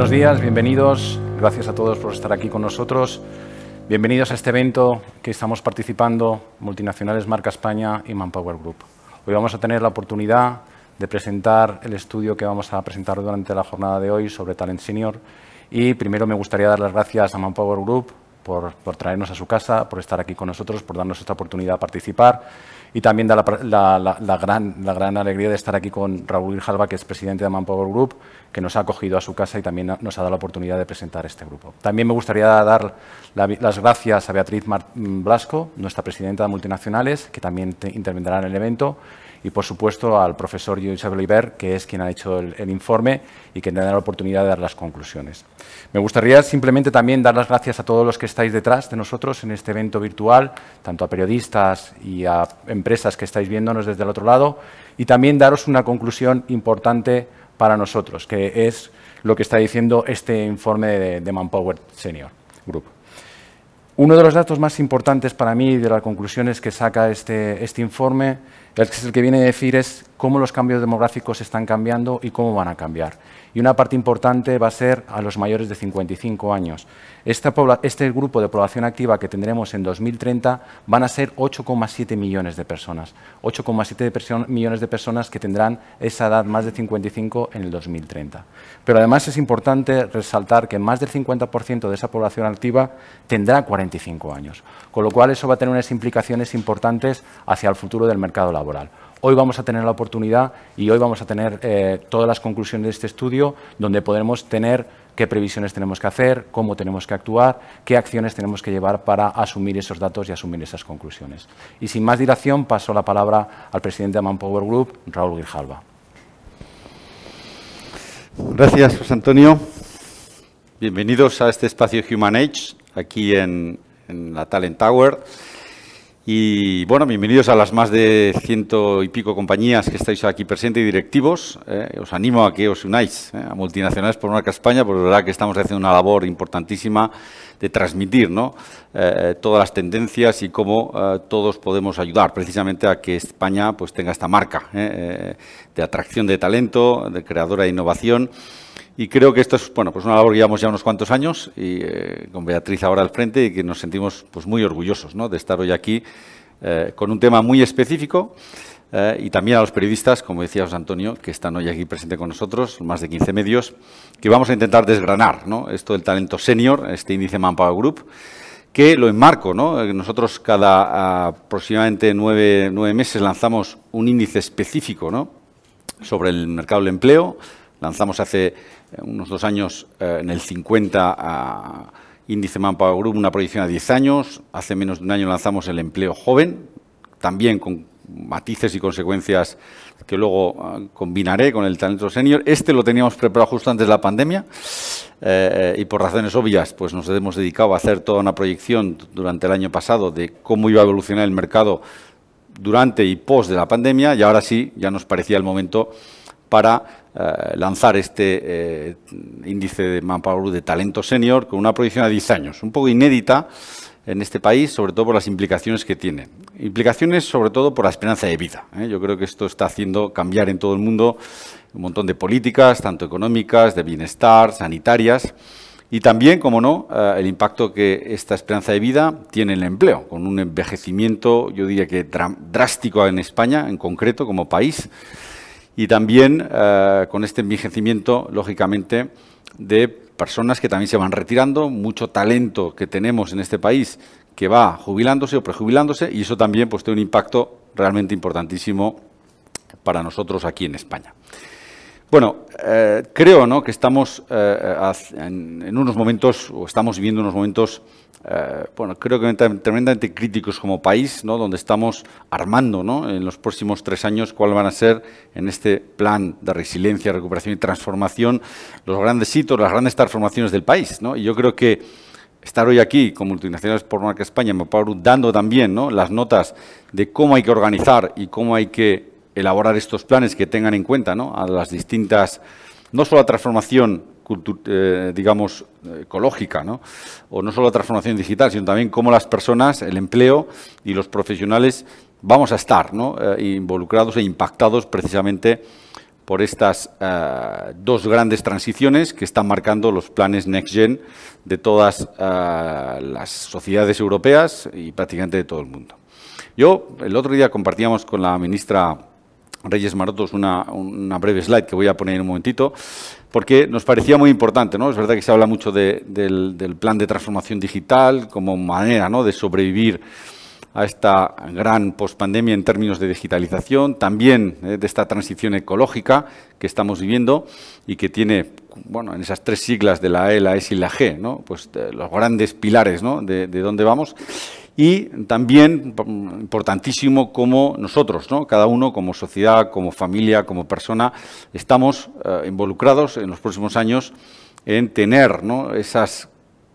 Buenos días, bienvenidos. Gracias a todos por estar aquí con nosotros. Bienvenidos a este evento que estamos participando Multinacionales Marca España y Manpower Group. Hoy vamos a tener la oportunidad de presentar el estudio que vamos a presentar durante la jornada de hoy sobre Talent Senior. Y primero me gustaría dar las gracias a Manpower Group por, traernos a su casa, por estar aquí con nosotros, por darnos esta oportunidad de participar y también da la, gran, la gran alegría de estar aquí con Raúl Jalba, que es presidente de Manpower Group, que nos ha acogido a su casa y también nos ha dado la oportunidad de presentar este grupo. También me gustaría dar las gracias a Beatriz mm, Blasco, nuestra presidenta de Multinacionales, que también intervendrá en el evento, y, por supuesto, al profesor Josep Oliver, que es quien ha hecho el, informe y que tendrá la oportunidad de dar las conclusiones. Me gustaría simplemente también dar las gracias a todos los que estáis detrás de nosotros en este evento virtual, tanto a periodistas y a empresas que estáis viéndonos desde el otro lado, y también daros una conclusión importante para nosotros, que es lo que está diciendo este informe de, Manpower Senior Group. Uno de los datos más importantes para mí y de las conclusiones que saca este, este informe el que viene a decir es cómo los cambios demográficos están cambiando y cómo van a cambiar. Y una parte importante va a ser a los mayores de 55 años. Este, grupo de población activa que tendremos en 2030 van a ser 8,7 millones de personas. 8,7 millones de personas que tendrán esa edad más de 55 en el 2030. Pero además es importante resaltar que más del 50% de esa población activa tendrá 45 años, con lo cual eso va a tener unas implicaciones importantes hacia el futuro del mercado laboral. Hoy vamos a tener la oportunidad y hoy vamos a tener eh, todas las conclusiones de este estudio donde podremos tener qué previsiones tenemos que hacer, cómo tenemos que actuar, qué acciones tenemos que llevar para asumir esos datos y asumir esas conclusiones. Y sin más dilación paso la palabra al presidente de Manpower Group, Raúl Grijalva. Gracias, José Antonio. Bienvenidos a este espacio Human Age, aquí en la Talent Tower. Y bueno, bienvenidos a las más de ciento y pico compañías que estáis aquí presentes y directivos. Eh. os animo a que os unáis eh, a Multinacionales por Marca España, porque es verdad que estamos haciendo una labor importantísima de transmitir eh, todas las tendencias y cómo todos podemos ayudar precisamente a que España pues, tenga esta marca de atracción de talento, de creadora de innovación y creo que esto es bueno, pues una labor que llevamos ya unos cuantos años y eh, con Beatriz ahora al frente y que nos sentimos pues, muy orgullosos de estar hoy aquí eh, con un tema muy específico eh, y también a los periodistas, como decía José Antonio, que están hoy aquí presentes con nosotros, más de 15 medios, que vamos a intentar desgranar esto del talento senior, este índice Manpower Group, que lo enmarco. ¿no? Nosotros cada aproximadamente nueve, nueve meses lanzamos un índice específico ¿no? sobre el mercado del empleo. Lanzamos hace eh, unos dos años, eh, en el 50, índice Manpower Group, una proyección a 10 años. Hace menos de un año lanzamos el empleo joven, también con matices y consecuencias que luego eh, combinaré con el talento senior. Este lo teníamos preparado justo antes de la pandemia y por razones obvias pues nos hemos dedicado a hacer toda una proyección durante el año pasado de cómo iba a evolucionar el mercado durante y post de la pandemia y ahora sí ya nos parecía el momento para eh, lanzar este eh, índice de Manpower de talento senior con una proyección de 10 años, un poco inédita en este país, sobre todo por las implicaciones que tiene. Implicaciones sobre todo por la esperanza de vida. ¿eh? Yo creo que esto está haciendo cambiar en todo el mundo un montón de políticas, tanto económicas, de bienestar, sanitarias, y también, como no, el impacto que esta esperanza de vida tiene en el empleo, con un envejecimiento, yo diría que drástico en España, en concreto, como país, y también eh, con este envejecimiento, lógicamente, de personas que también se van retirando, mucho talento que tenemos en este país que va jubilándose o prejubilándose y eso también pues, tiene un impacto realmente importantísimo para nosotros aquí en España. Bueno, eh, creo ¿no? que estamos eh, eh, en, unos momentos, o estamos viviendo unos momentos, bueno, creo que tremendamente críticos como país, ¿no? donde estamos armando en los próximos tres años cuál van a ser en este plan de resiliencia, recuperación y transformación los grandes hitos, las grandes transformaciones del país. ¿no? Y yo creo que estar hoy aquí con multinacionales por marca España, me dando también las notas de cómo hay que organizar y cómo hay que elaborar estos planes que tengan en cuenta a las distintas, no solo la transformación, eh, digamos, ecológica, o no solo la transformación digital, sino también cómo las personas, el empleo y los profesionales vamos a estar eh, involucrados e impactados precisamente por estas eh, dos grandes transiciones que están marcando los planes Next Gen de todas las sociedades europeas y prácticamente de todo el mundo. Yo el otro día compartíamos con la ministra Reyes Marotos una, una, breve slide que voy a poner en un momentito, porque nos parecía muy importante, ¿no? Es verdad que se habla mucho del, plan de transformación digital como manera ¿no? de sobrevivir a esta gran pospandemia en términos de digitalización, también ¿eh? de esta transición ecológica que estamos viviendo y que tiene, bueno, en esas tres siglas de la E, la S y la G, ¿no? Pues eh, los grandes pilares, ¿no? de dónde vamos y también mm, importantísimo cómo nosotros, cada uno como sociedad, como familia, como persona, estamos eh, involucrados en los próximos años en tener esas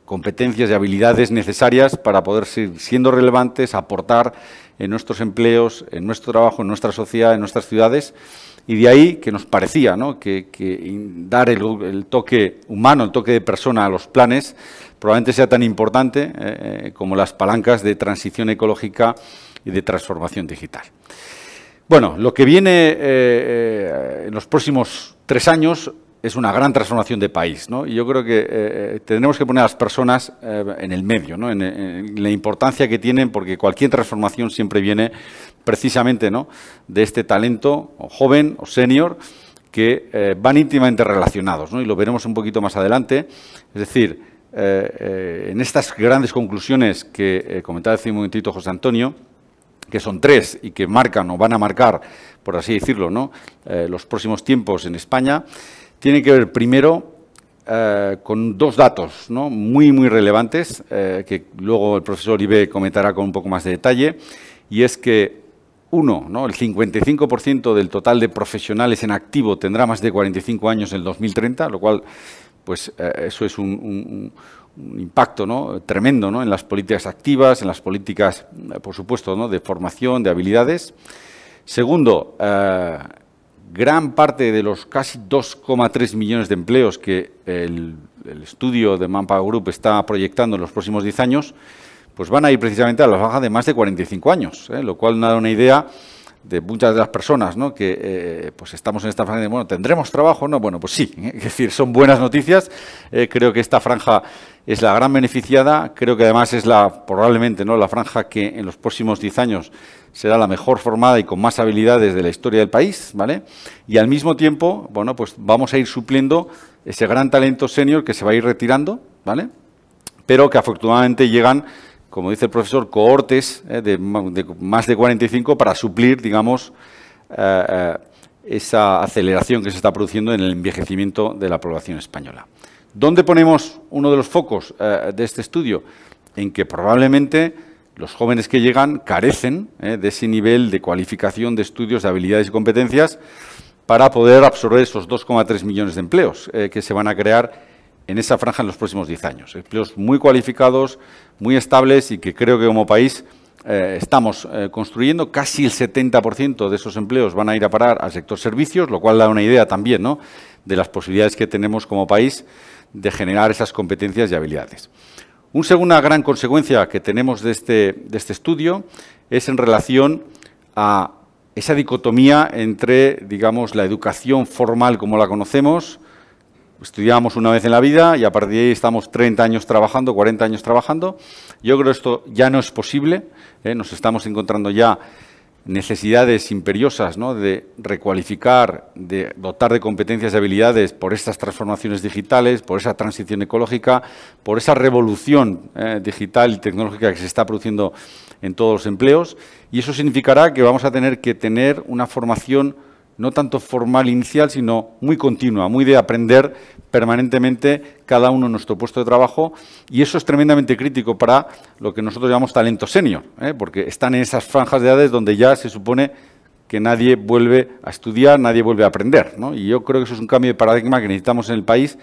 competencias y habilidades necesarias para poder seguir siendo relevantes, aportar en nuestros empleos, en nuestro trabajo, en nuestra sociedad, en nuestras ciudades. Y de ahí que nos parecía que, dar el toque humano, el toque de persona a los planes probablemente sea tan importante eh, eh, como las palancas de transición ecológica y de transformación digital. Bueno, lo que viene eh, en los próximos tres años es una gran transformación de país, ¿no? Y yo creo que tendremos que poner a las personas en el medio, ¿no? En, la importancia que tienen, porque cualquier transformación siempre viene precisamente, ¿no? De este talento o joven o senior que van íntimamente relacionados, ¿no? Y lo veremos un poquito más adelante. Es decir, eh, eh, en estas grandes conclusiones que eh, comentaba hace un momentito José Antonio, que son tres y que marcan o van a marcar, por así decirlo, ¿no? los próximos tiempos en España, tiene que ver primero con dos datos muy, muy relevantes, que luego el profesor Ibe comentará con un poco más de detalle, y es que, uno, ¿no? el 55% del total de profesionales en activo tendrá más de 45 años en 2030, lo cual pues eh, eso es un, impacto tremendo en las políticas activas, en las políticas, eh, por supuesto, ¿no? de formación, de habilidades. Segundo, eh, gran parte de los casi 2,3 millones de empleos que el, estudio de Manpower Group está proyectando en los próximos 10 años, pues van a ir precisamente a la baja de más de 45 años, lo cual nos da una idea de muchas de las personas ¿no? que eh, pues estamos en esta franja de, bueno, ¿tendremos trabajo? No, bueno, pues sí, es decir, son buenas noticias, eh, creo que esta franja es la gran beneficiada, creo que además es la, probablemente, ¿no? la franja que en los próximos 10 años será la mejor formada y con más habilidades de la historia del país, ¿vale? Y al mismo tiempo, bueno, pues vamos a ir supliendo ese gran talento senior que se va a ir retirando, ¿vale? Pero que afortunadamente llegan como dice el profesor, cohortes eh, de, de, más de 45 para suplir, digamos, eh, eh, esa aceleración que se está produciendo en el envejecimiento de la población española. ¿Dónde ponemos uno de los focos de este estudio? En que probablemente los jóvenes que llegan carecen de ese nivel de cualificación de estudios, de habilidades y competencias para poder absorber esos 2,3 millones de empleos que se van a crear en esa franja en los próximos 10 años. Empleos muy cualificados, muy estables y que creo que como país eh, estamos eh, construyendo. Casi el 70% de esos empleos van a ir a parar al sector servicios, lo cual da una idea también ¿no? de las posibilidades que tenemos como país de generar esas competencias y habilidades. Una segunda gran consecuencia que tenemos de este, de este estudio es en relación a esa dicotomía entre, digamos, la educación formal como la conocemos, estudiamos una vez en la vida y a partir de ahí estamos 30 años trabajando, 40 años trabajando. Yo creo que esto ya no es posible, ¿eh? nos estamos encontrando ya necesidades imperiosas de recualificar, de dotar de competencias y habilidades por estas transformaciones digitales, por esa transición ecológica, por esa revolución ¿eh? digital y tecnológica que se está produciendo en todos los empleos. Y eso significará que vamos a tener que tener una formación no tanto formal inicial, sino muy continua, muy de aprender permanentemente cada uno en nuestro puesto de trabajo y eso es tremendamente crítico para lo que nosotros llamamos talento senior, ¿eh? porque están en esas franjas de edades donde ya se supone que nadie vuelve a estudiar, nadie vuelve a aprender. Y yo creo que eso es un cambio de paradigma que necesitamos en el país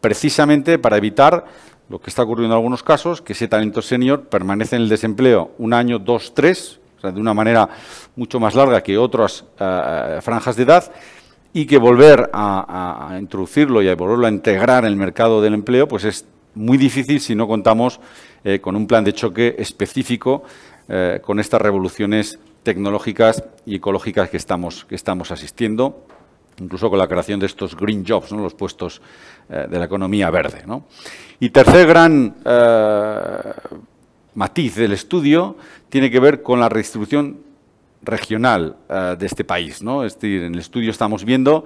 precisamente para evitar lo que está ocurriendo en algunos casos, que ese talento senior permanece en el desempleo un año, dos, tres, de una manera mucho más larga que otras eh, eh, franjas de edad, y que volver a, introducirlo y a volverlo a integrar en el mercado del empleo, pues es muy difícil si no contamos eh, con un plan de choque específico con estas revoluciones tecnológicas y ecológicas que estamos, que estamos asistiendo, incluso con la creación de estos green jobs, ¿no? los puestos de la economía verde. Y tercer gran matiz del estudio tiene que ver con la redistribución regional eh, de este país. ¿no? Es decir, en el estudio estamos viendo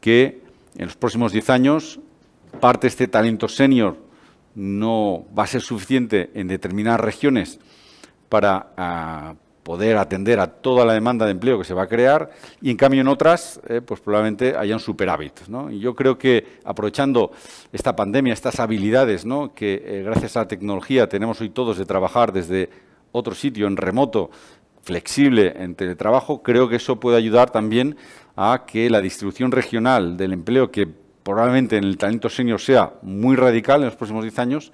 que en los próximos 10 años parte de este talento senior no va a ser suficiente en determinadas regiones para, ah, poder atender a toda la demanda de empleo que se va a crear y en cambio en otras eh, pues probablemente haya un superávit. Y yo creo que aprovechando esta pandemia, estas habilidades que eh, gracias a la tecnología tenemos hoy todos de trabajar desde otro sitio en remoto, flexible en teletrabajo, creo que eso puede ayudar también a que la distribución regional del empleo que probablemente en el talento senior sea muy radical en los próximos 10 años,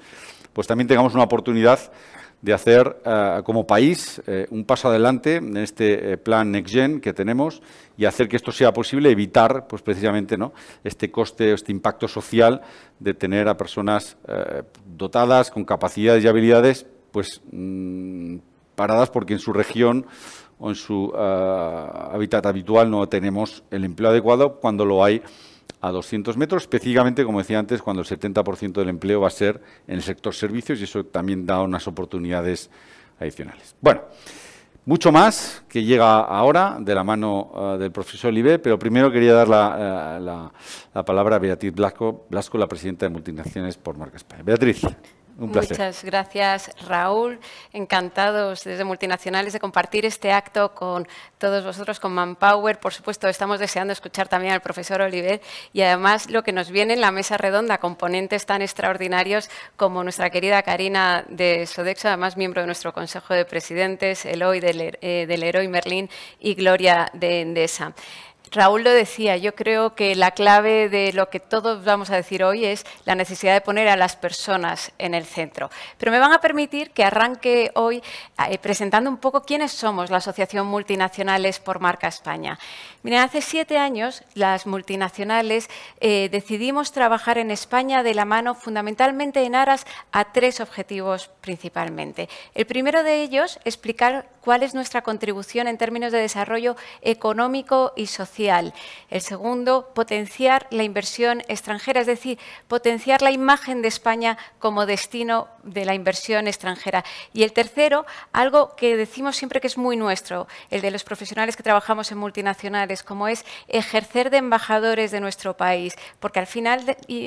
pues también tengamos una oportunidad de hacer eh, como país eh, un paso adelante en este eh, plan NextGen que tenemos y hacer que esto sea posible, evitar pues, precisamente ¿no? este coste, este impacto social de tener a personas dotadas con capacidades y habilidades pues, mm, paradas porque en su región o en su hábitat habitual no tenemos el empleo adecuado cuando lo hay a 200 metros, específicamente, como decía antes, cuando el 70% del empleo va a ser en el sector servicios y eso también da unas oportunidades adicionales. Bueno, mucho más que llega ahora de la mano eh, del profesor Libé, pero primero quería dar eh, la, palabra a Beatriz Blasco, Blasco, la presidenta de Multinaciones por Marca España. Beatriz. Muchas gracias, Raúl. Encantados desde Multinacionales de compartir este acto con todos vosotros, con Manpower. Por supuesto, estamos deseando escuchar también al profesor Oliver y además lo que nos viene en la mesa redonda, componentes tan extraordinarios como nuestra querida Karina de Sodexo, además miembro de nuestro Consejo de Presidentes, Eloy del, eh, del Heroi Merlín y Gloria de Endesa. Raúl lo decía, yo creo que la clave de lo que todos vamos a decir hoy es la necesidad de poner a las personas en el centro. Pero me van a permitir que arranque hoy eh, presentando un poco quiénes somos la Asociación Multinacionales por Marca España. Miren, hace siete años las multinacionales eh, decidimos trabajar en España de la mano fundamentalmente en aras a tres objetivos principalmente. El primero de ellos, explicar cuál es nuestra contribución en términos de desarrollo económico y social el segundo, potenciar la inversión extranjera, es decir, potenciar la imagen de España como destino de la inversión extranjera. Y el tercero, algo que decimos siempre que es muy nuestro, el de los profesionales que trabajamos en multinacionales, como es ejercer de embajadores de nuestro país, porque al final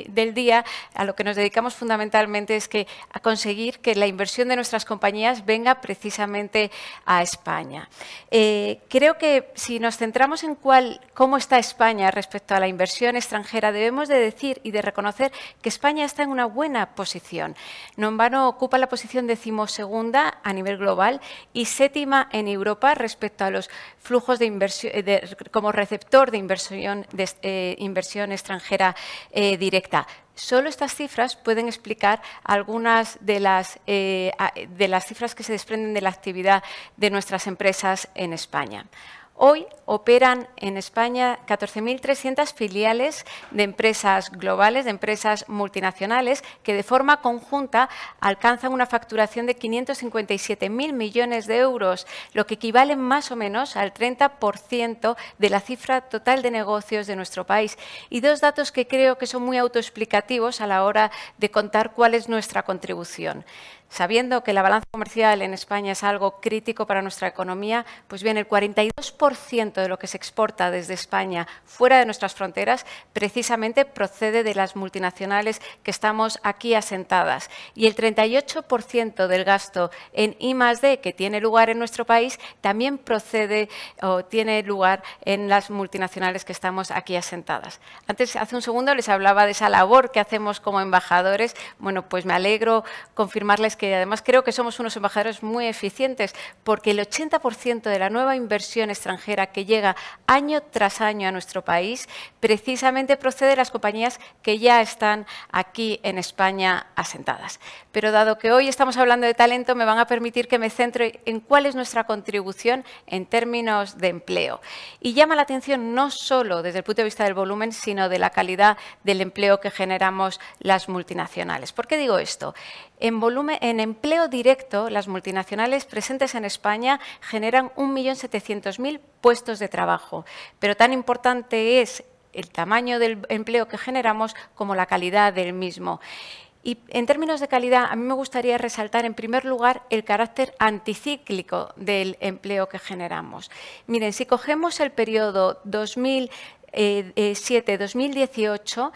del día a lo que nos dedicamos fundamentalmente es que a conseguir que la inversión de nuestras compañías venga precisamente a España. Eh, creo que si nos centramos en cuál cómo está España respecto a la inversión extranjera, debemos de decir y de reconocer que España está en una buena posición. No ocupa la posición decimosegunda a nivel global y séptima en Europa respecto a los flujos de inversión, eh, como receptor de inversión, eh, extranjera eh, directa. Solo estas cifras pueden explicar algunas de las, de las cifras que se desprenden de la actividad de nuestras empresas en España. Hoy operan en España 14.300 filiales de empresas globales, de empresas multinacionales, que de forma conjunta alcanzan una facturación de 557.000 millones de euros, lo que equivale más o menos al 30% de la cifra total de negocios de nuestro país. Y dos datos que creo que son muy autoexplicativos a la hora de contar cuál es nuestra contribución sabiendo que la balanza comercial en España es algo crítico para nuestra economía, pues bien, el 42% de lo que se exporta desde España fuera de nuestras fronteras precisamente procede de las multinacionales que estamos aquí asentadas. Y el 38% del gasto en I +D que tiene lugar en nuestro país también procede o tiene lugar en las multinacionales que estamos aquí asentadas. Antes, hace un segundo, les hablaba de esa labor que hacemos como embajadores. Bueno, pues me alegro confirmarles que además creo que somos unos embajadores muy eficientes, porque el 80% de la nueva inversión extranjera que llega año tras año a nuestro país precisamente procede de las compañías que ya están aquí en España asentadas. Pero dado que hoy estamos hablando de talento, me van a permitir que me centre en cuál es nuestra contribución en términos de empleo. Y llama la atención no solo desde el punto de vista del volumen, sino de la calidad del empleo que generamos las multinacionales. ¿Por qué digo esto? En volumen, en empleo directo, las multinacionales presentes en España generan 1.700.000 puestos de trabajo, pero tan importante es el tamaño del empleo que generamos como la calidad del mismo. Y en términos de calidad, a mí me gustaría resaltar en primer lugar el carácter anticíclico del empleo que generamos. Miren, si cogemos el periodo 2007-2018,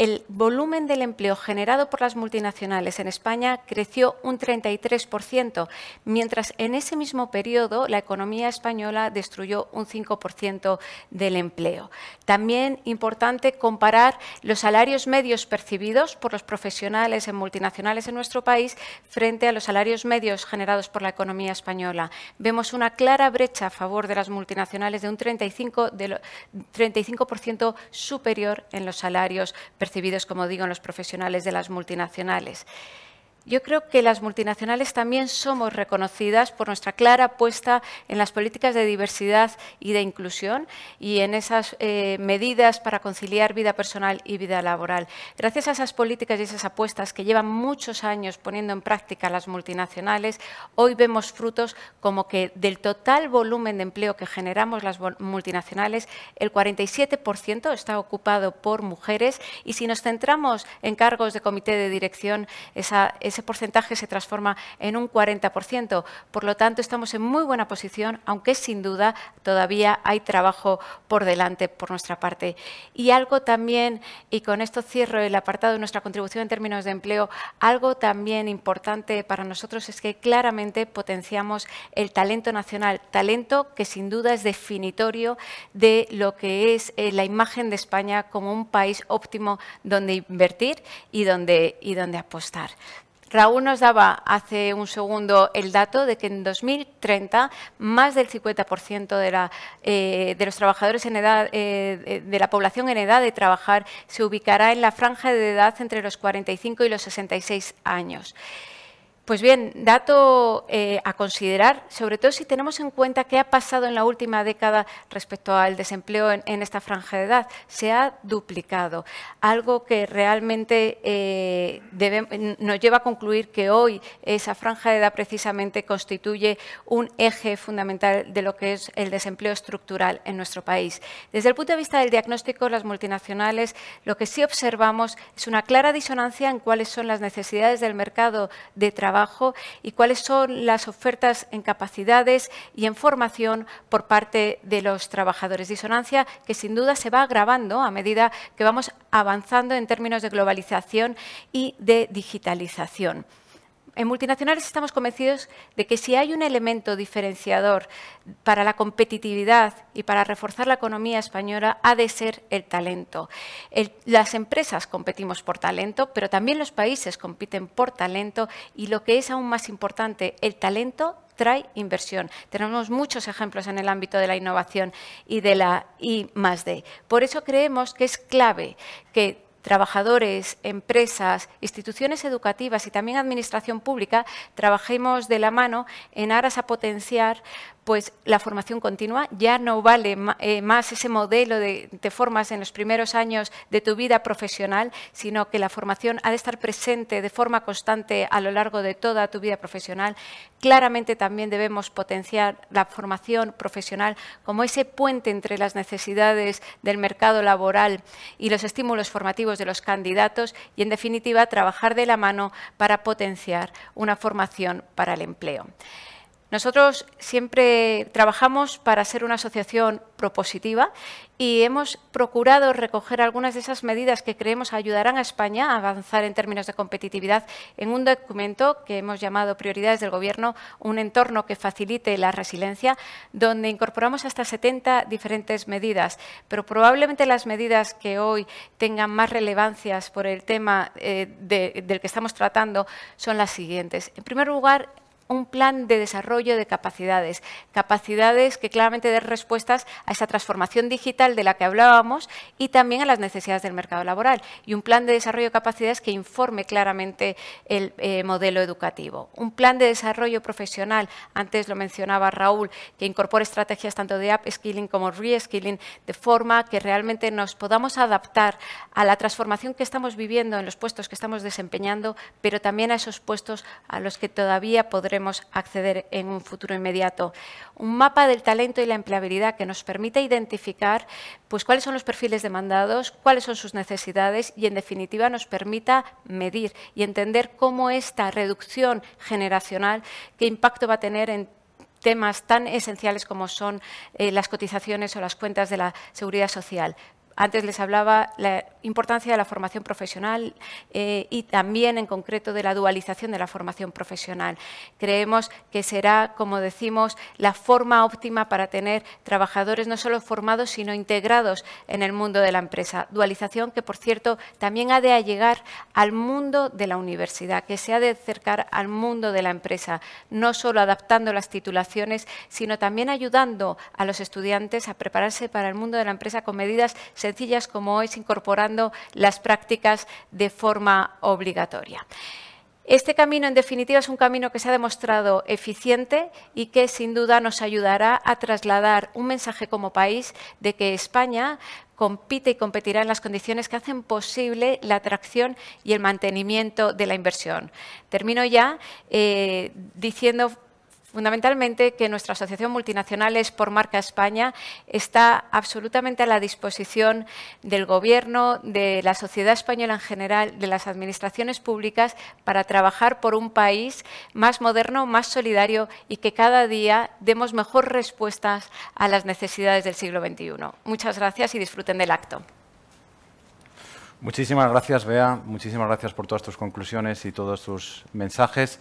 el volumen del empleo generado por las multinacionales en España creció un 33%, mientras en ese mismo periodo la economía española destruyó un 5% del empleo. También importante comparar los salarios medios percibidos por los profesionales en multinacionales en nuestro país frente a los salarios medios generados por la economía española. Vemos una clara brecha a favor de las multinacionales de un 35%, 35 superior en los salarios percibidos como digo, en los profesionales de las multinacionales yo creo que las multinacionales también somos reconocidas por nuestra clara apuesta en las políticas de diversidad y de inclusión y en esas eh, medidas para conciliar vida personal y vida laboral. Gracias a esas políticas y esas apuestas que llevan muchos años poniendo en práctica las multinacionales, hoy vemos frutos como que del total volumen de empleo que generamos las multinacionales, el 47% está ocupado por mujeres y si nos centramos en cargos de comité de dirección, esa, esa porcentaje se transforma en un 40%. Por lo tanto, estamos en muy buena posición, aunque sin duda todavía hay trabajo por delante por nuestra parte. Y algo también, y con esto cierro el apartado de nuestra contribución en términos de empleo, algo también importante para nosotros es que claramente potenciamos el talento nacional, talento que sin duda es definitorio de lo que es eh, la imagen de España como un país óptimo donde invertir y donde, y donde apostar. Raúl nos daba hace un segundo el dato de que en 2030 más del 50% de, la, eh, de los trabajadores en edad, eh, de la población en edad de trabajar se ubicará en la franja de edad entre los 45 y los 66 años. Pues bien, dato eh, a considerar, sobre todo si tenemos en cuenta qué ha pasado en la última década respecto al desempleo en, esta franja de edad. Se ha duplicado, algo que realmente eh, nos lleva a concluir que hoy esa franja de edad precisamente constituye un eje fundamental de lo que es el desempleo estructural en nuestro país. Desde el punto de vista del diagnóstico, las multinacionales, lo que sí observamos es una clara disonancia en cuáles son las necesidades del mercado de trabajo y cuáles son las ofertas en capacidades y en formación por parte de los trabajadores. Disonancia que sin duda se va agravando a medida que vamos avanzando en términos de globalización y de digitalización. En multinacionales estamos convencidos de que si hay un elemento diferenciador para la competitividad y para reforzar la economía española, ha de ser el talento. las empresas competimos por talento, pero también los países compiten por talento y lo que es aún más importante, el talento trae inversión. Tenemos muchos ejemplos en el ámbito de la innovación y de la I+D. Por eso creemos que es clave que trabajadores, empresas, instituciones educativas y también administración pública trabajemos de la mano en aras a potenciar pues la formación continua ya no vale eh, más ese modelo de te formas en los primeros años de tu vida profesional, sino que la formación ha de estar presente de forma constante a lo largo de toda tu vida profesional. Claramente también debemos potenciar la formación profesional como ese puente entre las necesidades del mercado laboral y los estímulos formativos de los candidatos y, en definitiva, trabajar de la mano para potenciar una formación para el empleo. Nosotros siempre trabajamos para ser una asociación propositiva y hemos procurado recoger algunas de esas medidas que creemos ayudarán a España a avanzar en términos de competitividad en un documento que hemos llamado Prioridades del Gobierno, un entorno que facilite la resiliencia, donde incorporamos hasta 70 diferentes medidas, pero probablemente las medidas que hoy tengan más relevancias por el tema eh, del que estamos tratando son las siguientes. En primer lugar, un plan de desarrollo de capacidades, capacidades que claramente den respuestas a esa transformación digital de la que hablábamos y también a las necesidades del mercado laboral y un plan de desarrollo de capacidades que informe claramente el eh, modelo educativo. Un plan de desarrollo profesional, antes lo mencionaba Raúl, que incorpore estrategias tanto de upskilling como reskilling de forma que realmente nos podamos adaptar a la transformación que estamos viviendo en los puestos que estamos desempeñando, pero también a esos puestos a los que todavía podremos acceder en un futuro inmediato. Un mapa del talento y la empleabilidad que nos permita identificar pues, cuáles son los perfiles demandados, cuáles son sus necesidades y, en definitiva, nos permita medir y entender cómo esta reducción generacional, qué impacto va a tener en temas tan esenciales como son eh, las cotizaciones o las cuentas de la seguridad social. Antes les hablaba la importancia de la formación profesional eh, y también en concreto de la dualización de la formación profesional. Creemos que será, como decimos, la forma óptima para tener trabajadores no solo formados, sino integrados en el mundo de la empresa. Dualización que, por cierto, también ha de llegar al mundo de la universidad, que se ha de acercar al mundo de la empresa, no solo adaptando las titulaciones, sino también ayudando a los estudiantes a prepararse para el mundo de la empresa con medidas sencillas como es incorporando las prácticas de forma obligatoria. Este camino, en definitiva, es un camino que se ha demostrado eficiente y que, sin duda, nos ayudará a trasladar un mensaje como país de que España compite y competirá en las condiciones que hacen posible la atracción y el mantenimiento de la inversión. Termino ya eh, diciendo fundamentalmente que nuestra asociación multinacionales por marca España está absolutamente a la disposición del Gobierno, de la sociedad española en general, de las administraciones públicas para trabajar por un país más moderno, más solidario y que cada día demos mejor respuestas a las necesidades del siglo XXI. Muchas gracias y disfruten del acto. Muchísimas gracias, Bea. Muchísimas gracias por todas tus conclusiones y todos tus mensajes.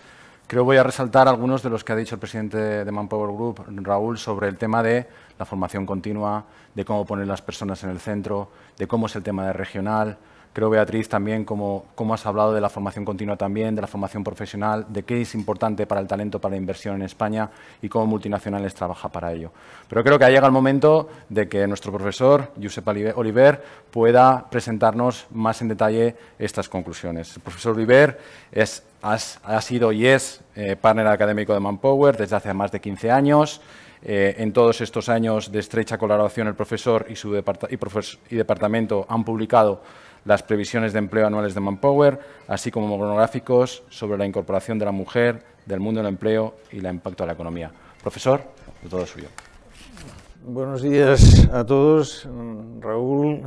Creo voy a resaltar algunos de los que ha dicho el presidente de Manpower Group, Raúl, sobre el tema de la formación continua, de cómo poner las personas en el centro, de cómo es el tema de regional. Creo, Beatriz, también cómo, has hablado de la formación continua también, de la formación profesional, de qué es importante para el talento, para la inversión en España y cómo multinacionales trabaja para ello. Pero creo que ha llegado el momento de que nuestro profesor, Josep Oliver, pueda presentarnos más en detalle estas conclusiones. El profesor Oliver es ha sido y es eh, partner académico de Manpower desde hace más de 15 años. Eh, en todos estos años de estrecha colaboración, el profesor y su departamento han publicado las previsiones de empleo anuales de Manpower, así como monográficos sobre la incorporación de la mujer, del mundo del empleo y el impacto de la economía. Profesor, de todo suyo. Buenos días a todos. Raúl,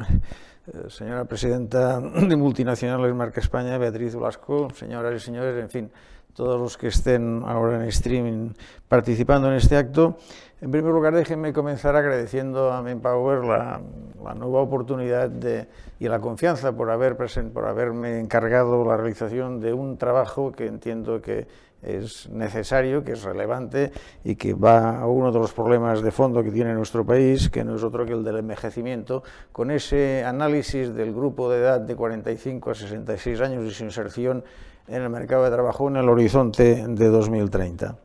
eh, señora presidenta de Multinacionales Marca España, Beatriz Blasco, señoras y señores, en fin, todos los que estén ahora en streaming participando en este acto. En primer lugar, déjenme comenzar agradeciendo a Manpower la, la nueva oportunidad de, y la confianza por, haber por haberme encargado la realización de un trabajo que entiendo que es necesario, que es relevante y que va a uno de los problemas de fondo que tiene nuestro país, que no es otro que el del envejecimiento, con ese análisis del grupo de edad de 45 a 66 años y su inserción en el mercado de trabajo en el horizonte de 2030.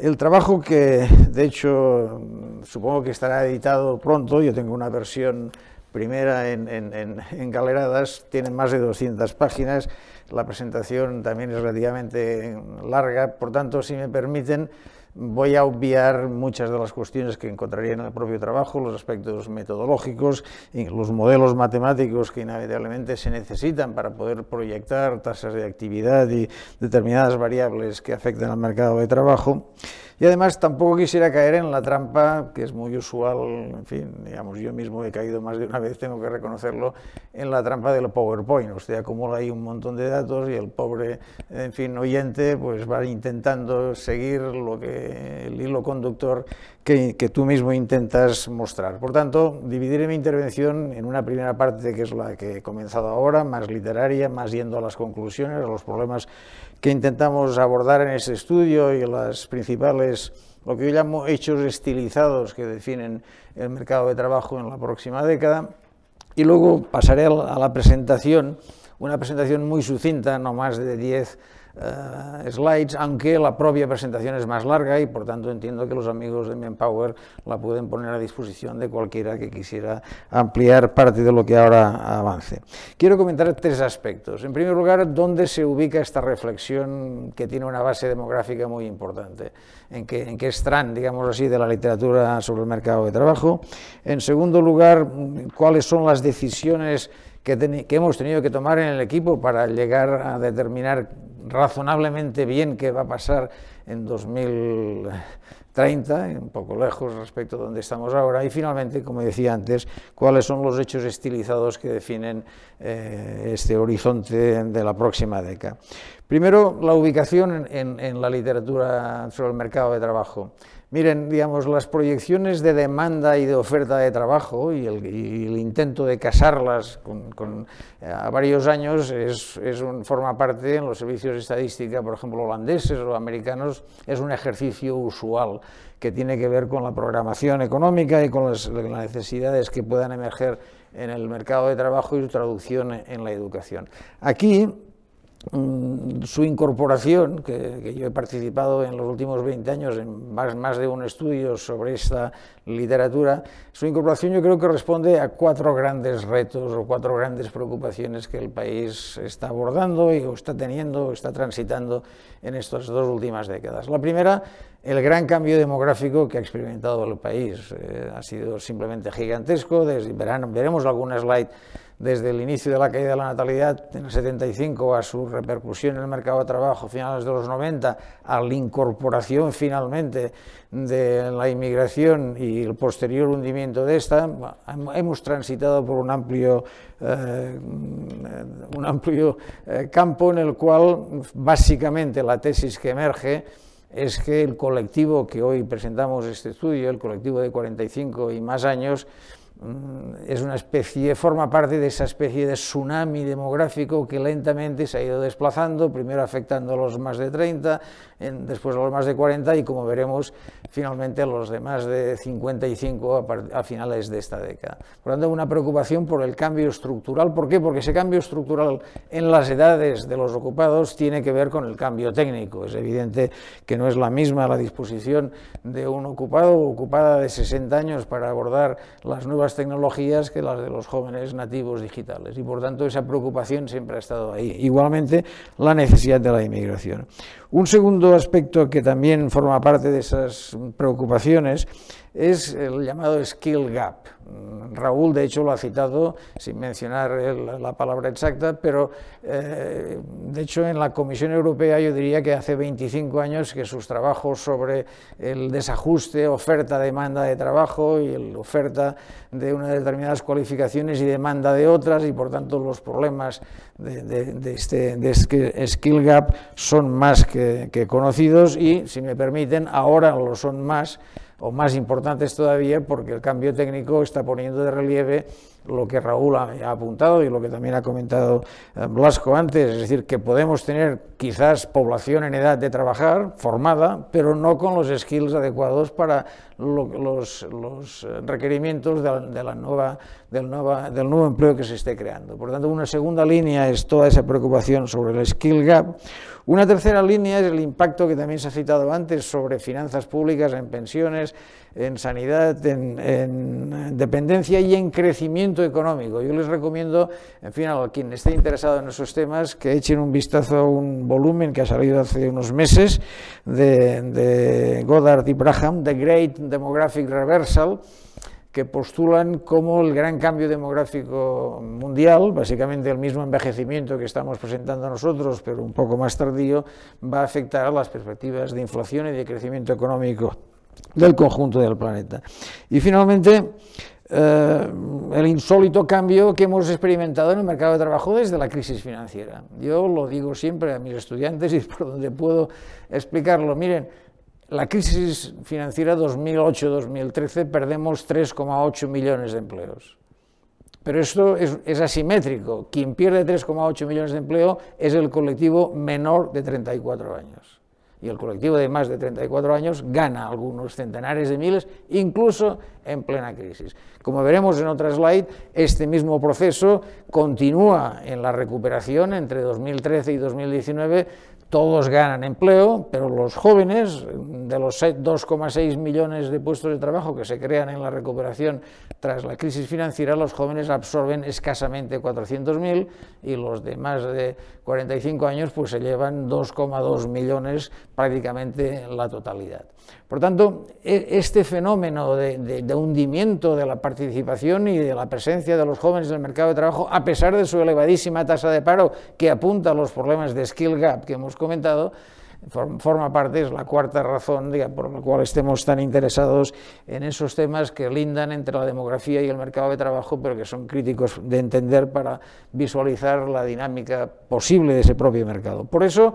El trabajo que, de hecho, supongo que estará editado pronto, yo tengo una versión primera en, galeradas, tiene más de 200 páginas, la presentación también es relativamente larga, por tanto, si me permiten, voy a obviar muchas de las cuestiones que encontraría en el propio trabajo, los aspectos metodológicos, los modelos matemáticos que inevitablemente se necesitan para poder proyectar tasas de actividad y determinadas variables que afectan al mercado de trabajo. Y además tampoco quisiera caer en la trampa, que es muy usual, en fin, digamos, yo mismo he caído más de una vez, tengo que reconocerlo, en la trampa del PowerPoint. Usted acumula ahí un montón de datos y el pobre, en fin, oyente, pues va intentando seguir lo que, el hilo conductor que, que tú mismo intentas mostrar. Por tanto, dividiré mi intervención en una primera parte, que es la que he comenzado ahora, más literaria, más yendo a las conclusiones, a los problemas que intentamos abordar en este estudio y las principales, lo que yo llamo hechos estilizados que definen el mercado de trabajo en la próxima década. Y luego pasaré a la presentación, una presentación muy sucinta, no más de 10 eh, slides, aunque la propia presentación es más larga y por tanto entiendo que los amigos de Manpower la pueden poner a disposición de cualquiera que quisiera ampliar parte de lo que ahora avance. Quiero comentar tres aspectos. En primer lugar, dónde se ubica esta reflexión que tiene una base demográfica muy importante, en qué, en qué strand, digamos así, de la literatura sobre el mercado de trabajo. En segundo lugar, cuáles son las decisiones que, hemos tenido que tomar en el equipo para llegar a determinar razonablemente bien qué va a pasar en 2030, un poco lejos respecto a donde estamos ahora, y finalmente, como decía antes, cuáles son los hechos estilizados que definen eh, este horizonte de la próxima década. Primero, la ubicación en la literatura sobre el mercado de trabajo. Miren, digamos, las proyecciones de demanda y de oferta de trabajo y el, intento de casarlas con, eh, a varios años es, un, forma parte en los servicios de estadística, por ejemplo, holandeses o americanos, es un ejercicio usual que tiene que ver con la programación económica y con las, necesidades que puedan emerger en el mercado de trabajo y su traducción en la educación. Aquí Mm, su incorporación, que, yo he participado en los últimos 20 años en más, de un estudio sobre esta literatura, su incorporación yo creo que responde a cuatro grandes retos o cuatro grandes preocupaciones que el país está abordando y o está teniendo o está transitando en estas dos últimas décadas. La primera, el gran cambio demográfico que ha experimentado el país. Eh, ha sido simplemente gigantesco, desde veremos algunas slides desde el inicio de la caída de la natalidad en el 75 a su repercusión en el mercado de trabajo a finales de los 90, a la incorporación finalmente de la inmigración y el posterior hundimiento de esta, hemos transitado por un amplio, eh, un amplio eh, campo en el cual básicamente la tesis que emerge es que el colectivo que hoy presentamos este estudio, el colectivo de 45 y más años, Mm, es una especie, forma parte de esa especie de tsunami demográfico que lentamente se ha ido desplazando, primero afectando a los más de 30, después a los más de 40 y como veremos finalmente a los de más de 55 a, a finales de esta década. Por lo tanto, una preocupación por el cambio estructural. ¿Por qué? Porque ese cambio estructural en las edades de los ocupados tiene que ver con el cambio técnico. Es evidente que no es la misma la disposición de un ocupado o ocupada de 60 años para abordar las nuevas tecnologías que las de los jóvenes nativos digitales. Y por tanto esa preocupación siempre ha estado ahí. Igualmente la necesidad de la inmigración. Un segundo aspecto que también forma parte de esas preocupaciones es el llamado skill gap. Raúl, de hecho, lo ha citado sin mencionar la palabra exacta, pero eh, de hecho en la Comisión Europea yo diría que hace 25 años que sus trabajos sobre el desajuste, oferta-demanda de trabajo y la oferta de unas determinadas cualificaciones y demanda de otras y por tanto los problemas de, este, este skill gap son más que conocidos y, si me permiten, ahora lo son más o más importantes todavía porque el cambio técnico está poniendo de relieve lo que Raúl ha apuntado y lo que también ha comentado eh, Blasco antes, es decir, que podemos tener quizás población en edad de trabajar formada, pero no con los skills adecuados para los, requerimientos de, la nueva, del, nuevo empleo que se esté creando. Por tanto, una segunda línea es toda esa preocupación sobre el skill gap. Una tercera línea es el impacto que también se ha citado antes sobre finanzas públicas, en pensiones, en sanidad, en dependencia y en crecimiento económico. Yo les recomiendo, en fin, a quien esté interesado en esos temas, que echen un vistazo a un volumen que ha salido hace unos meses de, de Goddard y Braham, The Great Demographic Reversal, que postulan cómo el gran cambio demográfico mundial, básicamente el mismo envejecimiento que estamos presentando nosotros, pero un poco más tardío, va a afectar a las perspectivas de inflación y de crecimiento económico del conjunto del planeta. Y finalmente, eh, el insólito cambio que hemos experimentado en el mercado de trabajo desde la crisis financiera. Yo lo digo siempre a mis estudiantes y por donde puedo explicarlo. Miren, la crisis financiera 2008-2013 perdemos 3,8 millones de empleos. Pero esto es, asimétrico. Quien pierde 3,8 millones de empleo es el colectivo menor de 34 años y el colectivo de más de 34 años gana algunos centenares de miles, incluso en plena crisis. Como veremos en otra slide, este mismo proceso continúa en la recuperación entre 2013 y 2019 todos ganan empleo, pero los jóvenes, de los 2,6 millones de puestos de trabajo que se crean en la recuperación tras la crisis financiera, los jóvenes absorben escasamente 400.000 y los de más de 45 años pues se llevan 2,2 millones prácticamente la totalidad. Por tanto, e, este fenómeno de, hundimiento de la participación y de la presencia de los jóvenes en el mercado de trabajo, a pesar de su elevadísima tasa de paro que apunta a los problemas de skill gap que hemos comentado, forma parte, es la cuarta razón por la cual estemos tan interesados en esos temas que lindan entre la demografía y el mercado de trabajo, pero que son críticos de entender para visualizar la dinámica posible de ese propio mercado. Por eso,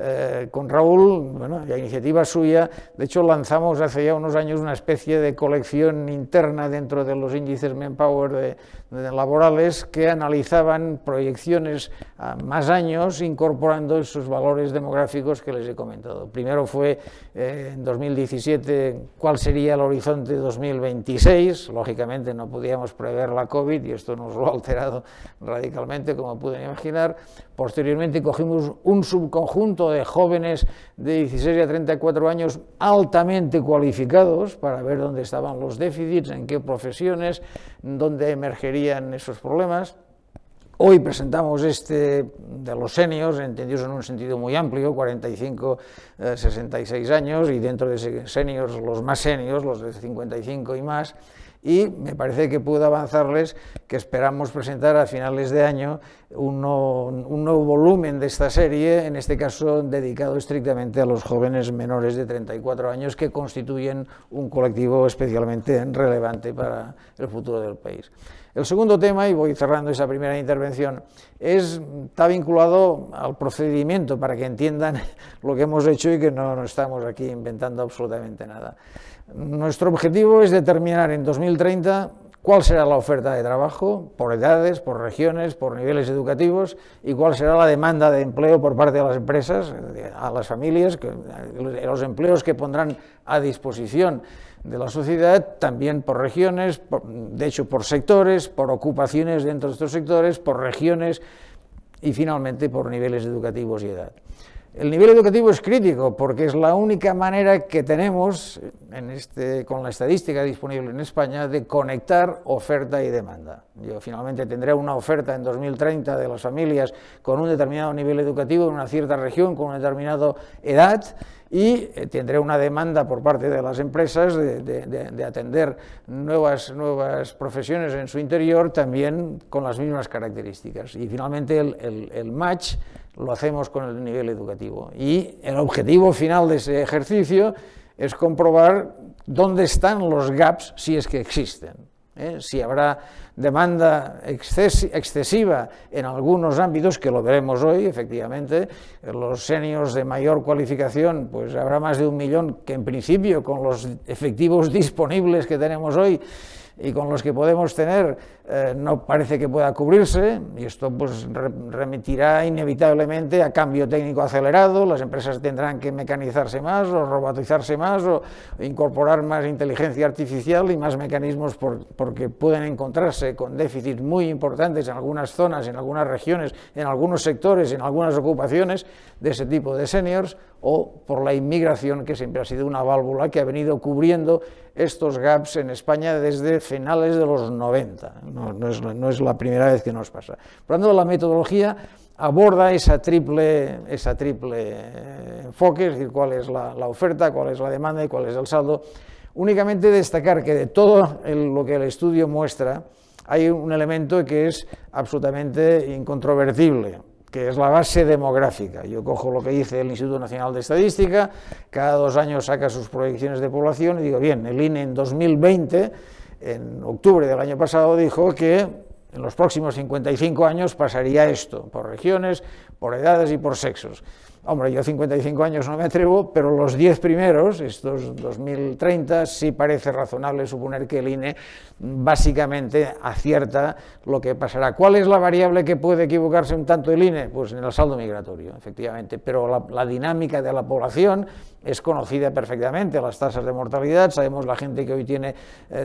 eh, con Raúl, bueno, la iniciativa suya, de hecho lanzamos hace ya unos años una especie de colección interna dentro de los índices Manpower de, eh, laborales que analizaban proyecciones a más años incorporando esos valores demográficos que les he comentado. Primero fue eh, en 2017 cuál sería el horizonte 2026, lógicamente no podíamos prever la COVID y esto nos lo ha alterado radicalmente como pueden imaginar. Posteriormente cogimos un subconjunto de jóvenes de 16 a 34 años altamente cualificados para ver dónde estaban los déficits, en qué profesiones, donde emergerían esos problemas. Hoy presentamos este de los senios, entendidos en un sentido muy amplio, 45, 66 eh, años, y dentro de senios los más senios, los de 55 y más y me parece que puedo avanzarles que esperamos presentar a finales de año un nuevo, volumen de esta serie, en este caso dedicado estrictamente a los jóvenes menores de 34 años que constituyen un colectivo especialmente relevante para el futuro del país. El segundo tema, y voy cerrando esa primera intervención, es, está vinculado al procedimiento para que entiendan lo que hemos hecho y que no estamos aquí inventando absolutamente nada. Nuestro objetivo es determinar en 2030 cuál será la oferta de trabajo por edades, por regiones, por niveles educativos y cuál será la demanda de empleo por parte de las empresas, a las familias, los empleos que pondrán a disposición de la sociedad, también por regiones, de hecho por sectores, por ocupaciones dentro de estos sectores, por regiones y finalmente por niveles educativos y edad. El nivel educativo es crítico porque es la única manera que tenemos, este, con la estadística disponible en España, de conectar oferta y demanda. Yo finalmente tendré una oferta en 2030 de las familias con un determinado nivel educativo en una cierta región, con una determinada edad, y eh, tendré una demanda por parte de las empresas de, atender nuevas, nuevas profesiones en su interior también con las mismas características. Y finalmente el match lo hacemos con el nivel educativo. Y el objetivo final de ese ejercicio es comprobar dónde están los gaps, si es que existen. ¿eh? Si habrá demanda excesiva en algunos ámbitos, que lo veremos hoy, efectivamente, los seniors de mayor cualificación, pues habrá más de un millón que en principio, con los efectivos disponibles que tenemos hoy y con los que podemos tener, eh, no parece que pueda cubrirse y esto pues remitirá inevitablemente a cambio técnico acelerado, las empresas tendrán que mecanizarse más o robotizarse más o incorporar más inteligencia artificial y más mecanismos porque pueden encontrarse con déficits muy importantes en algunas zonas, en algunas regiones, en algunos sectores, en algunas ocupaciones de ese tipo de seniors o por la inmigración que siempre ha sido una válvula que ha venido cubriendo estos gaps en España desde finales de los 90 no, es, la primera vez que nos pasa. Por lo tanto, la metodología aborda esa triple, esa triple eh, enfoque, es decir, cuál es la, oferta, cuál es la demanda y cuál es el saldo. Únicamente destacar que de todo lo que el estudio muestra, hay un elemento que es absolutamente incontrovertible, que es la base demográfica. Yo cojo lo que dice el Instituto Nacional de Estadística, cada dos años saca sus proyecciones de población y digo, bien, el INE en 2020 en octubre del año pasado dijo que en los próximos 55 años pasaría esto, por regiones, por edades y por sexos. Hombre, yo 55 años no me atrevo, pero los 10 primeros, estos 2030, sí parece razonable suponer que el INE básicamente acierta lo que pasará. ¿Cuál es la variable que puede equivocarse un tanto el INE? Pues en el saldo migratorio, efectivamente, pero la, la dinámica de la población es conocida perfectamente, las tasas de mortalidad, sabemos la gente que hoy tiene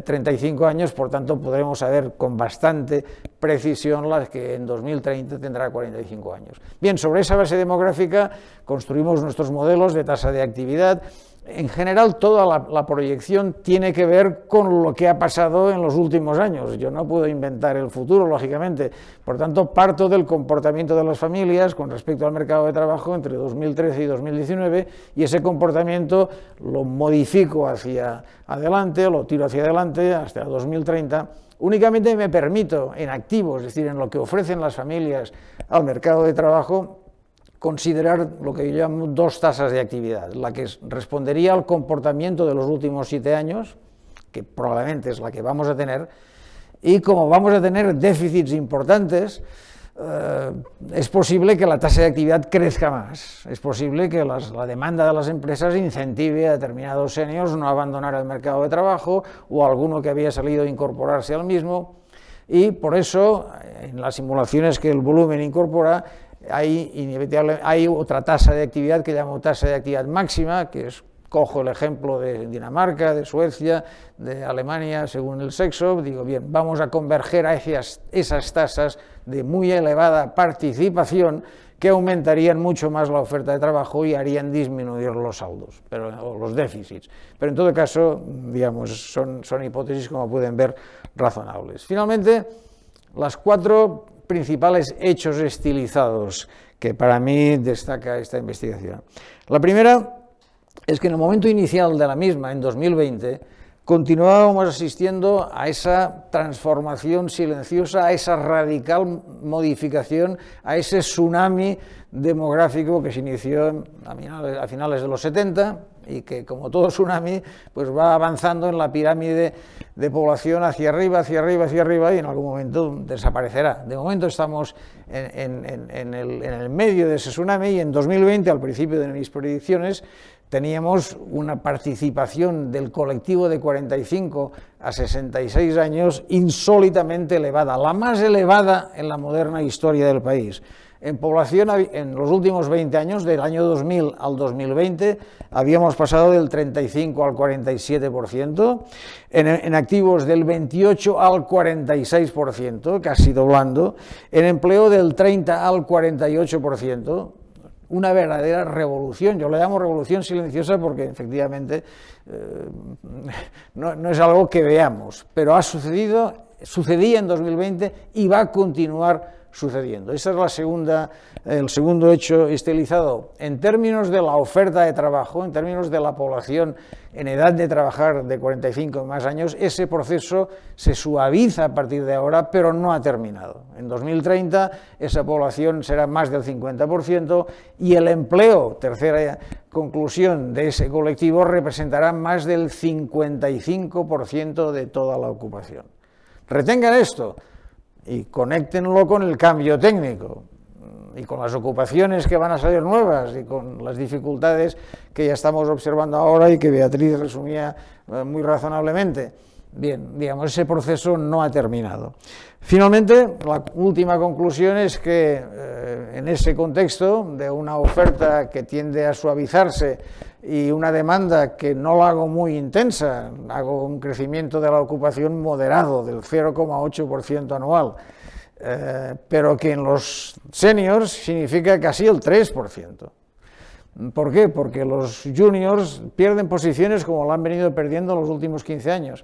35 eh, años, por tanto podremos saber con bastante precisión las que en 2030 tendrá 45 años. Bien, sobre esa base demográfica construimos nuestros modelos de tasa de actividad, en general toda la, proyección tiene que ver con lo que ha pasado en los últimos años. Yo no puedo inventar el futuro, lógicamente. Por tanto, parto del comportamiento de las familias con respecto al mercado de trabajo entre 2013 y 2019 y ese comportamiento lo modifico hacia adelante, lo tiro hacia adelante hasta 2030. Únicamente me permito en activos, es decir, en lo que ofrecen las familias al mercado de trabajo, considerar lo que yo llamo dos tasas de actividad, la que respondería al comportamiento de los últimos siete años, que probablemente es la que vamos a tener, y como vamos a tener déficits importantes, eh, es posible que la tasa de actividad crezca más, es posible que la demanda de las empresas incentive a determinados seniors no abandonar el mercado de trabajo o a alguno que había salido a incorporarse al mismo, y por eso en las simulaciones que el volumen incorpora hay, inevitable, hay otra tasa de actividad que llamo tasa de actividad máxima, que es cojo el ejemplo de Dinamarca, de Suecia, de Alemania, según el sexo, digo, bien, vamos a converger a esas, tasas de muy elevada participación que aumentarían mucho más la oferta de trabajo y harían disminuir los saldos pero, o los déficits. Pero en todo caso, digamos, son hipótesis, como pueden ver, razonables. Finalmente, las cuatro principales hechos estilizados que para mí destaca esta investigación. La primera es que en el momento inicial de la misma, en 2020, continuábamos asistiendo a esa transformación silenciosa, a esa radical modificación, a ese tsunami demográfico que se inició a finales, de los 70 y que como todo tsunami pues va avanzando en la pirámide de población hacia arriba, hacia arriba, hacia arriba y en algún momento desaparecerá. De momento estamos en, en el, medio de ese tsunami y en 2020, al principio de mis predicciones, teníamos una participación del colectivo de 45 a 66 años insólitamente elevada, la más elevada en la moderna historia del país. En población, en los últimos 20 años, del año 2000 al 2020, habíamos pasado del 35 al 47%, en, en activos del 28 al 46%, casi doblando, en empleo del 30 al 48%, una verdadera revolución. Yo le llamo revolución silenciosa porque efectivamente eh, no, no, es algo que veamos, pero ha sucedido, sucedía en 2020 y va a continuar sucediendo. Ese es la segunda, el segundo hecho estilizado. En términos de la oferta de trabajo, en términos de la población en edad de trabajar de 45 y más años, ese proceso se suaviza a partir de ahora, pero no ha terminado. En 2030 esa población será más del 50% y el empleo, tercera conclusión de ese colectivo, representará más del 55% de toda la ocupación. Retengan esto y conéctenlo con el cambio técnico y con las ocupaciones que van a salir nuevas y con las dificultades que ya estamos observando ahora y que Beatriz resumía eh, muy razonablemente. Bien, digamos, ese proceso no ha terminado. Finalmente, la última conclusión es que eh, en ese contexto de una oferta que tiende a suavizarse y una demanda que no la hago muy intensa, hago un crecimiento de la ocupación moderado del 0,8% anual, eh, pero que en los seniors significa casi el 3%. ¿Por qué? Porque los juniors pierden posiciones como la han venido perdiendo en los últimos 15 años.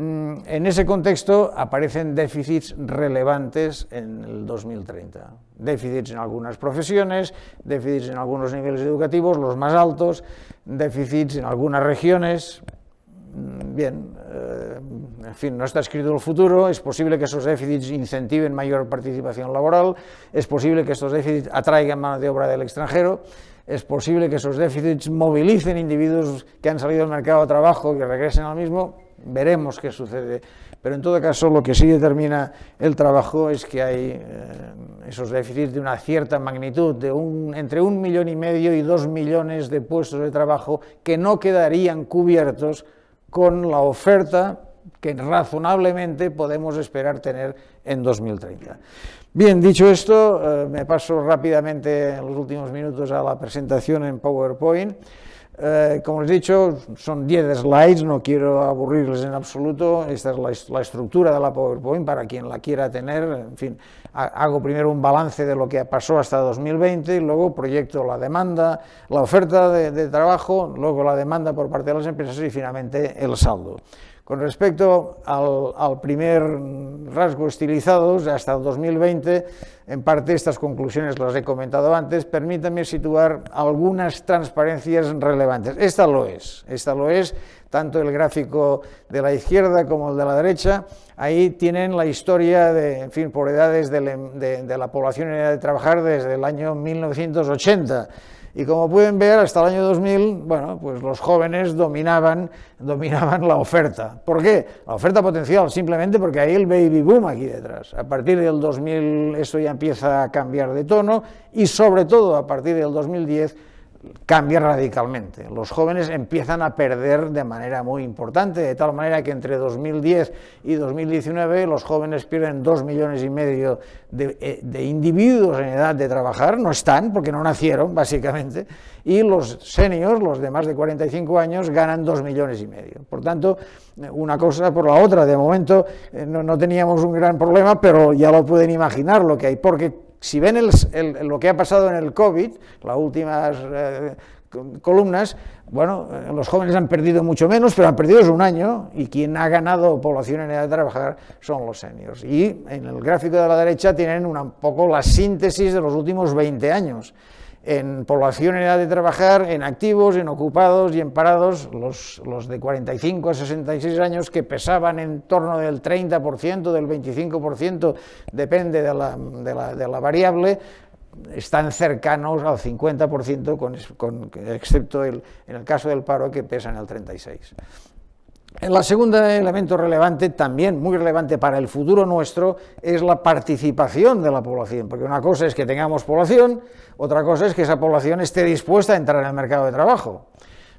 Mm, en ese contexto aparecen déficits relevantes en el 2030. Déficits en algunas profesiones, déficits en algunos niveles educativos, los más altos, déficits en algunas regiones. Mm, bien, eh, en fin, no está escrito el futuro, es posible que esos déficits incentiven mayor participación laboral, es posible que estos déficits atraigan mano de obra del extranjero, es posible que esos déficits movilicen individuos que han salido del mercado de trabajo y regresen al mismo, veremos qué sucede. Pero en todo caso, lo que sí determina el trabajo es que hay eh, esos déficits de una cierta magnitud, de un, entre un millón y medio y dos millones de puestos de trabajo que no quedarían cubiertos con la oferta que razonablemente podemos esperar tener en 2030. Bien, dicho esto, eh, me paso rápidamente en los últimos minutos a la presentación en PowerPoint. Eh, como os he dicho, son 10 slides, no quiero aburrirles en absoluto. Esta es la, estructura de la PowerPoint para quien la quiera tener. En fin, hago primero un balance de lo que pasó hasta 2020, luego proyecto la demanda, la oferta de trabajo, luego la demanda por parte de las empresas y finalmente el saldo. Con respecto al, primer rasgo estilizado, hasta el 2020, en parte estas conclusiones las he comentado antes, permítanme situar algunas transparencias relevantes. Esta lo es, esta lo es, tanto el gráfico de la izquierda como el de la derecha, ahí tienen la historia, de, en fin, por edades de, de la población en edad de trabajar desde el año 1980, y como pueden ver, hasta el año 2000, bueno, pues los jóvenes dominaban, dominaban la oferta. ¿Por qué? La oferta potencial, simplemente porque hay el baby boom aquí detrás. A partir del 2000 eso ya empieza a cambiar de tono y sobre todo a partir del 2010 cambia radicalmente. Los jóvenes empiezan a perder de manera muy importante, de tal manera que entre 2010 y 2019 los jóvenes pierden dos millones y medio eh, de, individuos en edad de trabajar, no están porque no nacieron básicamente, y los seniors, los de más de 45 años, ganan dos millones y medio. Por tanto, una cosa por la otra, de momento eh, no, no teníamos un gran problema, pero ya lo pueden imaginar lo que hay, porque si ven lo que ha pasado en el COVID, las últimas eh, columnas, bueno, eh, los jóvenes han perdido mucho menos, pero han perdido es un año, y quien ha ganado población en edad de trabajar son los seniors. Y en el gráfico de la derecha tienen un poco la síntesis de los últimos 20 años en población en edad de trabajar, en activos, en ocupados y en parados, los, de 45 a 66 años que pesaban en torno del 30%, del 25%, depende de la, variable, están cercanos al 50%, excepto el, en el caso del paro que pesan el 36%. El segundo elemento relevante, también muy relevante para el futuro nuestro, es la participación de la población, porque una cosa es que tengamos población, otra cosa es que esa población esté dispuesta a entrar en el mercado de trabajo.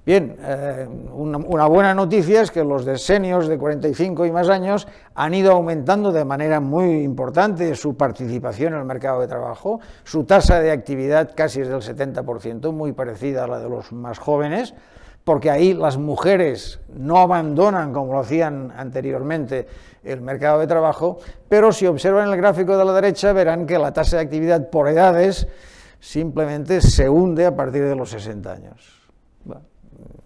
Bien, eh, una, una, buena noticia es que los decenios de 45 y más años han ido aumentando de manera muy importante su participación en el mercado de trabajo, su tasa de actividad casi es del 70%, muy parecida a la de los más jóvenes, porque ahí las mujeres no abandonan, como lo hacían anteriormente, el mercado de trabajo, pero si observan el gráfico de la derecha verán que la tasa de actividad por edades simplemente se hunde a partir de los 60 años.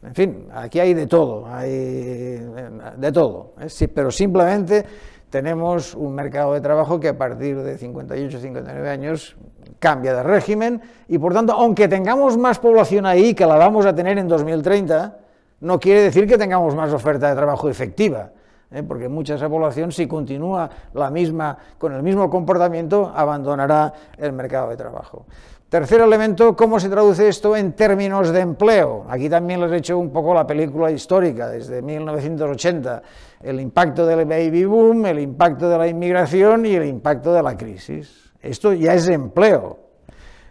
en fin, aquí hay de todo, hay eh, de todo, ¿eh? pero simplemente tenemos un mercado de trabajo que a partir de 58, 59 años cambia de régimen y por tanto, aunque tengamos más población ahí, que la vamos a tener en 2030, no quiere decir que tengamos más oferta de trabajo efectiva, ¿eh? porque mucha de esa población, si continúa la misma, con el mismo comportamiento, abandonará el mercado de trabajo. Tercer elemento, ¿cómo se traduce esto en términos de empleo? Aquí también les he hecho un poco la película histórica, desde 1980, el impacto del baby boom, el impacto de la inmigración y el impacto de la crisis. Esto ya es empleo.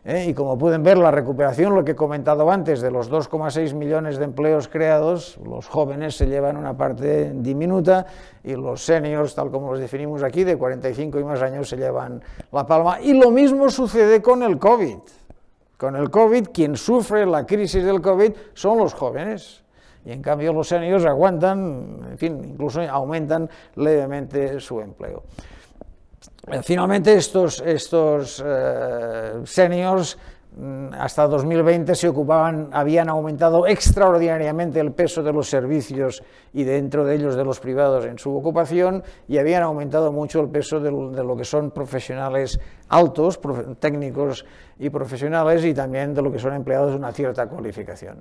¿eh? Y como pueden ver, la recuperación, lo que he comentado antes, de los 2,6 millones de empleos creados, los jóvenes se llevan una parte diminuta y los seniors, tal como los definimos aquí, de 45 y más años se llevan la palma. Y lo mismo sucede con el COVID. Con el COVID, quien sufre la crisis del COVID son los jóvenes y en cambio los seniors aguantan, en fin, incluso aumentan levemente su empleo. Eh, finalmente estos, eh, seniors mm, hasta 2020 se ocupaban, habían aumentado extraordinariamente el peso de los servicios y dentro de ellos de los privados en su ocupación y habían aumentado mucho el peso de, lo que son profesionales altos, técnicos y profesionales y también de lo que son empleados de una cierta cualificación.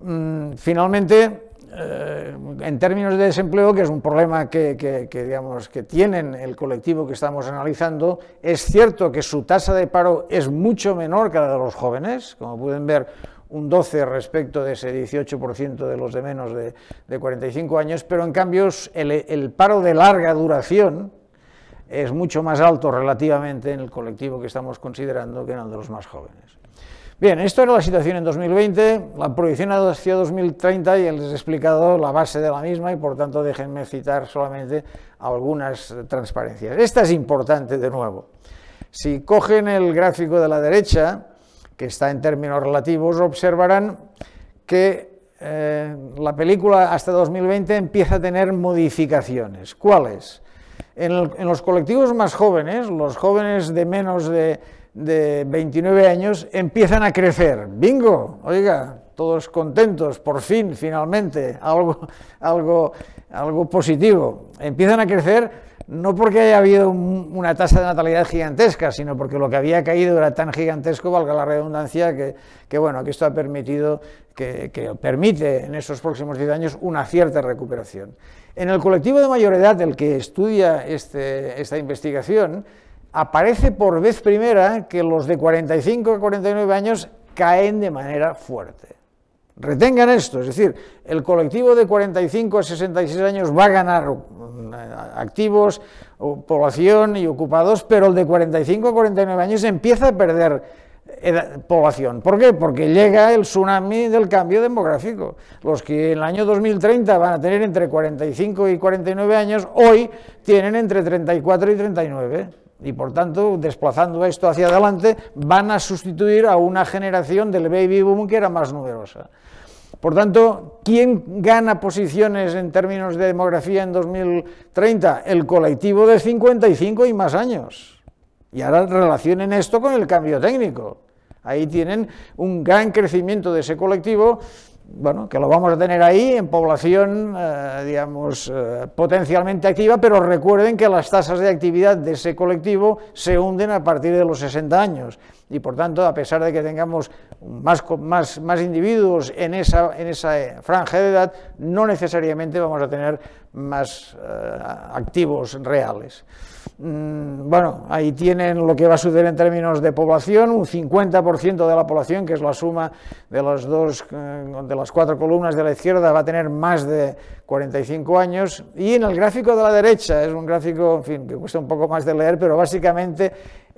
Mm, finalmente, eh, en términos de desempleo, que es un problema que, digamos, que tienen el colectivo que estamos analizando, es cierto que su tasa de paro es mucho menor que la de los jóvenes, como pueden ver, un 12 respecto de ese 18% de los de menos de, 45 años, pero en cambio el, el paro de larga duración es mucho más alto relativamente en el colectivo que estamos considerando que en el de los más jóvenes. Bien, esto era la situación en 2020, la proyección hacia 2030 y les he explicado la base de la misma y por tanto déjenme citar solamente algunas transparencias. Esta es importante de nuevo. Si cogen el gráfico de la derecha, que está en términos relativos, observarán que eh, la película hasta 2020 empieza a tener modificaciones. ¿Cuáles? en los colectivos más jóvenes, los jóvenes de menos de de 29 años empiezan a crecer. ¡Bingo! Oiga, todos contentos, por fin, finalmente, algo, algo, algo positivo. Empiezan a crecer no porque haya habido una tasa de natalidad gigantesca, sino porque lo que había caído era tan gigantesco, valga la redundancia, que, bueno, que esto ha permitido, que, permite en esos próximos 10 años una cierta recuperación. En el colectivo de mayor edad el que estudia este, esta investigación, aparece por vez primera que los de 45 a 49 años caen de manera fuerte. Retengan esto, es decir, el colectivo de 45 a 66 años va a ganar eh, activos, población y ocupados, pero el de 45 a 49 años empieza a perder eh, población. ¿Por qué? Porque llega el tsunami del cambio demográfico. Los que en el año 2030 van a tener entre 45 y 49 años, hoy tienen entre 34 y 39 y por tanto, desplazando esto hacia adelante, van a sustituir a una generación del baby boom que era más numerosa. Por tanto, ¿quién gana posiciones en términos de demografía en 2030? El colectivo de 55 y más años. Y ahora relacionen esto con el cambio técnico. Ahí tienen un gran crecimiento de ese colectivo bueno, que lo vamos a tener ahí en población, eh, digamos, eh, potencialmente activa, pero recuerden que las tasas de actividad de ese colectivo se hunden a partir de los 60 años y por tanto, a pesar de que tengamos más, más, individuos en esa, en esa eh, franja de edad, no necesariamente vamos a tener más eh, activos reales. Mm, bueno, ahí tienen lo que va a suceder en términos de población, un 50% de la población, que es la suma de las, dos, eh, de las cuatro columnas de la izquierda, va a tener más de 45 años, y en el gráfico de la derecha, es un gráfico que cuesta un poco más de leer, pero básicamente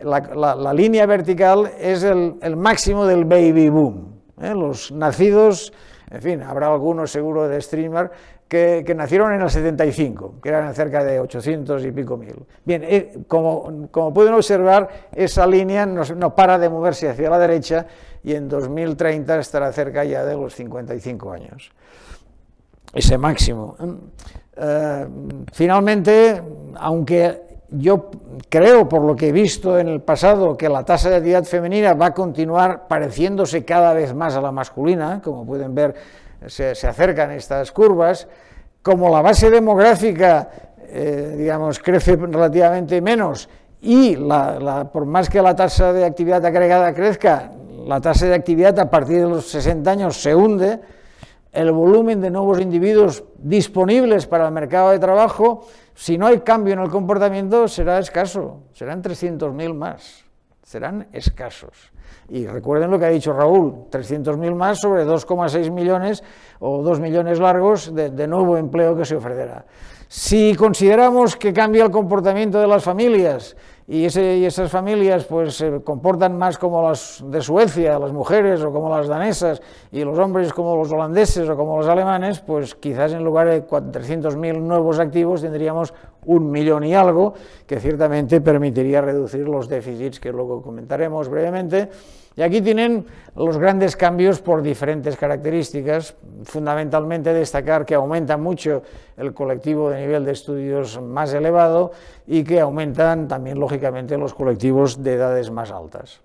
la, línea vertical es el, máximo del baby boom. ¿eh? Los nacidos, en fin, habrá algunos seguro de streamer que, nacieron en el 75, que eran cerca de 800 y pico mil. Bien, eh, como, pueden observar, esa línea no, para de moverse hacia la derecha y en 2030 estará cerca ya de los 55 años. Ese máximo. Eh, finalmente, aunque yo creo, por lo que he visto en el pasado, que la tasa de actividad femenina va a continuar pareciéndose cada vez más a la masculina, como pueden ver, se, acercan estas curvas. Como la base demográfica, eh, digamos, crece relativamente menos y por más que la tasa de actividad agregada crezca, la tasa de actividad a partir de los 60 años se hunde, el volumen de nuevos individuos disponibles para el mercado de trabajo si no hay cambio en el comportamiento, será escaso, serán 300.000 más, serán escasos. Y recuerden lo que ha dicho Raúl, 300.000 más sobre 2,6 millones o 2 millones largos de, de, nuevo empleo que se ofrecerá. Si consideramos que cambia el comportamiento de las familias y, esas familias pues se comportan más como las de Suecia, las mujeres o como las danesas y los hombres como los holandeses o como los alemanes, pues quizás en lugar de 400.000 nuevos activos tendríamos un millón y algo, que ciertamente permitiría reducir los déficits que luego comentaremos brevemente, y aquí tienen los grandes cambios por diferentes características. Fundamentalmente destacar que aumenta mucho el colectivo de nivel de estudios más elevado y que aumentan también, lógicamente, los colectivos de edades más altas.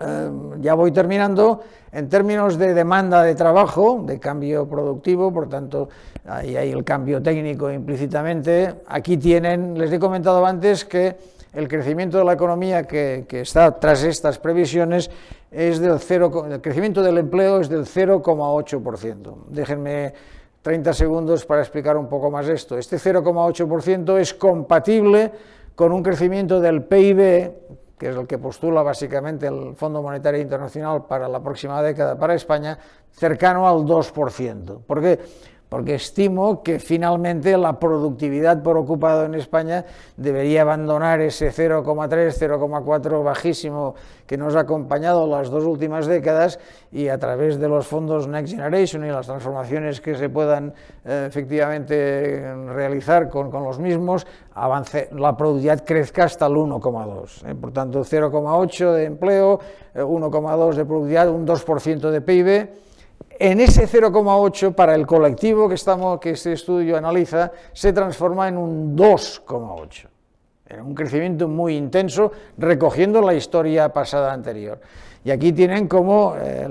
Eh, ya voy terminando. En términos de demanda de trabajo, de cambio productivo, por tanto, ahí hay el cambio técnico implícitamente. Aquí tienen, les he comentado antes que el crecimiento de la economía que, está tras estas previsiones es del 0, el crecimiento del empleo es del 0,8%. Déjenme 30 segundos para explicar un poco más esto. Este 0,8% es compatible con un crecimiento del PIB que es el que postula básicamente el Fondo Monetario Internacional para la próxima década para España, cercano al 2%. ¿Por qué? porque estimo que finalmente la productividad por ocupado en España debería abandonar ese 0,3, 0,4 bajísimo que nos ha acompañado las dos últimas décadas y a través de los fondos Next Generation y las transformaciones que se puedan eh, efectivamente realizar con, con los mismos, la productividad crezca hasta el 1,2. Eh. Por tanto, 0,8 de empleo, 1,2 eh, de productividad, un 2% de PIB en ese 0,8 para el colectivo que, este estudio analiza se transforma en un 2,8. En un crecimiento muy intenso recogiendo la historia pasada anterior. Y aquí tienen como eh,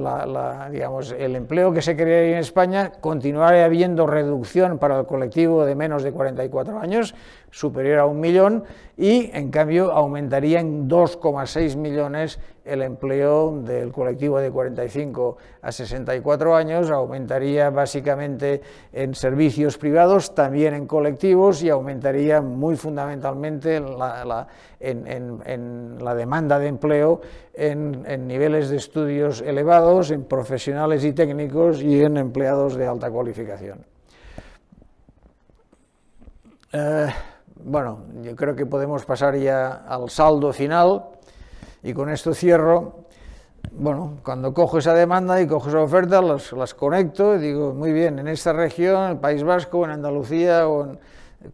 digamos, el empleo que se crearía en España continuará habiendo reducción para el colectivo de menos de 44 años, superior a un millón, y en cambio aumentaría en 2,6 millones el empleo del colectivo de 45 a 64 años, aumentaría básicamente en servicios privados, también en colectivos y aumentaría muy fundamentalmente la, en, la demanda de empleo en, niveles de estudios elevados, en profesionales y técnicos y en empleados de alta cualificación. Eh, bueno, yo creo que podemos pasar ya al saldo final. Y con esto cierro. Bueno, cuando cojo esa demanda y cojo esa oferta, las, conecto y digo, muy bien, en esta región, en el País Vasco, en Andalucía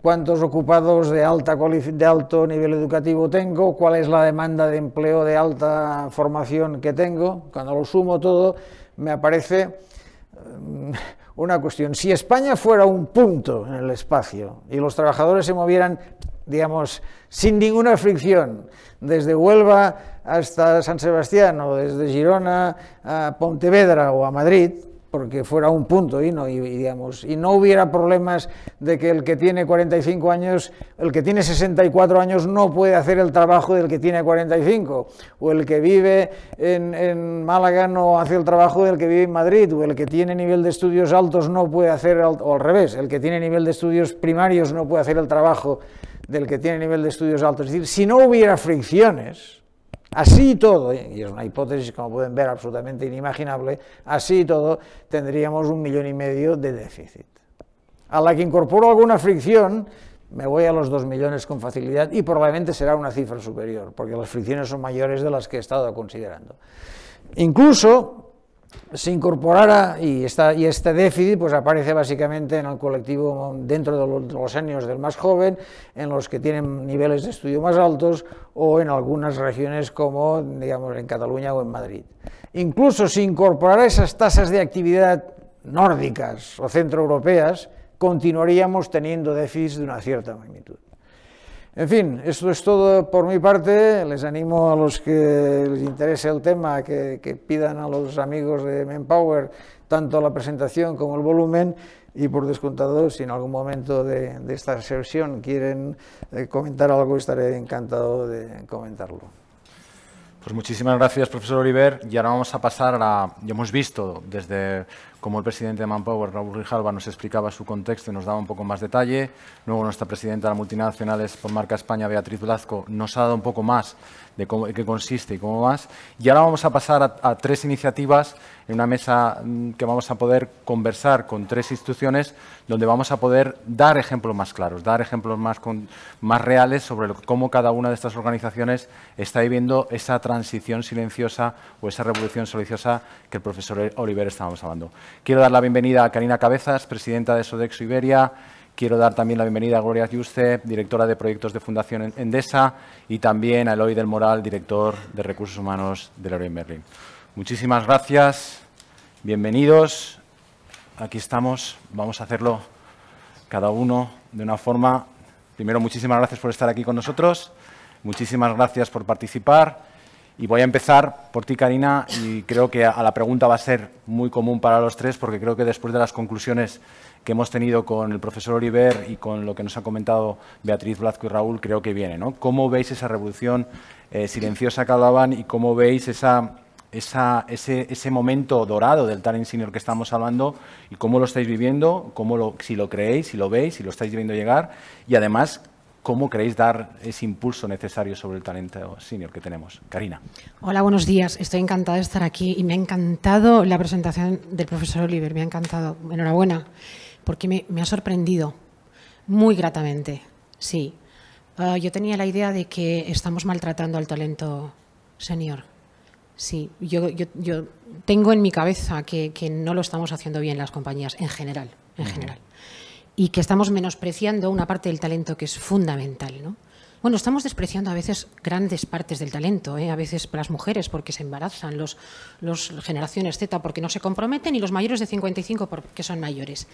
cuántos ocupados de, alta, de alto nivel educativo tengo, cuál es la demanda de empleo de alta formación que tengo. Cuando lo sumo todo, me aparece mm, una cuestión. Si España fuera un punto en el espacio y los trabajadores se movieran digamos, sin ninguna fricción, desde Huelva hasta San Sebastián o desde Girona a Pontevedra o a Madrid, porque fuera un punto y no, y, digamos, y no hubiera problemas de que el que tiene 45 años, el que tiene 64 años no puede hacer el trabajo del que tiene 45, o el que vive en, en Málaga no hace el trabajo del que vive en Madrid, o el que tiene nivel de estudios altos no puede hacer, o al revés, el que tiene nivel de estudios primarios no puede hacer el trabajo del que tiene nivel de estudios altos. Es decir, si no hubiera fricciones, así y todo, y es una hipótesis, como pueden ver, absolutamente inimaginable, así y todo, tendríamos un millón y medio de déficit. A la que incorporo alguna fricción, me voy a los dos millones con facilidad y probablemente será una cifra superior, porque las fricciones son mayores de las que he estado considerando. Incluso se incorporara y, y este déficit pues aparece básicamente en el colectivo dentro de los, años del más joven, en los que tienen niveles de estudio más altos o en algunas regiones como digamos en Cataluña o en Madrid. Incluso si incorporara esas tasas de actividad nórdicas o centroeuropeas, continuaríamos teniendo déficits de una cierta magnitud. En fin, esto es todo por mi parte. Les animo a los que les interese el tema que, pidan a los amigos de Manpower tanto la presentación como el volumen y por descontado, si en algún momento de, esta sesión quieren eh, comentar algo, estaré encantado de comentarlo. Pues muchísimas gracias, profesor Oliver. Y ahora vamos a pasar a, ya hemos visto desde como el presidente de Manpower, Raúl Rijalva, nos explicaba su contexto y nos daba un poco más detalle. Luego nuestra presidenta de la multinacionales por marca España, Beatriz Blasco, nos ha dado un poco más de cómo, qué consiste y cómo más. Y ahora vamos a pasar a, a tres iniciativas en una mesa mm, que vamos a poder conversar con tres instituciones donde vamos a poder dar ejemplos más claros, dar ejemplos más, más reales sobre cómo cada una de estas organizaciones está viviendo esa transición silenciosa o esa revolución silenciosa que el profesor Oliver estábamos hablando. Quiero dar la bienvenida a Karina Cabezas, presidenta de Sodexo Iberia, Quiero dar también la bienvenida a Gloria Yuste, directora de proyectos de Fundación Endesa, y también a Eloy del Moral, director de Recursos Humanos de Leroy Merlin. Muchísimas gracias, bienvenidos. Aquí estamos, vamos a hacerlo cada uno de una forma. Primero, muchísimas gracias por estar aquí con nosotros, muchísimas gracias por participar. Y voy a empezar por ti, Karina, y creo que a la pregunta va a ser muy común para los tres, porque creo que después de las conclusiones que hemos tenido con el profesor Oliver y con lo que nos ha comentado Beatriz Blasco y Raúl, creo que viene. ¿no? ¿Cómo veis esa revolución eh, silenciosa que daban y cómo veis esa esa, ese, momento dorado del talent senior que estamos hablando y cómo lo estáis viviendo, cómo si lo creéis, si lo veis, si lo estáis viendo llegar y además cómo queréis dar ese impulso necesario sobre el talento senior que tenemos. Karina. Hola, buenos días. Estoy encantada de estar aquí y me ha encantado la presentación del profesor Oliver. Me ha encantado. Enhorabuena, porque me, ha sorprendido muy gratamente. Sí. Ah, yo tenía la idea de que estamos maltratando al talento senior Sí, yo, yo, tengo en mi cabeza que, no lo estamos haciendo bien las compañías en general, en general. Y que estamos menospreciando una parte del talento que es fundamental, ¿no? Bueno, estamos despreciando a veces grandes partes del talento, ¿eh? a veces las mujeres porque se embarazan, los, generaciones Z porque no se comprometen y los mayores de 55 porque son mayores.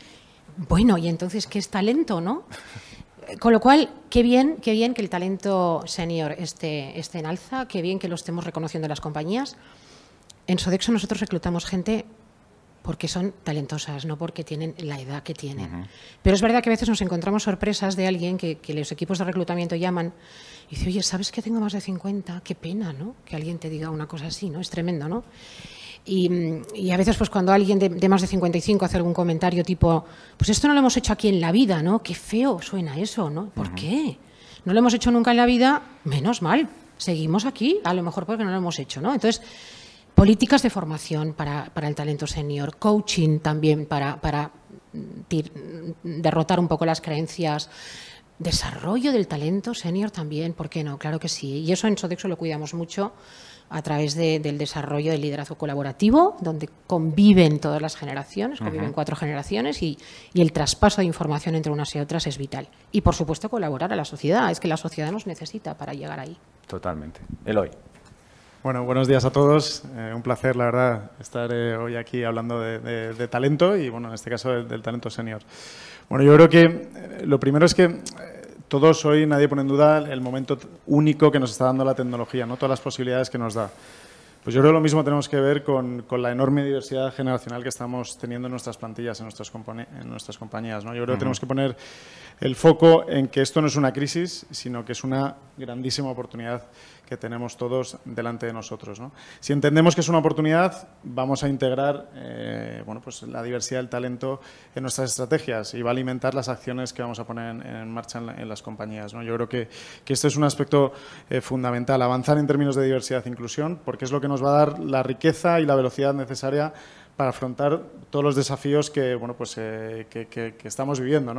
Bueno, y entonces, ¿qué es talento, no? con lo cual, qué bien, qué bien que el talento senior esté, esté en alza, qué bien que lo estemos reconociendo en las compañías. En Sodexo nosotros reclutamos gente porque son talentosas, no porque tienen la edad que tienen. Pero es verdad que a veces nos encontramos sorpresas de alguien que, los equipos de reclutamiento llaman y dicen oye, ¿sabes que tengo más de 50? Qué pena, ¿no? Que alguien te diga una cosa así, ¿no? Es tremendo, ¿no? Y, a veces, pues cuando alguien de, de, más de 55 hace algún comentario tipo, pues esto no lo hemos hecho aquí en la vida, ¿no? Qué feo suena eso, ¿no? ¿Por qué? No lo hemos hecho nunca en la vida, menos mal. Seguimos aquí, a lo mejor porque no lo hemos hecho, ¿no? Entonces, políticas de formación para, el talento senior, coaching también para, mm, mm, derrotar un poco las creencias, desarrollo del talento senior también, ¿por qué no? Claro que sí. Y eso en Sodexo lo cuidamos mucho a través del desarrollo del liderazgo colaborativo, donde conviven todas las generaciones, conviven cuatro generaciones y, el traspaso de información entre unas y otras es vital. Y por supuesto colaborar a la sociedad, es que la sociedad nos necesita para llegar ahí. Totalmente. Eloy. Bueno, buenos días a todos. Eh, un placer, la verdad, estar eh, hoy aquí hablando de, talento y, bueno, en este caso del, talento senior. Bueno, yo creo que eh, lo primero es que todos hoy, nadie pone en duda el momento único que nos está dando la tecnología, ¿no? todas las posibilidades que nos da. Pues yo creo que lo mismo tenemos que ver con, la enorme diversidad generacional que estamos teniendo en nuestras plantillas, en nuestras, compañías. Yo creo que tenemos que poner el foco en que esto no es una crisis, sino que es una grandísima oportunidad que tenemos todos delante de nosotros. Si entendemos que es una oportunidad, vamos a integrar eh, bueno, pues la diversidad del talento en nuestras estrategias y va a alimentar las acciones que vamos a poner en, marcha en, las compañías. ¿no? Yo creo que, este es un aspecto eh, fundamental, avanzar en términos de diversidad e inclusión, porque es lo que nos va a dar la riqueza y la velocidad necesaria para afrontar todos los desafíos que, bueno, pues, eh, estamos viviendo.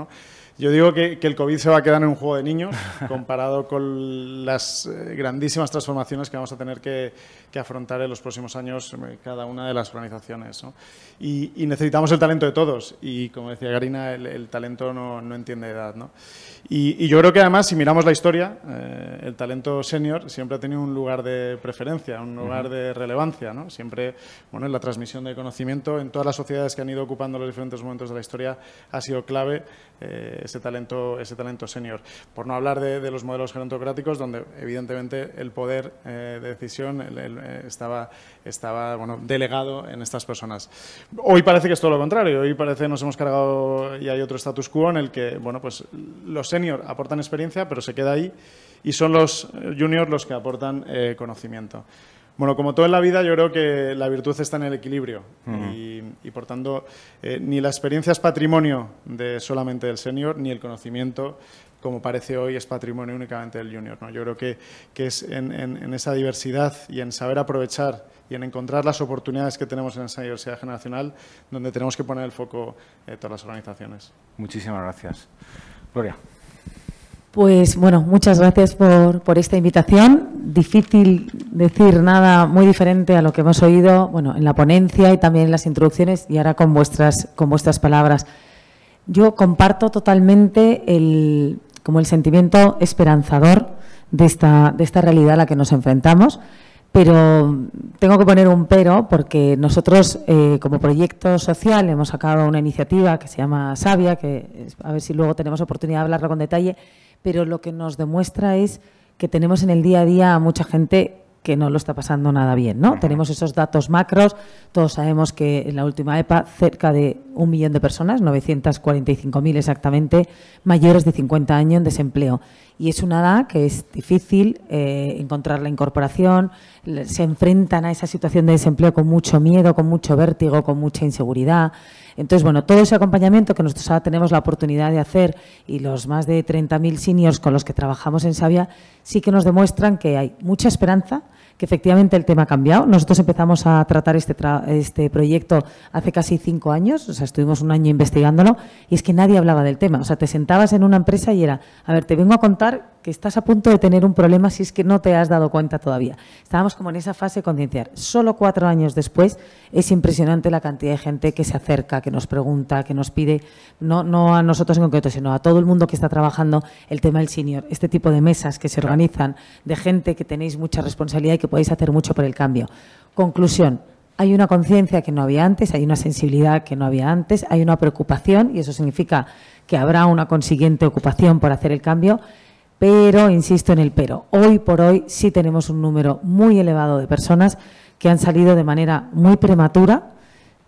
Yo digo que, el COVID se va a quedar en un juego de niños comparado con las eh, grandísimas transformaciones que vamos a tener que, afrontar en los próximos años eh, cada una de las organizaciones. ¿no? Y, necesitamos el talento de todos. Y como decía Garina, el, talento no, entiende edad. ¿no? Y, yo creo que además, si miramos la historia, eh, el talento senior siempre ha tenido un lugar de preferencia, un lugar de relevancia. ¿no? Siempre bueno, en la transmisión de conocimiento, en todas las sociedades que han ido ocupando los diferentes momentos de la historia, ha sido clave. Eh, ese, talento, ese talento senior. Por no hablar de, los modelos gerontocráticos, donde evidentemente el poder eh, de decisión eh, estaba, estaba bueno, delegado en estas personas. Hoy parece que es todo lo contrario. Hoy parece que nos hemos cargado y hay otro status quo en el que bueno, pues, los senior aportan experiencia, pero se queda ahí y son los juniors los que aportan eh, conocimiento. Bueno, como todo en la vida, yo creo que la virtud está en el equilibrio y, por tanto, eh, ni la experiencia es patrimonio de solamente del senior, ni el conocimiento, como parece hoy, es patrimonio únicamente del junior. Yo creo que, es en, esa diversidad y en saber aprovechar y en encontrar las oportunidades que tenemos en esa diversidad generacional donde tenemos que poner el foco eh, todas las organizaciones. Muchísimas gracias. Gloria. Pues bueno, muchas gracias por, esta invitación. Difícil decir nada muy diferente a lo que hemos oído bueno, en la ponencia y también en las introducciones y ahora con vuestras, con vuestras palabras. Yo comparto totalmente el, como el sentimiento esperanzador de esta, de esta realidad a la que nos enfrentamos, pero tengo que poner un pero porque nosotros eh, como proyecto social hemos sacado una iniciativa que se llama Sabia, que a ver si luego tenemos oportunidad de hablarla con detalle pero lo que nos demuestra es que tenemos en el día a día a mucha gente que no lo está pasando nada bien, ¿no? Tenemos esos datos macros, todos sabemos que en la última EPA cerca de un millón de personas, 945.000 exactamente, mayores de 50 años en desempleo. Y es una edad que es difícil eh, encontrar la incorporación, se enfrentan a esa situación de desempleo con mucho miedo, con mucho vértigo, con mucha inseguridad. Entonces, bueno, todo ese acompañamiento que nosotros ahora tenemos la oportunidad de hacer y los más de 30.000 seniors con los que trabajamos en Sabia sí que nos demuestran que hay mucha esperanza, que efectivamente el tema ha cambiado. Nosotros empezamos a tratar este, este proyecto hace casi cinco años, o sea, estuvimos un año investigándolo, y es que nadie hablaba del tema. O sea, te sentabas en una empresa y era, a ver, te vengo a contar que estás a punto de tener un problema si es que no te has dado cuenta todavía. Estábamos como en esa fase de concienciar. Solo cuatro años después es impresionante la cantidad de gente que se acerca, que nos pregunta, que nos pide, no, no a nosotros en concreto, sino a todo el mundo que está trabajando el tema del senior, este tipo de mesas que se organizan, de gente que tenéis mucha responsabilidad y que podéis hacer mucho por el cambio. Conclusión, hay una conciencia que no había antes, hay una sensibilidad que no había antes, hay una preocupación y eso significa que habrá una consiguiente ocupación por hacer el cambio pero, insisto en el pero, hoy por hoy sí tenemos un número muy elevado de personas que han salido de manera muy prematura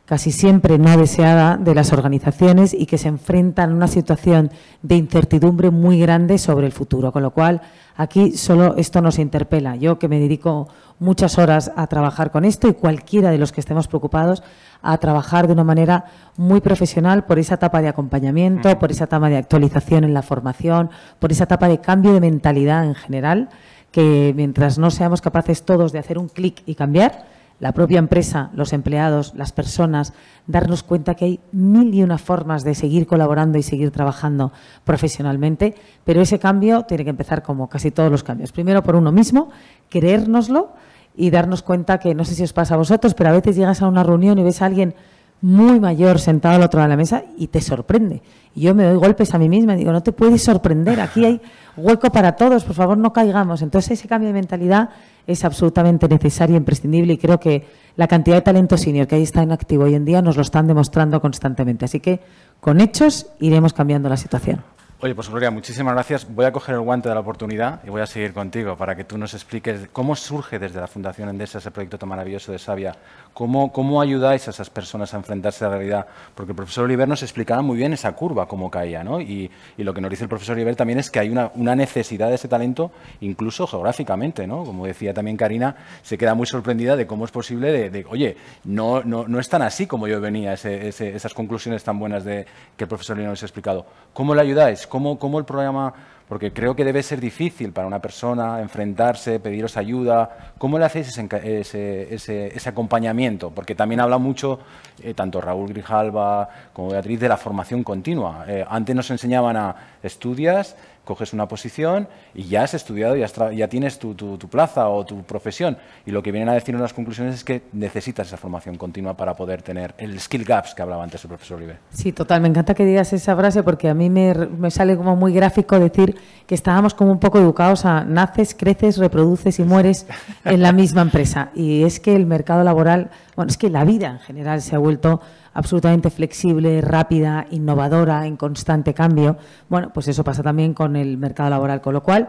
casi siempre no deseada de las organizaciones y que se enfrentan a una situación de incertidumbre muy grande sobre el futuro. Con lo cual, aquí solo esto nos interpela. Yo que me dedico muchas horas a trabajar con esto y cualquiera de los que estemos preocupados a trabajar de una manera muy profesional por esa etapa de acompañamiento, por esa etapa de actualización en la formación, por esa etapa de cambio de mentalidad en general, que mientras no seamos capaces todos de hacer un clic y cambiar, la propia empresa, los empleados, las personas, darnos cuenta que hay mil y una formas de seguir colaborando y seguir trabajando profesionalmente, pero ese cambio tiene que empezar como casi todos los cambios. Primero por uno mismo, creérnoslo y darnos cuenta que, no sé si os pasa a vosotros, pero a veces llegas a una reunión y ves a alguien muy mayor sentado al otro lado de la mesa y te sorprende. Y yo me doy golpes a mí misma y digo, no te puedes sorprender, aquí hay hueco para todos, por favor no caigamos. Entonces ese cambio de mentalidad es absolutamente necesaria, imprescindible y creo que la cantidad de talento senior que ahí está en activo hoy en día nos lo están demostrando constantemente. Así que con hechos iremos cambiando la situación. Oye, pues Gloria, muchísimas gracias. Voy a coger el guante de la oportunidad y voy a seguir contigo para que tú nos expliques cómo surge desde la Fundación Endesa ese proyecto tan maravilloso de Sabia. ¿Cómo, cómo ayudáis a esas personas a enfrentarse a la realidad? Porque el profesor Oliver nos explicaba muy bien esa curva, cómo caía, ¿no? Y, lo que nos dice el profesor Oliver también es que hay una, necesidad de ese talento, incluso geográficamente, ¿no? Como decía también Karina, se queda muy sorprendida de cómo es posible de, oye, no, no, es tan así como yo venía, ese, esas conclusiones tan buenas de, que el profesor Oliver nos ha explicado. ¿Cómo le ayudáis? ¿Cómo, ¿Cómo el programa, porque creo que debe ser difícil para una persona enfrentarse, pediros ayuda, ¿cómo le hacéis ese, ese, acompañamiento? Porque también habla mucho, eh, tanto Raúl Grijalba como Beatriz, de la formación continua. Eh, antes nos enseñaban a estudias, coges una posición y ya has estudiado, ya, ya tienes tu, plaza o tu profesión. Y lo que vienen a decir unas conclusiones es que necesitas esa formación continua para poder tener el skill gaps que hablaba antes el profesor Oliver. Sí, total. Me encanta que digas esa frase porque a mí me, me sale como muy gráfico decir que estábamos como un poco educados a naces, creces, reproduces y mueres en la misma empresa. Y es que el mercado laboral, bueno, es que la vida en general se ha vuelto absolutamente flexible, rápida, innovadora, en constante cambio. Bueno, pues eso pasa también con el mercado laboral, con lo cual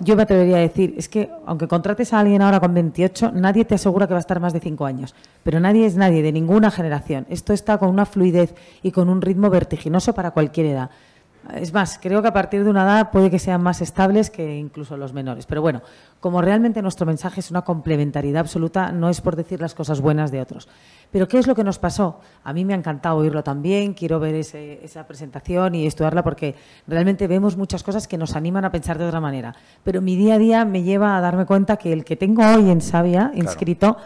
yo me atrevería a decir, es que aunque contrates a alguien ahora con 28, nadie te asegura que va a estar más de 5 años, pero nadie es nadie, de ninguna generación. Esto está con una fluidez y con un ritmo vertiginoso para cualquier edad. Es más, creo que a partir de una edad puede que sean más estables que incluso los menores. Pero bueno, como realmente nuestro mensaje es una complementariedad absoluta, no es por decir las cosas buenas de otros. Pero ¿qué es lo que nos pasó? A mí me ha encantado oírlo también, quiero ver esa presentación y estudiarla porque realmente vemos muchas cosas que nos animan a pensar de otra manera. Pero mi día a día me lleva a darme cuenta que el que tengo hoy en Sabia inscrito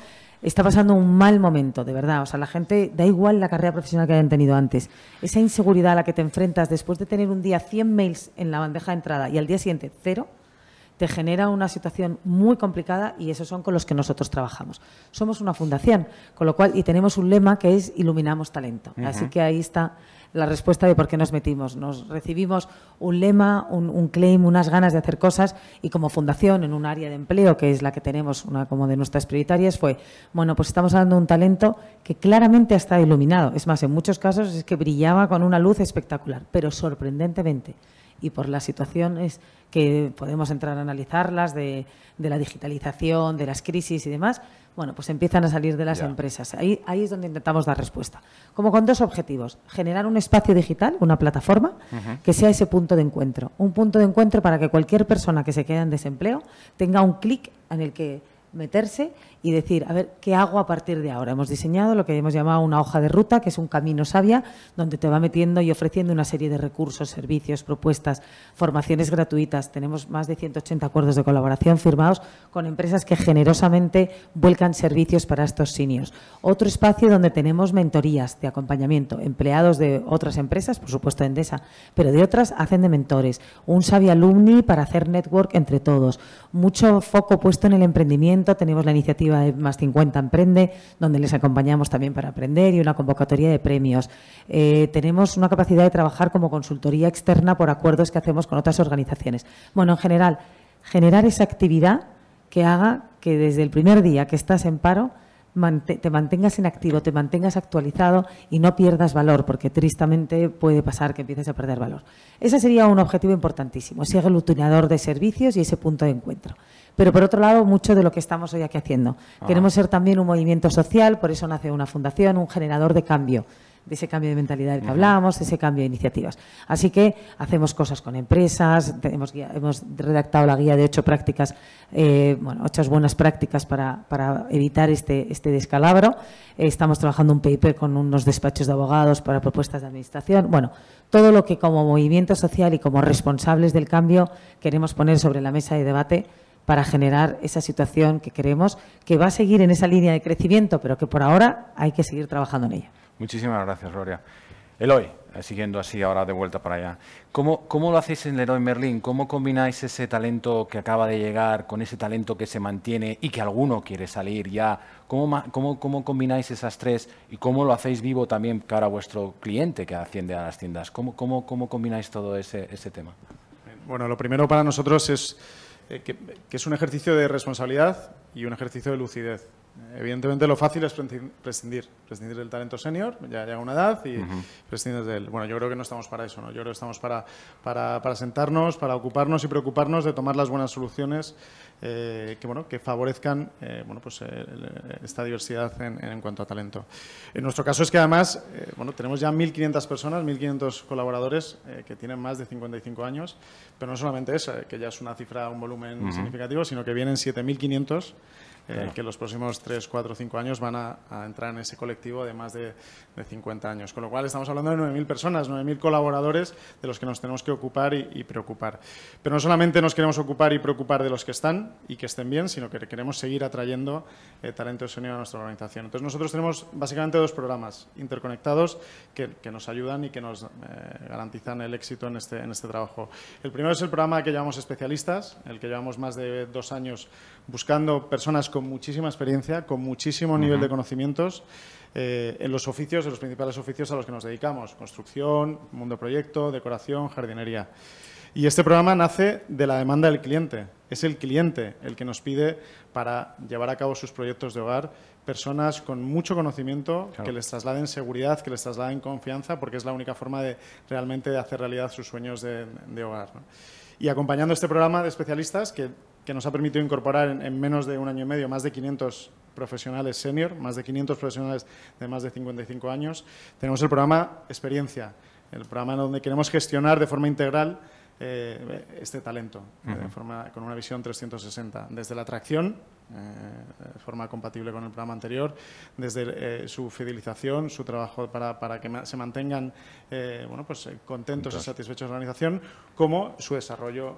está pasando un mal momento, de verdad. O sea, la gente, da igual la carrera profesional que hayan tenido antes. Esa inseguridad a la que te enfrentas después de tener un día 100 mails en la bandeja de entrada y al día siguiente cero, te genera una situación muy complicada y esos son con los que nosotros trabajamos. Somos una fundación, con lo cual, y tenemos un lema que es Iluminamos Talento. Así que ahí está la respuesta de por qué nos metimos. Nos recibimos un lema, un, claim, unas ganas de hacer cosas y como fundación en un área de empleo, que es la que tenemos una como de nuestras prioritarias, fue, bueno, pues estamos hablando de un talento que claramente está iluminado. Es más, en muchos casos es que brillaba con una luz espectacular, pero sorprendentemente y por las situaciones que podemos entrar a analizarlas de la digitalización, de las crisis y demás, bueno, pues empiezan a salir de las empresas. Ahí, ahí es donde intentamos dar respuesta. Como con dos objetivos. Generar un espacio digital, una plataforma, que sea ese punto de encuentro. Un punto de encuentro para que cualquier persona que se quede en desempleo tenga un clic en el que meterse y decir, a ver, ¿qué hago a partir de ahora? Hemos diseñado lo que hemos llamado una hoja de ruta, que es un camino sabia, donde te va metiendo y ofreciendo una serie de recursos, servicios, propuestas, formaciones gratuitas. Tenemos más de 180 acuerdos de colaboración firmados con empresas que generosamente vuelcan servicios para estos sinios. Otro espacio donde tenemos mentorías de acompañamiento, empleados de otras empresas, por supuesto Endesa, pero de otras hacen de mentores. Un sabia alumni para hacer network entre todos. Mucho foco puesto en el emprendimiento, tenemos la iniciativa más 50 Emprende, donde les acompañamos también para aprender y una convocatoria de premios. Eh, tenemos una capacidad de trabajar como consultoría externa por acuerdos que hacemos con otras organizaciones. Bueno, en general, generar esa actividad que haga que desde el primer día que estás en paro te mantengas en activo, te mantengas actualizado y no pierdas valor, porque tristemente puede pasar que empieces a perder valor. Ese sería un objetivo importantísimo, ese aglutinador de servicios y ese punto de encuentro pero por otro lado mucho de lo que estamos hoy aquí haciendo. Ah. Queremos ser también un movimiento social, por eso nace una fundación, un generador de cambio de ese cambio de mentalidad del que hablábamos, ese cambio de iniciativas. Así que hacemos cosas con empresas, hemos, redactado la guía de ocho prácticas, eh, bueno, ocho buenas prácticas para, evitar este, este descalabro. Eh, estamos trabajando un paper con unos despachos de abogados para propuestas de administración. Bueno, todo lo que como movimiento social y como responsables del cambio queremos poner sobre la mesa de debate para generar esa situación que queremos, que va a seguir en esa línea de crecimiento, pero que por ahora hay que seguir trabajando en ella. Muchísimas gracias, Gloria. Eloy, eh, siguiendo así ahora de vuelta para allá, ¿cómo, cómo lo hacéis en Leroy Merlin? ¿Cómo combináis ese talento que acaba de llegar con ese talento que se mantiene y que alguno quiere salir ya? ¿Cómo, cómo, combináis esas tres y cómo lo hacéis vivo también para vuestro cliente que asciende a las tiendas? ¿Cómo, cómo, combináis todo ese, ese tema? Bueno, lo primero para nosotros es eh, que es un ejercicio de responsabilidad y un ejercicio de lucidez. Evidentemente lo fácil es prescindir, prescindir del talento senior, ya llega una edad y prescindir del... Bueno, yo creo que no estamos para eso, ¿no? Yo creo que estamos para, sentarnos, para ocuparnos y preocuparnos de tomar las buenas soluciones eh, que, favorezcan eh, pues, eh, esta diversidad en, cuanto a talento. En nuestro caso es que además bueno, tenemos ya 1.500 personas, 1.500 colaboradores que tienen más de 55 años, pero no solamente esa, que ya es una cifra, un volumen significativo, sino que vienen 7.500 eh, que los próximos 3, 4, 5 años van a, entrar en ese colectivo de más de, de, 50 años. Con lo cual estamos hablando de 9.000 personas, 9.000 colaboradores de los que nos tenemos que ocupar y, preocupar. Pero no solamente nos queremos ocupar y preocupar de los que están y que estén bien, sino que queremos seguir atrayendo eh, talento sonido a nuestra organización. Entonces nosotros tenemos básicamente dos programas interconectados que, que nos ayudan y que nos eh, garantizan el éxito en este, en este trabajo. El primero es el programa que llamamos especialistas, el que llevamos más de dos años buscando personas con muchísima experiencia, con muchísimo nivel de conocimientos eh, en los oficios, en los principales oficios a los que nos dedicamos, construcción, mundo proyecto, decoración, jardinería. Y este programa nace de la demanda del cliente. Es el cliente el que nos pide para llevar a cabo sus proyectos de hogar personas con mucho conocimiento que les trasladen seguridad, que les trasladen confianza, porque es la única forma de realmente de hacer realidad sus sueños de, hogar. Y acompañando este programa de especialistas que que nos ha permitido incorporar en, menos de un año y medio más de 500 profesionales senior, más de 500 profesionales de más de 55 años. Tenemos el programa Experiencia, el programa donde queremos gestionar de forma integral eh, este talento, eh, con una visión 360, desde la atracción de eh, forma compatible con el programa anterior, desde eh, su fidelización, su trabajo para, para que se mantengan eh, bueno, pues, contentos y satisfechos de la organización, como su desarrollo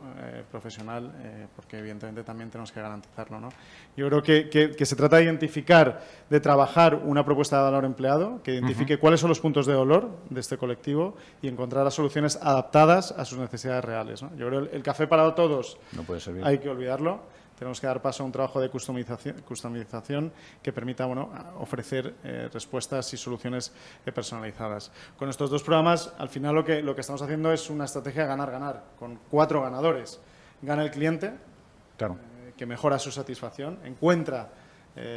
profesional, porque evidentemente también tenemos que garantizarlo. ¿no? Yo creo que, que, se trata de identificar, de trabajar una propuesta de valor empleado, que identifique cuáles son los puntos de dolor de este colectivo y encontrar las soluciones adaptadas a sus necesidades reales. Yo creo que el, café para todos no puede hay que olvidarlo tenemos que dar paso a un trabajo de customización, que permita bueno, ofrecer eh, respuestas y soluciones eh, personalizadas. Con estos dos programas, al final lo que, estamos haciendo es una estrategia ganar-ganar, con cuatro ganadores. Gana el cliente, eh, que mejora su satisfacción, encuentra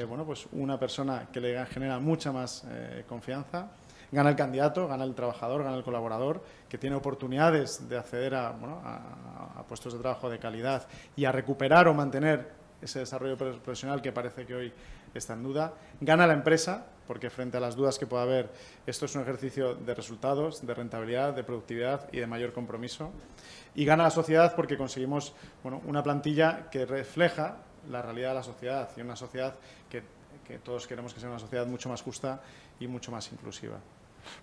bueno, pues una persona que le genera mucha más confianza, gana el candidato, gana el trabajador, gana el colaborador, que tiene oportunidades de acceder a, puestos de trabajo de calidad y a recuperar o mantener ese desarrollo profesional que parece que hoy está en duda. Gana la empresa, porque frente a las dudas que pueda haber, esto es un ejercicio de resultados, de rentabilidad, de productividad y de mayor compromiso. Y gana la sociedad porque conseguimos una plantilla que refleja la realidad de la sociedad y una sociedad que todos queremos que sea una sociedad mucho más justa y mucho más inclusiva.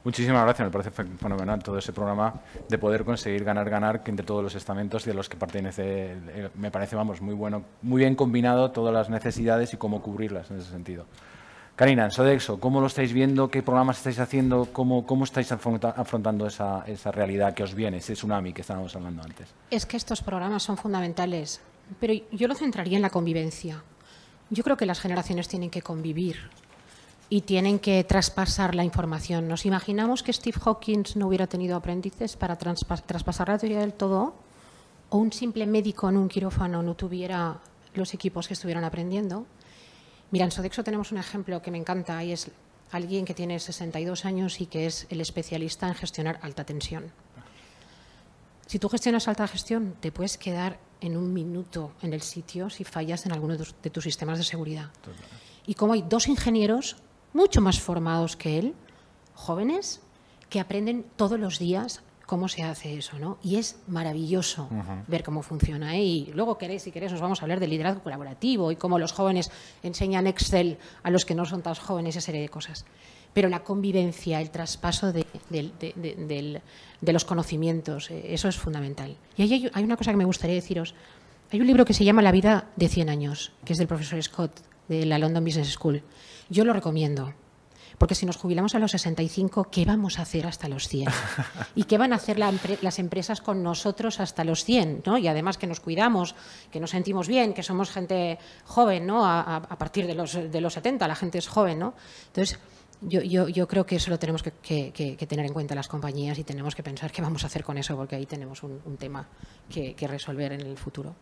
Muchísimas gracias, me parece fenomenal todo ese programa de poder conseguir ganar, ganar, entre todos los estamentos de los que pertenece, eh, me parece, vamos, muy bueno, muy bien combinado todas las necesidades y cómo cubrirlas en ese sentido. Karina, en Sodexo, ¿cómo lo estáis viendo? ¿Qué programas estáis haciendo? ¿Cómo, cómo estáis afrontando esa, esa, realidad que os viene, ese tsunami que estábamos hablando antes? Es que estos programas son fundamentales, pero yo lo centraría en la convivencia. Yo creo que las generaciones tienen que convivir y tienen que traspasar la información. ¿Nos imaginamos que Steve Hawkins no hubiera tenido aprendices para traspasar la teoría del todo? ¿O un simple médico en un quirófano no tuviera los equipos que estuvieran aprendiendo? Mira, en Sodexo tenemos un ejemplo que me encanta y es alguien que tiene 62 años y que es el especialista en gestionar alta tensión. Si tú gestionas alta gestión, te puedes quedar en un minuto en el sitio si fallas en alguno de tus sistemas de seguridad. Y como hay dos ingenieros mucho más formados que él, jóvenes, que aprenden todos los días cómo se hace eso, ¿no? Y es maravilloso ver cómo funciona. ¿eh? Y luego, queréis, si queréis, nos vamos a hablar del liderazgo colaborativo y cómo los jóvenes enseñan Excel a los que no son tan jóvenes, esa serie de cosas. Pero la convivencia, el traspaso de, los conocimientos, eh, eso es fundamental. Y hay, hay una cosa que me gustaría deciros. Hay un libro que se llama La vida de 100 años, que es del profesor Scott de la London Business School. Yo lo recomiendo. Porque si nos jubilamos a los 65, ¿qué vamos a hacer hasta los 100? ¿Y qué van a hacer las empresas con nosotros hasta los 100? Y además que nos cuidamos, que nos sentimos bien, que somos gente joven, ¿no? a, partir de los, 70 la gente es joven. ¿no? Entonces, yo, creo que eso lo tenemos que, tener en cuenta las compañías y tenemos que pensar qué vamos a hacer con eso, porque ahí tenemos un, tema que, resolver en el futuro.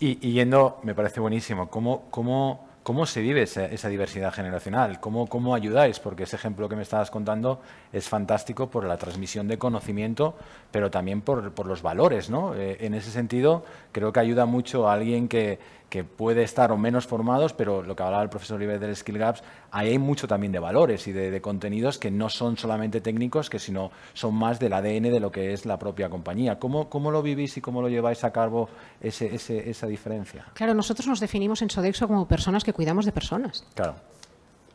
Y, yendo, me parece buenísimo, ¿cómo, cómo ¿Cómo se vive esa, diversidad generacional? ¿Cómo, ayudáis? Porque ese ejemplo que me estabas contando es fantástico por la transmisión de conocimiento, pero también por, los valores. ¿no? Eh, en ese sentido, creo que ayuda mucho a alguien que, que puede estar o menos formados, pero lo que hablaba el profesor Oliver del Skill Gaps, ahí hay mucho también de valores y de, contenidos que no son solamente técnicos, que sino son más del ADN de lo que es la propia compañía. ¿Cómo, lo vivís y cómo lo lleváis a cabo ese, esa diferencia? Claro, nosotros nos definimos en Sodexo como personas que cuidamos de personas. Claro.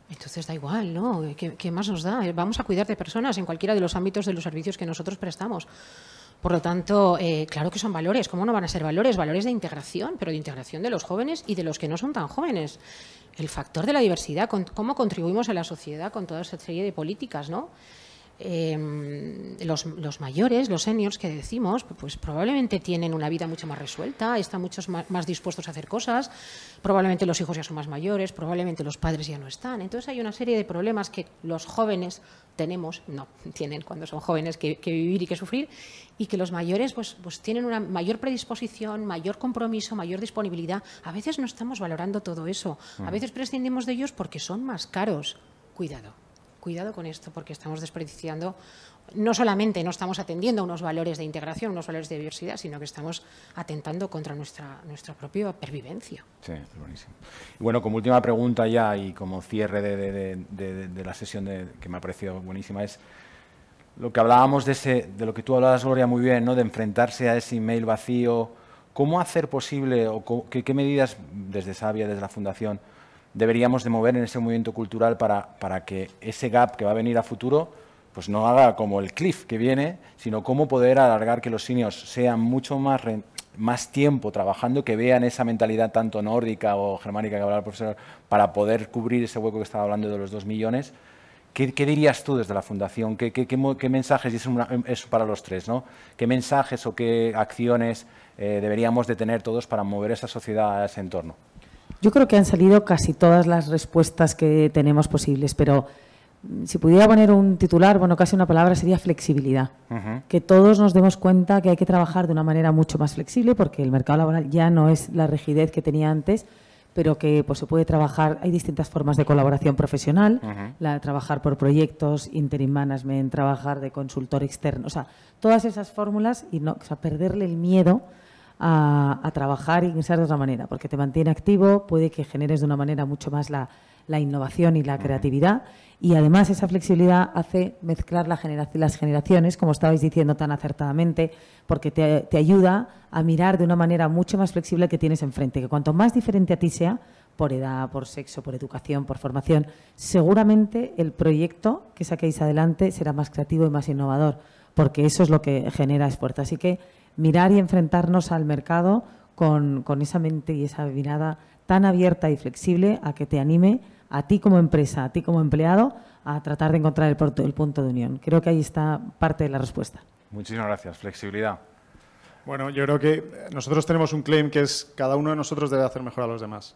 Entonces da igual, ¿no? ¿Qué, ¿Qué, más nos da? Vamos a cuidar de personas en cualquiera de los ámbitos de los servicios que nosotros prestamos. Por lo tanto, eh, claro que son valores. ¿Cómo no van a ser valores? Valores de integración, pero de integración de los jóvenes y de los que no son tan jóvenes. El factor de la diversidad, cómo contribuimos a la sociedad con toda esa serie de políticas, ¿no? Em, los, mayores, los seniors que decimos, pues probablemente tienen una vida mucho más resuelta, están muchos más, dispuestos a hacer cosas, probablemente los hijos ya son más mayores, probablemente los padres ya no están. Entonces hay una serie de problemas que los jóvenes tenemos, no, tienen cuando son jóvenes que, vivir y que sufrir, y que los mayores pues, pues tienen una mayor predisposición, mayor compromiso, mayor disponibilidad. A veces no estamos valorando todo eso, a mm. veces prescindimos de ellos porque son más caros. Cuidado cuidado con esto porque estamos desperdiciando, no solamente no estamos atendiendo a unos valores de integración, unos valores de diversidad, sino que estamos atentando contra nuestra, nuestra propia pervivencia. Sí, buenísimo. Y bueno, como última pregunta ya y como cierre de, la sesión que me ha parecido buenísima es lo que hablábamos de, ese, de lo que tú hablabas, Gloria, muy bien, ¿no? de enfrentarse a ese email vacío. ¿Cómo hacer posible o qué medidas desde Sabia, desde la Fundación, deberíamos de mover en ese movimiento cultural para, que ese gap que va a venir a futuro pues no haga como el cliff que viene, sino cómo poder alargar que los seniors sean mucho más, más tiempo trabajando, que vean esa mentalidad tanto nórdica o germánica que hablaba el profesor, para poder cubrir ese hueco que estaba hablando de los dos millones. ¿Qué, dirías tú desde la Fundación? ¿Qué, mensajes, y es, para los tres, ¿no? ¿Qué mensajes o qué acciones eh, deberíamos de tener todos para mover esa sociedad a ese entorno? Yo creo que han salido casi todas las respuestas que tenemos posibles, pero mm, si pudiera poner un titular, bueno, casi una palabra sería flexibilidad. Que todos nos demos cuenta que hay que trabajar de una manera mucho más flexible porque el mercado laboral ya no es la rigidez que tenía antes, pero que pues, se puede trabajar, hay distintas formas de colaboración profesional, la trabajar por proyectos, interim management, trabajar de consultor externo, o sea, todas esas fórmulas y no, o sea, perderle el miedo a, trabajar y pensar de otra manera, porque te mantiene activo, puede que generes de una manera mucho más la, innovación y la creatividad. Y además esa flexibilidad hace mezclar las generaciones, como estabais diciendo tan acertadamente, porque te, te, ayuda a mirar de una manera mucho más flexible que tienes enfrente. Que cuanto más diferente a ti sea, por edad, por sexo, por educación, por formación, seguramente el proyecto que saquéis adelante será más creativo y más innovador, porque eso es lo que genera esfuerzo. Así que mirar y enfrentarnos al mercado con, esa mente y esa mirada tan abierta y flexible a que te anime a ti como empresa, a ti como empleado, a tratar de encontrar el, punto de unión. Creo que ahí está parte de la respuesta. Muchísimas gracias. Flexibilidad. Bueno, yo creo que nosotros tenemos un claim que es cada uno de nosotros debe hacer mejor a los demás.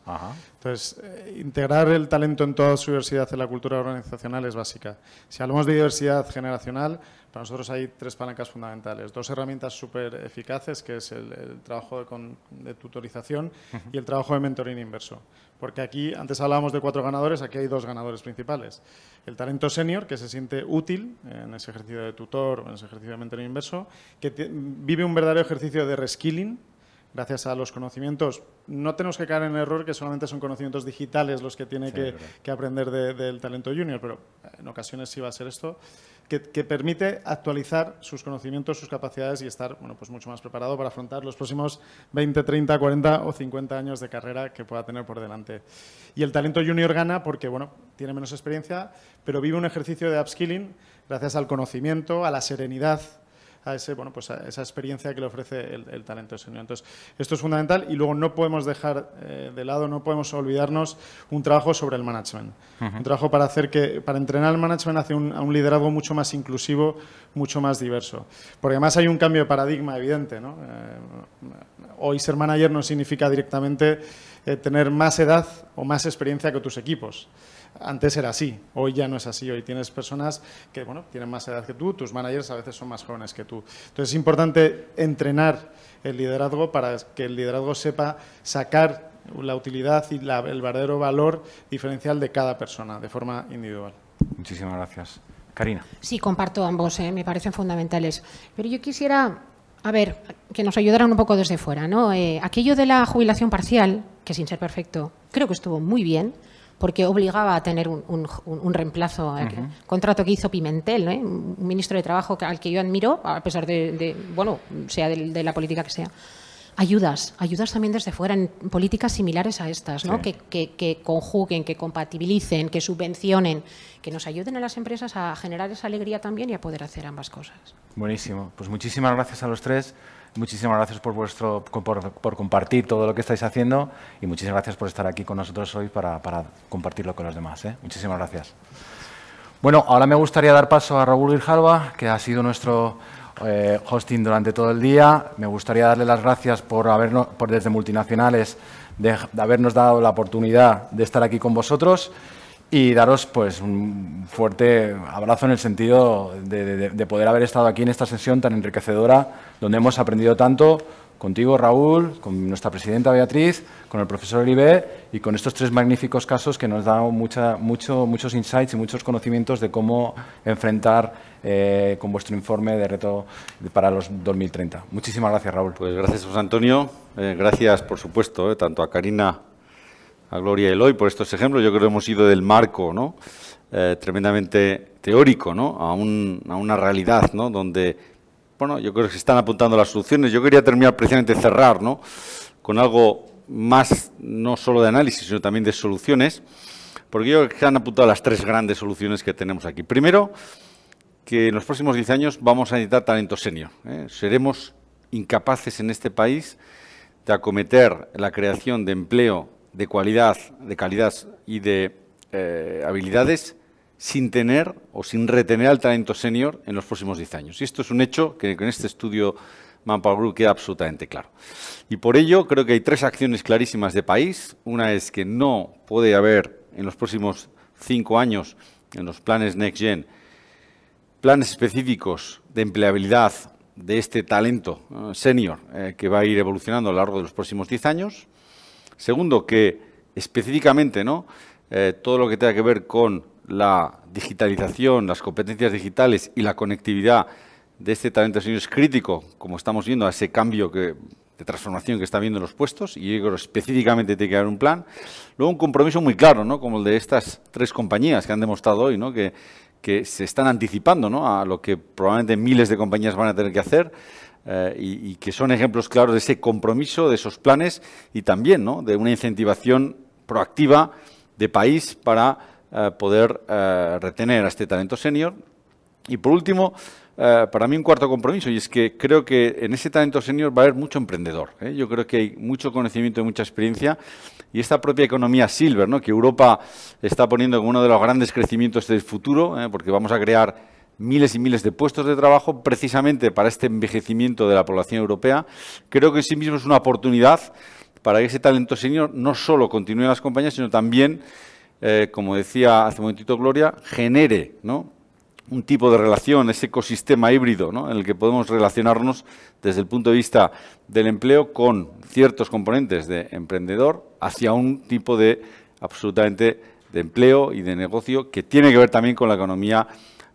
Entonces, eh, integrar el talento en toda su diversidad en la cultura organizacional es básica. Si hablamos de diversidad generacional, para nosotros hay tres palancas fundamentales, dos herramientas súper eficaces, que es el, trabajo de, tutorización y el trabajo de mentoring inverso. Porque aquí, antes hablábamos de cuatro ganadores, aquí hay dos ganadores principales. El talento senior, que se siente útil en ese ejercicio de tutor o en ese ejercicio de mentoring inverso, que vive un verdadero ejercicio de reskilling, gracias a los conocimientos. No tenemos que caer en el error que solamente son conocimientos digitales los que tiene que, aprender del talento junior, pero en ocasiones sí va a ser esto que, permite actualizar sus conocimientos, sus capacidades y estar bueno, pues mucho más preparado para afrontar los próximos 20, 30, 40 o 50 años de carrera que pueda tener por delante. Y el talento junior gana porque bueno, tiene menos experiencia, pero vive un ejercicio de upskilling gracias al conocimiento, a la serenidad a, ese, bueno, pues a esa experiencia que le ofrece el, talento senior. Entonces, esto es fundamental y luego no podemos dejar eh, de lado, no podemos olvidarnos un trabajo sobre el management. Un trabajo para hacer que, para entrenar el management hacia un, liderazgo mucho más inclusivo, mucho más diverso. Porque además hay un cambio de paradigma evidente, ¿no? Eh, hoy ser manager no significa directamente eh, tener más edad o más experiencia que tus equipos antes era así, hoy ya no es así, hoy tienes personas que bueno, tienen más edad que tú, tus managers a veces son más jóvenes que tú. Entonces es importante entrenar el liderazgo para que el liderazgo sepa sacar la utilidad y el verdadero valor diferencial de cada persona de forma individual. Muchísimas gracias. Karina. Sí, comparto ambos, ¿eh? me parecen fundamentales. Pero yo quisiera, a ver, que nos ayudaran un poco desde fuera. ¿no? Eh, aquello de la jubilación parcial, que sin ser perfecto, creo que estuvo muy bien, porque obligaba a tener un, reemplazo. Eh, contrato que hizo Pimentel, ¿eh? un ministro de Trabajo al que yo admiro, a pesar de, bueno, sea de, la política que sea ayudas, ayudas también desde fuera en políticas similares a estas, ¿no? que, conjuguen, que compatibilicen, que subvencionen, que nos ayuden a las empresas a generar esa alegría también y a poder hacer ambas cosas. Buenísimo. Pues muchísimas gracias a los tres. Muchísimas gracias por, vuestro, por, compartir todo lo que estáis haciendo y muchísimas gracias por estar aquí con nosotros hoy para, compartirlo con los demás. ¿eh? Muchísimas gracias. Bueno, ahora me gustaría dar paso a Raúl Virjalba, que ha sido nuestro eh, hosting durante todo el día. Me gustaría darle las gracias por, habernos, por desde multinacionales de habernos dado la oportunidad de estar aquí con vosotros y daros pues un fuerte abrazo en el sentido de, poder haber estado aquí en esta sesión tan enriquecedora, donde hemos aprendido tanto contigo, Raúl, con nuestra presidenta Beatriz, con el profesor Oliver y con estos tres magníficos casos que nos dan mucha, mucho, muchos insights y muchos conocimientos de cómo enfrentar eh, con vuestro informe de reto para los 2030. Muchísimas gracias, Raúl. Pues gracias, José Antonio. Eh, gracias, por supuesto, eh, tanto a Karina a Gloria Eloy por estos ejemplos. Yo creo que hemos ido del marco ¿no? Eh, tremendamente teórico ¿no? a, una realidad ¿no? donde, bueno, yo creo que se están apuntando las soluciones. Yo quería terminar precisamente cerrar ¿no? con algo más, no solo de análisis, sino también de soluciones, porque yo creo que se han apuntado las tres grandes soluciones que tenemos aquí. Primero, que en los próximos 10 años vamos a necesitar talento senior. ¿eh? Seremos incapaces en este país de acometer la creación de empleo de cualidad, de calidad y de eh, habilidades sin tener o sin retener al talento senior en los próximos 10 años. Y esto es un hecho que en este estudio Manpower Group queda absolutamente claro. Y por ello creo que hay tres acciones clarísimas de país. Una es que no puede haber en los próximos cinco años en los planes Next Gen planes específicos de empleabilidad de este talento senior eh, que va a ir evolucionando a lo largo de los próximos 10 años. Segundo, que específicamente, eh, todo lo que tenga que ver con la digitalización, las competencias digitales y la conectividad de este talento senior es crítico, como estamos viendo, a ese cambio de transformación que está viendo en los puestos, y específicamente tiene que haber un plan. Luego un compromiso muy claro, como el de estas tres compañías que han demostrado hoy, que, se están anticipando a lo que probablemente miles de compañías van a tener que hacer eh, y, que son ejemplos claros de ese compromiso, de esos planes y también ¿no? de una incentivación proactiva de país para eh, poder eh, retener a este talento senior. Y por último, para mí un cuarto compromiso, y es que creo que en ese talento senior va a haber mucho emprendedor. Yo creo que hay mucho conocimiento y mucha experiencia. Y esta propia economía silver, ¿no? que Europa está poniendo como uno de los grandes crecimientos del futuro, porque vamos a crear miles y miles de puestos de trabajo precisamente para este envejecimiento de la población europea, creo que en sí mismo es una oportunidad para que ese talento señor no solo continúe en las compañías, sino también, eh, como decía hace un momentito Gloria, genere un tipo de relación, ese ecosistema híbrido ¿no? en el que podemos relacionarnos desde el punto de vista del empleo con ciertos componentes de emprendedor hacia un tipo de absolutamente de empleo y de negocio que tiene que ver también con la economía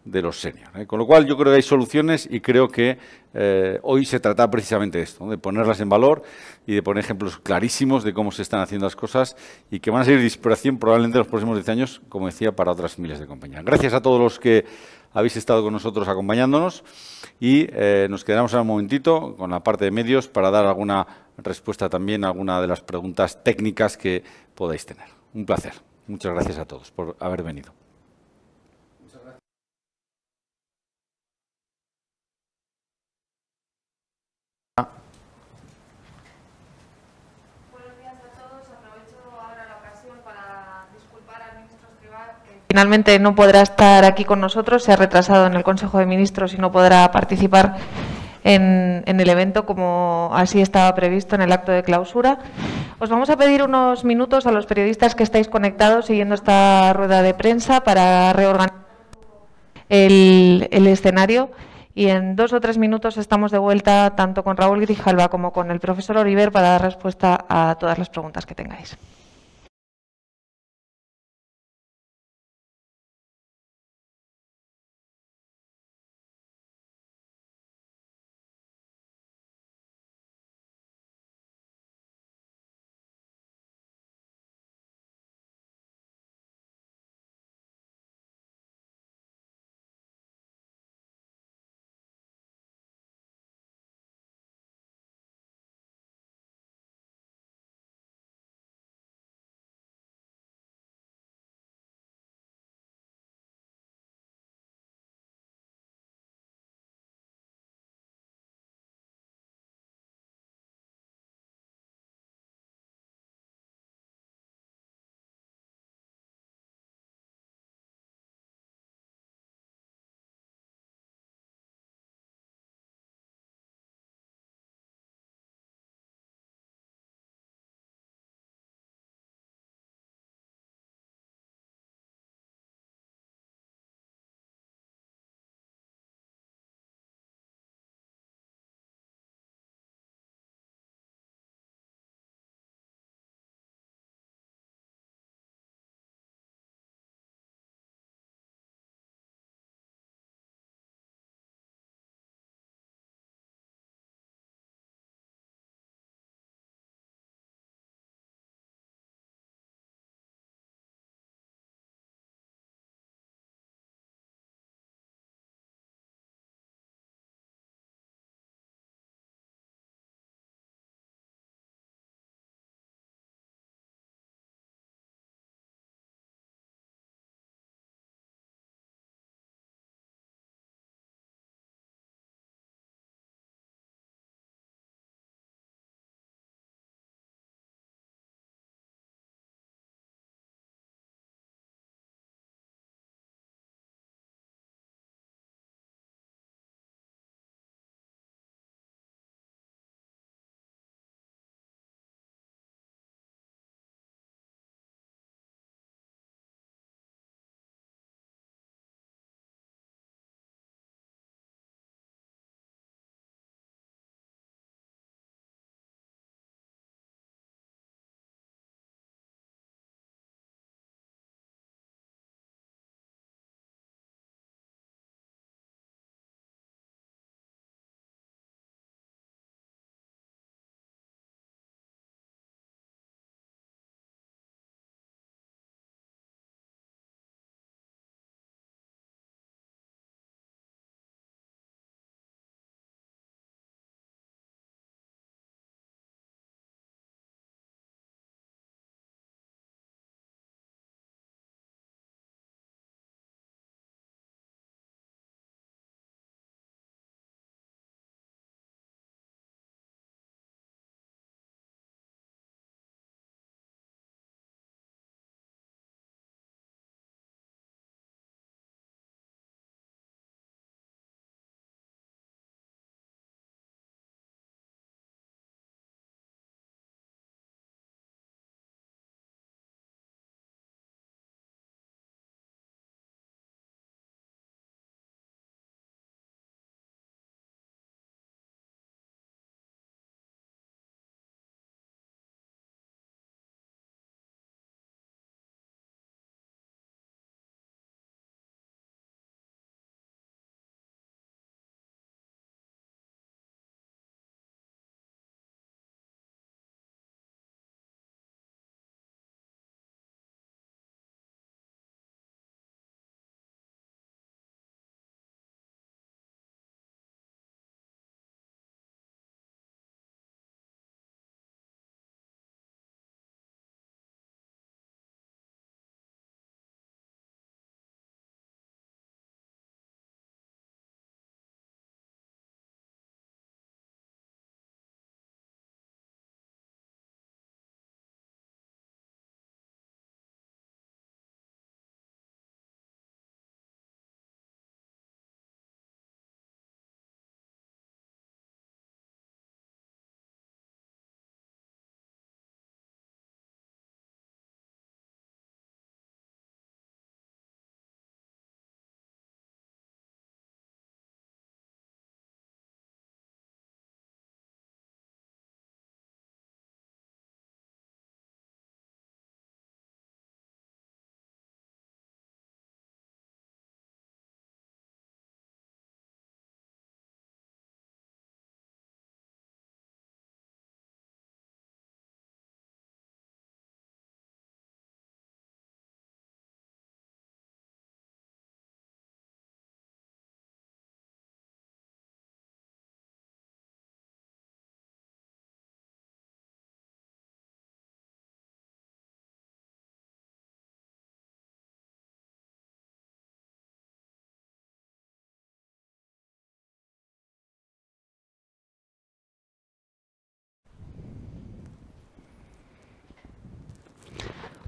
de los seniors. ¿eh? Con lo cual yo creo que hay soluciones y creo que eh, hoy se trata precisamente de esto, de ponerlas en valor y de poner ejemplos clarísimos de cómo se están haciendo las cosas y que van a ser de inspiración probablemente en los próximos 10 años, como decía, para otras miles de compañías. Gracias a todos los que habéis estado con nosotros acompañándonos y eh, nos quedamos ahora un momentito con la parte de medios para dar alguna respuesta también a alguna de las preguntas técnicas que podáis tener. Un placer. Muchas gracias a todos por haber venido. Finalmente no podrá estar aquí con nosotros, se ha retrasado en el Consejo de Ministros y no podrá participar en, el evento como así estaba previsto en el acto de clausura. Os vamos a pedir unos minutos a los periodistas que estáis conectados siguiendo esta rueda de prensa para reorganizar el, escenario y en dos o tres minutos estamos de vuelta tanto con Raúl Grijalba como con el profesor Oliver para dar respuesta a todas las preguntas que tengáis.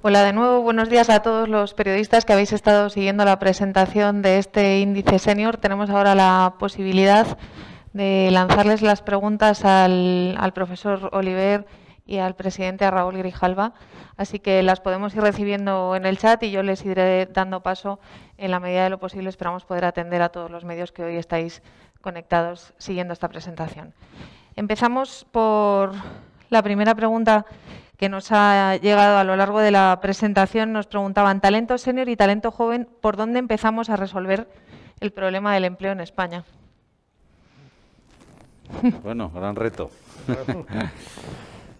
Hola de nuevo, buenos días a todos los periodistas que habéis estado siguiendo la presentación de este índice senior. Tenemos ahora la posibilidad de lanzarles las preguntas al, profesor Oliver y al presidente Raúl Grijalva. Así que las podemos ir recibiendo en el chat y yo les iré dando paso en la medida de lo posible. Esperamos poder atender a todos los medios que hoy estáis conectados siguiendo esta presentación. Empezamos por la primera pregunta que nos ha llegado a lo largo de la presentación, nos preguntaban talento senior y talento joven, ¿por dónde empezamos a resolver el problema del empleo en España? Bueno, gran reto.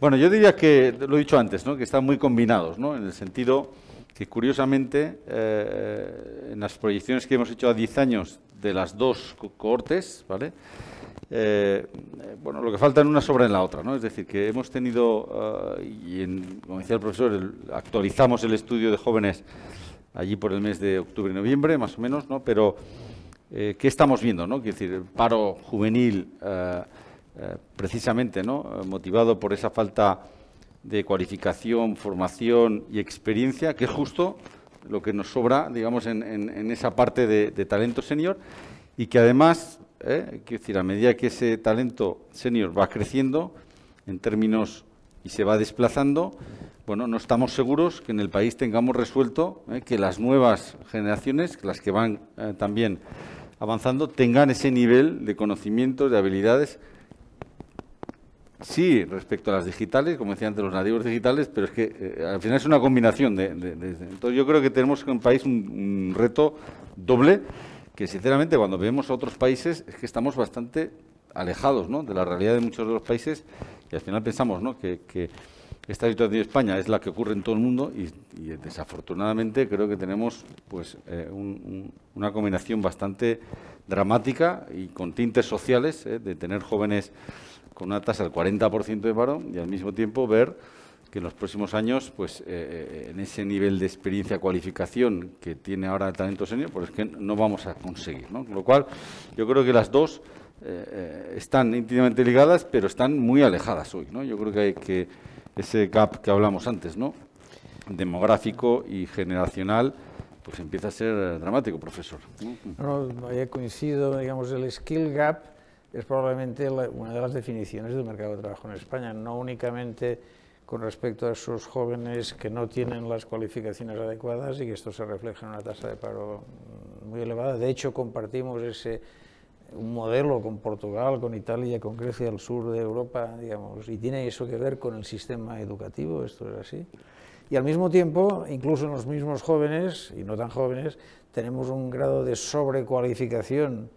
bueno, yo diría que, lo he dicho antes, ¿no? que están muy combinados, ¿no? en el sentido que curiosamente eh, en las proyecciones que hemos hecho a 10 años de las dos cohortes, ¿vale? Eh, bueno, lo que falta en una sobra en la otra, ¿no? Es decir, que hemos tenido, ah, y en, como decía el profesor, actualizamos el estudio de jóvenes allí por el mes de octubre y noviembre, más o menos, ¿no? Pero, eh, ¿qué estamos viendo, no? decir, el paro juvenil, eh, precisamente, ¿no? Motivado por esa falta de cualificación, formación y experiencia, que es justo lo que nos sobra, digamos, en, esa parte de, de talento senior, y que además ¿eh? Quiero decir, a medida que ese talento senior va creciendo en términos y se va desplazando, bueno, no estamos seguros que en el país tengamos resuelto ¿eh? que las nuevas generaciones, las que van eh, también avanzando, tengan ese nivel de conocimientos, de habilidades. Sí, respecto a las digitales, como decía antes, los nativos digitales, pero es que al final es una combinación. entonces yo creo que tenemos en el país un reto doble que sinceramente cuando vemos a otros países es que estamos bastante alejados de la realidad de muchos de los países y al final pensamos que, esta situación de España es la que ocurre en todo el mundo y, eh, desafortunadamente creo que tenemos pues eh, una combinación bastante dramática y con tintes sociales eh, de tener jóvenes con una tasa del 40% de paro y al mismo tiempo ver que en los próximos años, pues eh, eh, en ese nivel de experiencia, cualificación que tiene ahora el talento senior, pues es que no vamos a conseguir. Con lo cual, yo creo que las dos eh, están íntimamente ligadas, pero están muy alejadas hoy. ¿no? Yo creo que hay que ese gap que hablamos antes, ¿no? demográfico y generacional, pues empieza a ser dramático, profesor. No, no, coincido, digamos, el skill gap es probablemente una de las definiciones del mercado de trabajo en España, no únicamente con respecto a esos jóvenes que no tienen las cualificaciones adecuadas y que esto se refleja en una tasa de paro muy elevada. De hecho, compartimos ese un modelo con Portugal, con Italia, con Grecia, el sur de Europa, digamos, y tiene eso que ver con el sistema educativo, esto es así. Y al mismo tiempo, incluso en los mismos jóvenes, y no tan jóvenes, tenemos un grado de sobrecualificación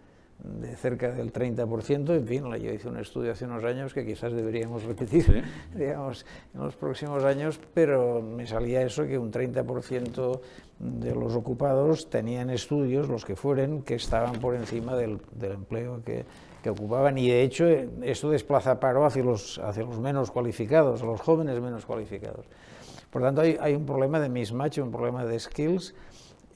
de cerca del 30%, en fin, yo hice un estudio hace unos años que quizás deberíamos repetir, digamos, en los próximos años, pero me salía eso que un 30% de los ocupados tenían estudios, los que fueren, que estaban por encima del, empleo que, ocupaban y de hecho eso desplaza paro hacia los, hacia los menos cualificados, a los jóvenes menos cualificados. Por tanto, hay, hay un problema de mismatch, un problema de skills,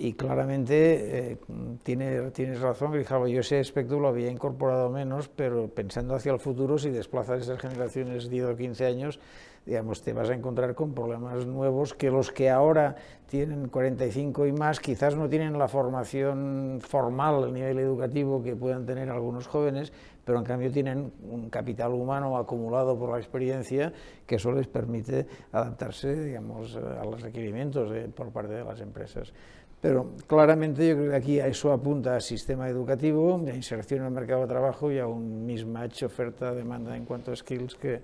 y claramente eh, tienes razón, Grijalva, yo ese aspecto lo había incorporado menos, pero pensando hacia el futuro, si desplazas esas generaciones 10 o 15 años, digamos, te vas a encontrar con problemas nuevos que los que ahora tienen 45 y más quizás no tienen la formación formal a nivel educativo que puedan tener algunos jóvenes, pero en cambio tienen un capital humano acumulado por la experiencia que eso les permite adaptarse, digamos, a los requerimientos por parte de las empresas. Pero claramente yo creo que aquí eso apunta al sistema educativo, a inserción en el mercado de trabajo y a un mismatch oferta-demanda en cuanto a skills que,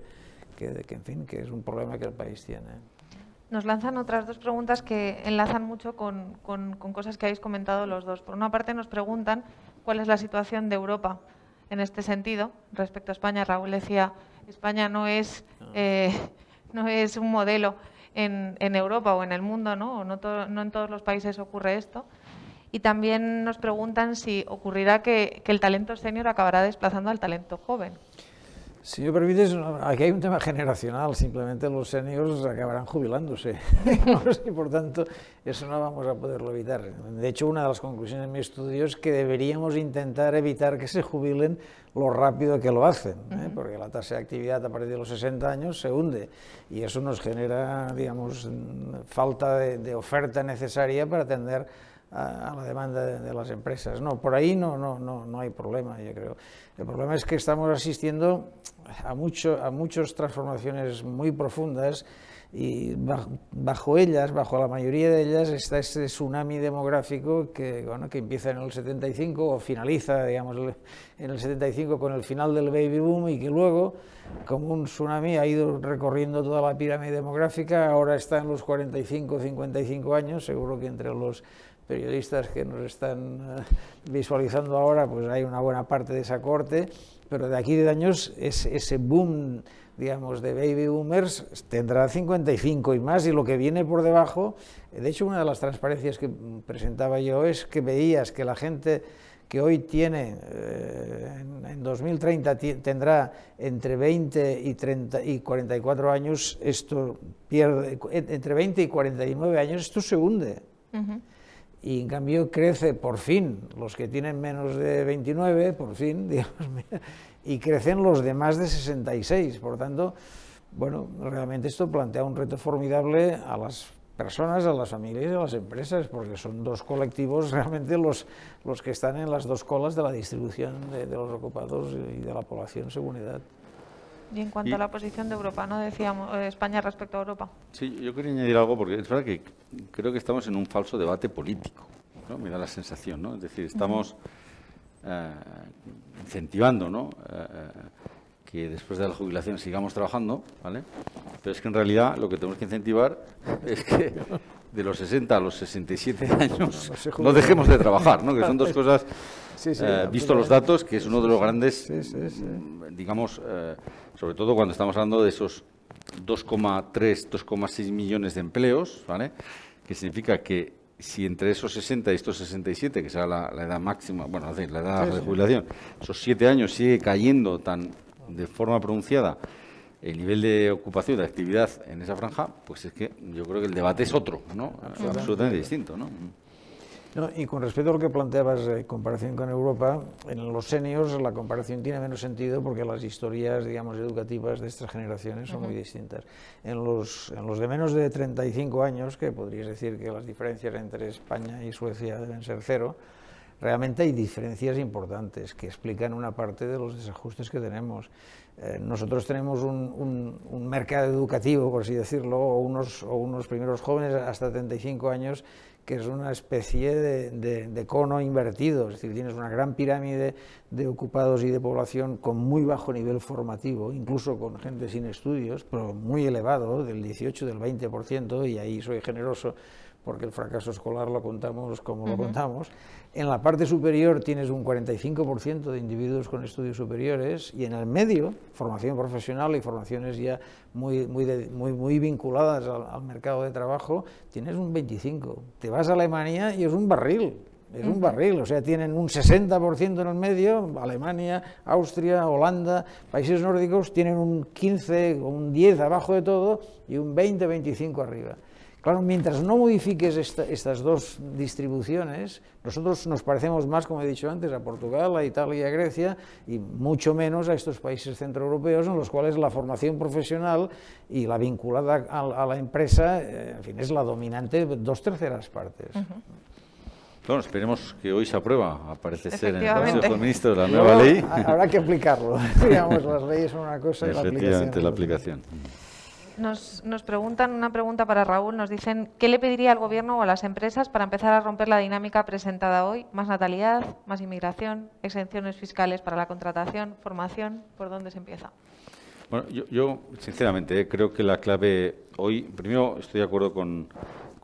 en fin, que es un problema que el país tiene. Nos lanzan otras dos preguntas que enlazan mucho con, cosas que habéis comentado los dos. Por una parte nos preguntan cuál es la situación de Europa en este sentido respecto a España. Raúl decía, España no es, ah. eh, no es un modelo en, Europa o en el mundo, ¿no? no, en todos los países ocurre esto. Y también nos preguntan si ocurrirá que, el talento senior acabará desplazando al talento joven. Si me permites, aquí hay un tema generacional, simplemente los seniors acabarán jubilándose. y por tanto, eso no vamos a poderlo evitar. De hecho, una de las conclusiones de mi estudio es que deberíamos intentar evitar que se jubilen lo rápido que lo hacen, ¿eh? porque la tasa de actividad a partir de los 60 años se hunde y eso nos genera, digamos, falta de, oferta necesaria para atender a, la demanda de, las empresas. No, por ahí no, no, no, no hay problema, yo creo. El problema es que estamos asistiendo a, mucho, a muchas transformaciones muy profundas y bajo, ellas, bajo la mayoría de ellas, está ese tsunami demográfico que, bueno, que empieza en el 75 o finaliza, en el 75 con el final del baby boom y que luego, como un tsunami, ha ido recorriendo toda la pirámide demográfica, ahora está en los 45 55 años, seguro que entre los periodistas que nos están eh, visualizando ahora, pues hay una buena parte de esa corte, pero de aquí de años es ese boom digamos, de baby boomers tendrá 55 y más, y lo que viene por debajo, de hecho una de las transparencias que presentaba yo es que veías que la gente que hoy tiene, eh, en 2030 tendrá entre 20 y, 30 y 44 años, esto pierde, entre 20 y 49 años esto se hunde. Y en cambio crece por fin, los que tienen menos de 29, por fin, digamos, y crecen los de más de 66. Por tanto, bueno, realmente esto plantea un reto formidable a las personas, a las familias y a las empresas, porque son dos colectivos realmente los, los que están en las dos colas de la distribución de, los ocupados y de la población según edad. Y en cuanto a la posición de Europa, ¿no? Decíamos eh, España respecto a Europa. Sí, yo quería añadir algo porque es verdad que creo que estamos en un falso debate político. Me da la sensación, ¿no? Es decir, estamos. Eh, incentivando ¿no? Eh, que después de la jubilación sigamos trabajando, ¿vale? Pero es que en realidad lo que tenemos que incentivar es que de los 60 a los 67 años no dejemos de trabajar, ¿no? Que son dos cosas, eh, visto los datos, que es uno de los grandes, mm, digamos, sobre todo cuando estamos hablando de esos 2,3, 2,6 millones de empleos, Que significa que si entre esos 60 y estos 67, que será la, edad máxima, bueno, la edad de jubilación, esos siete años sigue cayendo tan de forma pronunciada el nivel de ocupación, de actividad en esa franja, pues es que yo creo que el debate es otro, ¿no? Absolutamente, Absolutamente distinto, ¿no? y con respecto a lo que planteabas, eh, comparación con Europa, en los seniors la comparación tiene menos sentido porque las historias, digamos, educativas de estas generaciones son muy distintas. En los, en los de menos de 35 años, que podrías decir que las diferencias entre España y Suecia deben ser cero, realmente hay diferencias importantes que explican una parte de los desajustes que tenemos. Eh, nosotros tenemos un, un, mercado educativo, por así decirlo, unos, o unos primeros jóvenes hasta 35 años que es una especie de, cono invertido, es decir, tienes una gran pirámide de ocupados y de población con muy bajo nivel formativo, incluso con gente sin estudios, pero muy elevado, del 18, del 20%, y ahí soy generoso porque el fracaso escolar lo contamos como lo contamos, en la parte superior tienes un 45% de individuos con estudios superiores y en el medio, formación profesional y formaciones ya muy, muy, muy, muy vinculadas al, al, mercado de trabajo, tienes un 25%. Te vas a Alemania y es un barril. Es un barril, o sea, tienen un 60% en el medio, Alemania, Austria, Holanda, países nórdicos tienen un 15 o un 10 abajo de todo y un 20-25 arriba. Claro, mientras no modifiques estas dos distribuciones, nosotros nos parecemos más, como he dicho antes, a Portugal, a Italia y a Grecia, y mucho menos a estos países centroeuropeos en los cuales la formación profesional y la vinculada a, la empresa, eh, en fin, es la dominante dos terceras partes. Bueno, esperemos que hoy se aprueba, aparece ser en el Consejo de Ministros la nueva ley. Habrá que aplicarlo. Digamos, las leyes son una cosa y la aplicación. la aplicación. Nos, preguntan una pregunta para Raúl. Nos dicen, ¿qué le pediría al Gobierno o a las empresas para empezar a romper la dinámica presentada hoy? Más natalidad, más inmigración, exenciones fiscales para la contratación, formación. ¿Por dónde se empieza? Bueno, yo, sinceramente eh, creo que la clave hoy, primero estoy de acuerdo con,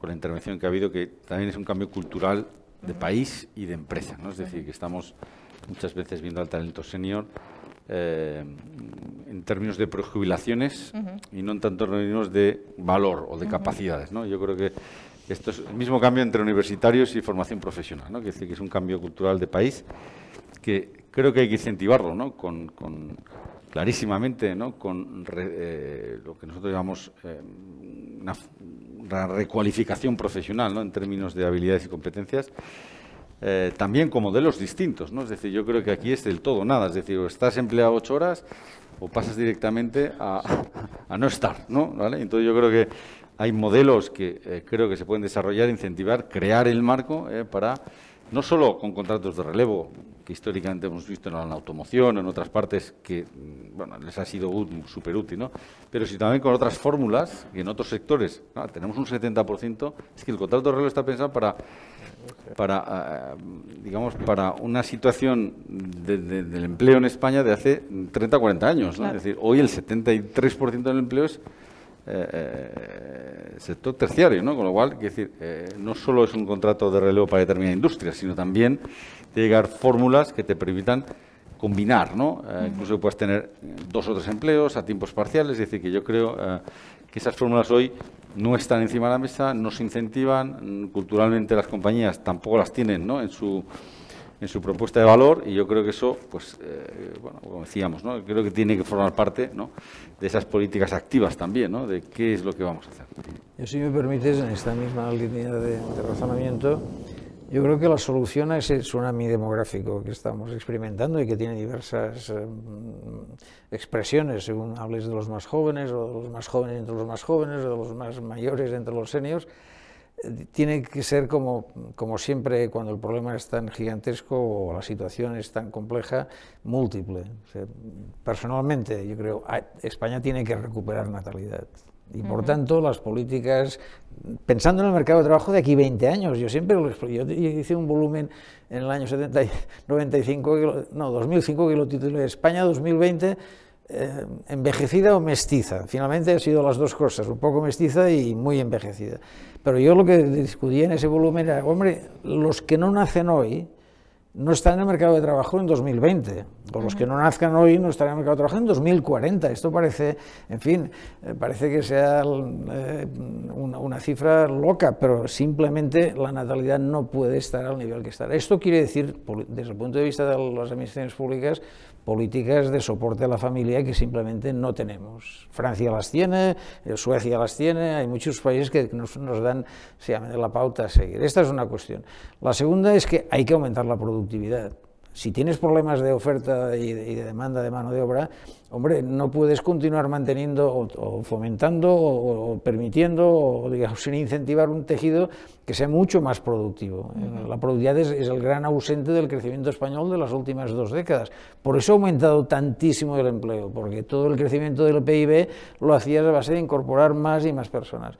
la intervención que ha habido, que también es un cambio cultural de país y de empresa. ¿no? Es decir, que estamos muchas veces viendo al talento senior eh, en términos de prejubilaciones y no en tanto en términos de valor o de capacidades. ¿no? Yo creo que esto es el mismo cambio entre universitarios y formación profesional, que es, un cambio cultural de país que creo que hay que incentivarlo con, clarísimamente con eh, lo que nosotros llamamos eh, una, recualificación profesional ¿no? en términos de habilidades y competencias eh, también con modelos distintos, ¿no? Es decir, yo creo que aquí es del todo nada, es decir, o estás empleado ocho horas o pasas directamente a, no estar, ¿no? ¿Vale? Entonces yo creo que hay modelos que eh, creo que se pueden desarrollar, incentivar, crear el marco eh, para, no solo con contratos de relevo, que históricamente hemos visto en la automoción, en otras partes que, mm, bueno, les ha sido súper útil, ¿no? Pero si también con otras fórmulas, que en otros sectores, ah, tenemos un 70%, es que el contrato de relevo está pensado para para, ah, digamos, para una situación del empleo en España de hace 30 o 40 años. Es decir, hoy el 73% del empleo es eh, eh, sector terciario, ¿no? Con lo cual, decir, eh, no solo es un contrato de relevo para determinada industria, sino también llegar fórmulas que te permitan combinar, ¿no? incluso puedes tener dos o tres empleos a tiempos parciales, es decir, que yo creo que esas fórmulas hoy no están encima de la mesa, no se incentivan, mm, culturalmente las compañías tampoco las tienen en, su, propuesta de valor y yo creo que eso, pues, eh, bueno, como decíamos, ¿no? creo que tiene que formar parte de esas políticas activas también, ¿no? de qué es lo que vamos a hacer. Yo, si me permites, en esta misma línea de razonamiento, yo creo que la solución a ese tsunami demográfico que estamos experimentando y que tiene diversas em, expresiones, según hables de los más jóvenes, o de los más jóvenes entre los más jóvenes, o de los más mayores entre los seniors, tiene que ser como, siempre cuando el problema es tan gigantesco o la situación es tan compleja, múltiple. personalmente, yo creo, que España tiene que recuperar natalidad. Y por tanto, las políticas, pensando en el mercado de trabajo de aquí 20 años, yo siempre lo yo hice un volumen en el año 70, 95, no, 2005 que lo titulé España 2020, eh, envejecida o mestiza. Finalmente ha sido las dos cosas, un poco mestiza y muy envejecida. Pero yo lo que discutía en ese volumen era, hombre, los que no nacen hoy, no están en el mercado de trabajo en 2020, o los que no nazcan hoy no estarán en el mercado de trabajo en 2040. Esto parece, en fin, eh, parece que sea eh, una, una, cifra loca, pero simplemente la natalidad no puede estar al nivel que está. Esto quiere decir, desde el punto de vista de las administraciones públicas, políticas de soporte a la familia que simplemente no tenemos. Francia las tiene, eh, Suecia las tiene, hay muchos países que nos, dan se la pauta a seguir. Esta es una cuestión. La segunda es que hay que aumentar la productividad si tienes problemas de oferta y de, demanda de mano de obra, hombre, no puedes continuar manteniendo o, fomentando o, permitiendo o digamos, sin incentivar un tejido que sea mucho más productivo. La productividad es, el gran ausente del crecimiento español de las últimas dos décadas. Por eso ha aumentado tantísimo el empleo, porque todo el crecimiento del PIB lo hacías a base de incorporar más y más personas.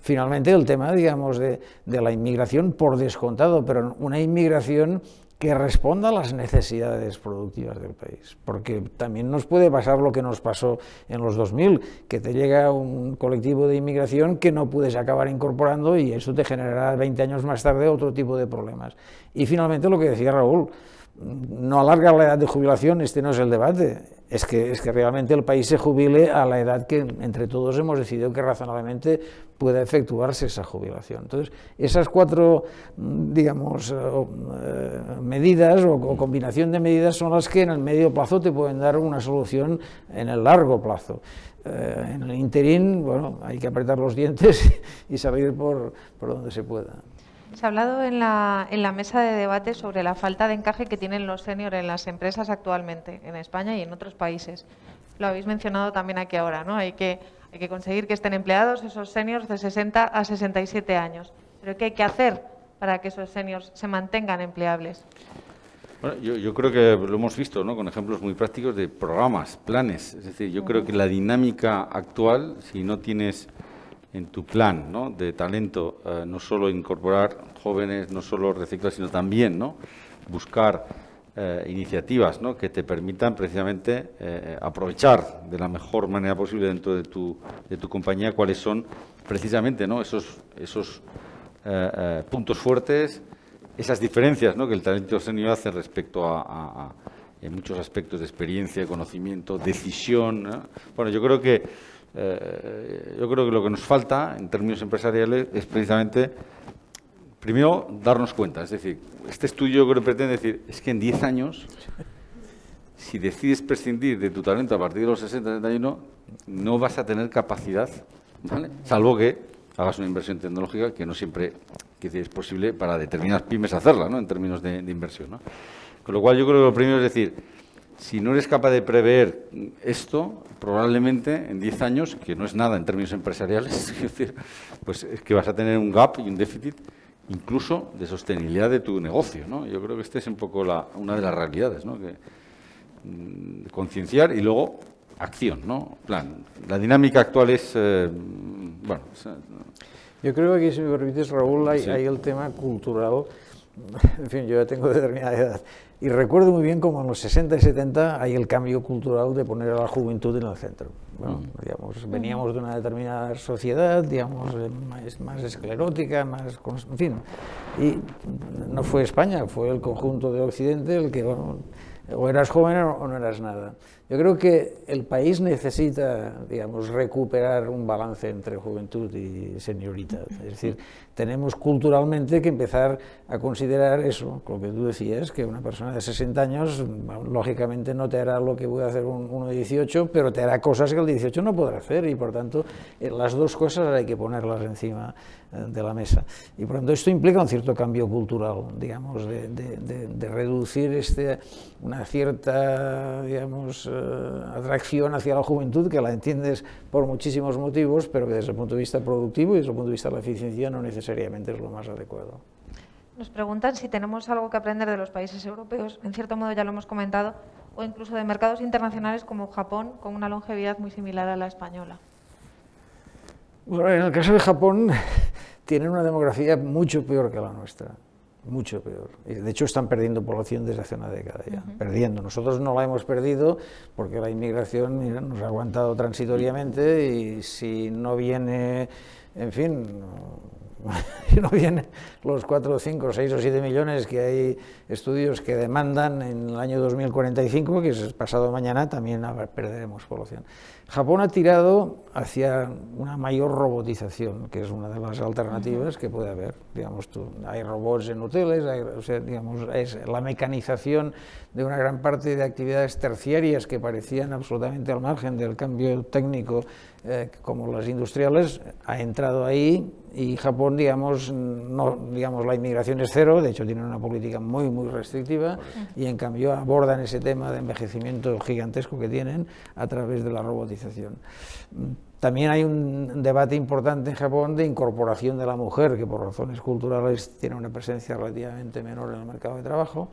Finalmente, el tema, digamos, de, de la inmigración por descontado, pero una inmigración que responda a las necesidades productivas del país. Porque también nos puede pasar lo que nos pasó en los 2000, que te llega un colectivo de inmigración que no puedes acabar incorporando y eso te generará 20 años más tarde otro tipo de problemas. Y finalmente lo que decía Raúl, no alarga la edad de jubilación, este no es el debate. Es que, es que realmente el país se jubile a la edad que entre todos hemos decidido que razonablemente pueda efectuarse esa jubilación. Entonces, esas cuatro, digamos, eh, eh, medidas o, combinación de medidas son las que en el medio plazo te pueden dar una solución en el largo plazo. Eh, en el interín, bueno, hay que apretar los dientes y salir por, por donde se pueda. Se ha hablado en la, mesa de debate sobre la falta de encaje que tienen los seniors en las empresas actualmente, en España y en otros países. Lo habéis mencionado también aquí ahora, ¿no? Hay que, hay que conseguir que estén empleados esos seniors de 60 a 67 años. ¿Pero qué hay que hacer para que esos seniors se mantengan empleables? Bueno, yo, yo, creo que lo hemos visto ¿no? con ejemplos muy prácticos de programas, planes. Es decir, yo creo que la dinámica actual, si no tienes en tu plan de talento, eh, no solo incorporar jóvenes, no solo reciclar, sino también ¿no? buscar eh, iniciativas que te permitan precisamente eh, aprovechar de la mejor manera posible dentro de tu, de tu compañía cuáles son precisamente ¿no? esos, esos puntos fuertes, esas diferencias que el talento senior hace respecto a, a en muchos aspectos de experiencia, conocimiento, decisión. Bueno, yo creo que eh, yo creo que lo que nos falta en términos empresariales es precisamente, primero, darnos cuenta. Es decir, este estudio creo que pretende decir, es que en 10 años, si decides prescindir de tu talento a partir de los 60, 31 no vas a tener capacidad, ¿vale? salvo que hagas una inversión tecnológica que no siempre es posible para determinadas pymes hacerla, ¿no? en términos de, inversión. Con lo cual yo creo que lo primero es decir, si no eres capaz de prever esto, probablemente en 10 años, que no es nada en términos empresariales, pues es que vas a tener un gap y un déficit incluso de sostenibilidad de tu negocio. ¿no? Yo creo que esta es un poco una de las realidades, mm, concienciar y luego acción, ¿no? plan. La dinámica actual es, eh, bueno... Eh, yo creo que si me permites, Raúl, hay, el tema cultural en fin, yo ya tengo determinada edad. Y recuerdo muy bien como en los 60 y 70 hay el cambio cultural de poner a la juventud en el centro. Bueno, mm. digamos, mm. veníamos de una determinada sociedad, digamos, eh, más, esclerótica, más... En fin, y no fue España, fue el conjunto de Occidente el que, bueno, o eras joven o no eras nada. Yo creo que el país necesita, digamos, recuperar un balance entre juventud y señorita. Es decir, tenemos culturalmente que empezar a considerar eso, lo que tú decías, que una persona de 60 años, lógicamente no te hará lo que puede hacer uno de 18, pero te hará cosas que el 18 no podrá hacer y por tanto eh, las dos cosas hay que ponerlas encima eh, de la mesa. Y por tanto esto implica un cierto cambio cultural, digamos, de, reducir este, una cierta, digamos, eh, atracción hacia la juventud que la entiendes por muchísimos motivos, pero que desde el punto de vista productivo y desde el punto de vista de la eficiencia no necesita seriamente es lo más adecuado. Nos preguntan si tenemos algo que aprender de los países europeos, en cierto modo ya lo hemos comentado, o incluso de mercados internacionales como Japón, con una longevidad muy similar a la española. en el caso de Japón tienen una demografía mucho peor que la nuestra, mucho peor. De hecho, están perdiendo población desde hace una década ya, perdiendo. Nosotros no la hemos perdido porque la inmigración nos ha aguantado transitoriamente y si no viene, en fin... si no vienen los 4, 5, 6 o 7 millones que hay estudios que demandan en el año 2045, que es pasado mañana, también perderemos población. Japón ha tirado hacia una mayor robotización, que es una de las alternativas que puede haber. Digamos, hay robots en hoteles, es la mecanización de una gran parte de actividades terciarias que parecían absolutamente al margen del cambio técnico, eh, como las industriales, ha entrado ahí y Japón, digamos, no, digamos, la inmigración es cero, de hecho tiene una política muy, muy restrictiva y en cambio abordan ese tema de envejecimiento gigantesco que tienen a través de la robotización. También hay un debate importante en Japón de incorporación de la mujer, que por razones culturales tiene una presencia relativamente menor en el mercado de trabajo.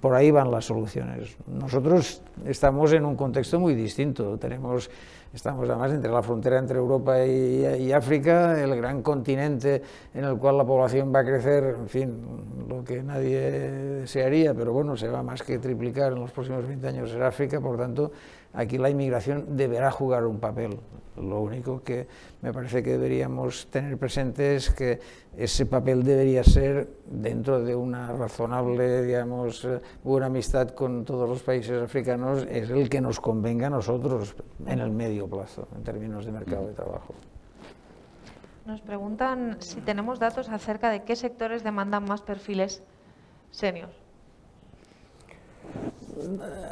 Por ahí van las soluciones. Nosotros estamos en un contexto muy distinto. Tenemos, estamos además entre la frontera entre Europa y, África, el gran continente en el cual la población va a crecer, en fin, lo que nadie desearía, pero bueno, se va más que triplicar en los próximos 20 años en África, por tanto, aquí la inmigración deberá jugar un papel. Lo único que me parece que deberíamos tener presente es que ese papel debería ser dentro de una razonable, digamos, eh, buena amistad con todos los países africanos, es el que nos convenga a nosotros en el medio plazo, en términos de mercado de trabajo. Nos preguntan si tenemos datos acerca de qué sectores demandan más perfiles senior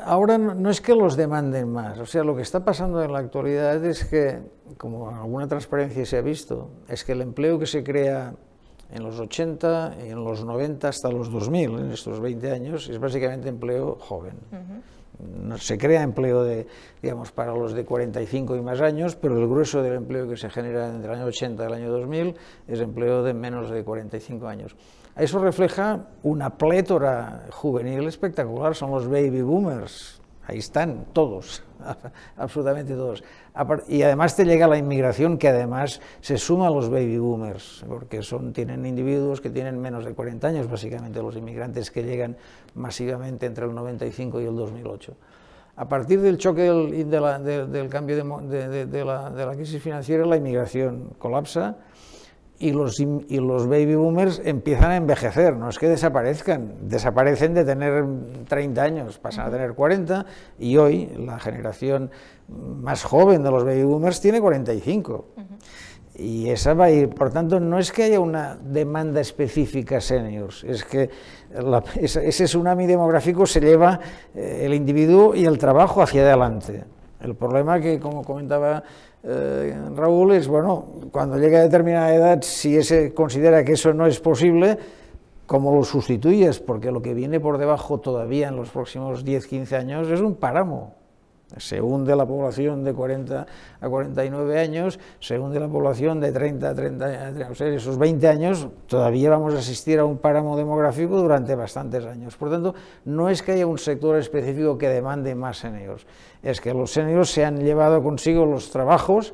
ahora no es que los demanden más, o sea, lo que está pasando en la actualidad es que, como alguna transparencia se ha visto, es que el empleo que se crea en los 80, en los 90 hasta los 2000, en estos 20 años, es básicamente empleo joven. se crea empleo de, digamos, para los de 45 y más años, pero el grueso del empleo que se genera entre el año 80 y el año 2000 es empleo de menos de 45 años. Eso refleja una plétora juvenil espectacular, son los baby boomers, ahí están todos, absolutamente todos. Y además te llega la inmigración que además se suma a los baby boomers, porque son, tienen individuos que tienen menos de 40 años, básicamente los inmigrantes que llegan masivamente entre el 95 y el 2008. A partir del choque del, del cambio de la crisis financiera, la inmigración colapsa y los, y los baby boomers empiezan a envejecer, no es que desaparezcan, desaparecen de tener 30 años, pasan a tener 40 y hoy la generación más joven de los baby boomers tiene 45. Y esa va a ir, por tanto, no es que haya una demanda específica seniors, es que la, ese tsunami demográfico se lleva eh, el individuo y el trabajo hacia adelante. El problema que, como comentaba eh, Raúl, es, bueno, cuando llega a determinada edad, si se considera que eso no es posible, ¿cómo lo sustituyes? Porque lo que viene por debajo todavía en los próximos 10, 15 años es un páramo. Según de la población de 40 a 49 años, según de la población de 30 a 30, años, esos 20 años, todavía vamos a asistir a un páramo demográfico durante bastantes años. Por tanto, no es que haya un sector específico que demande más seniors, es que los seniors se han llevado consigo los trabajos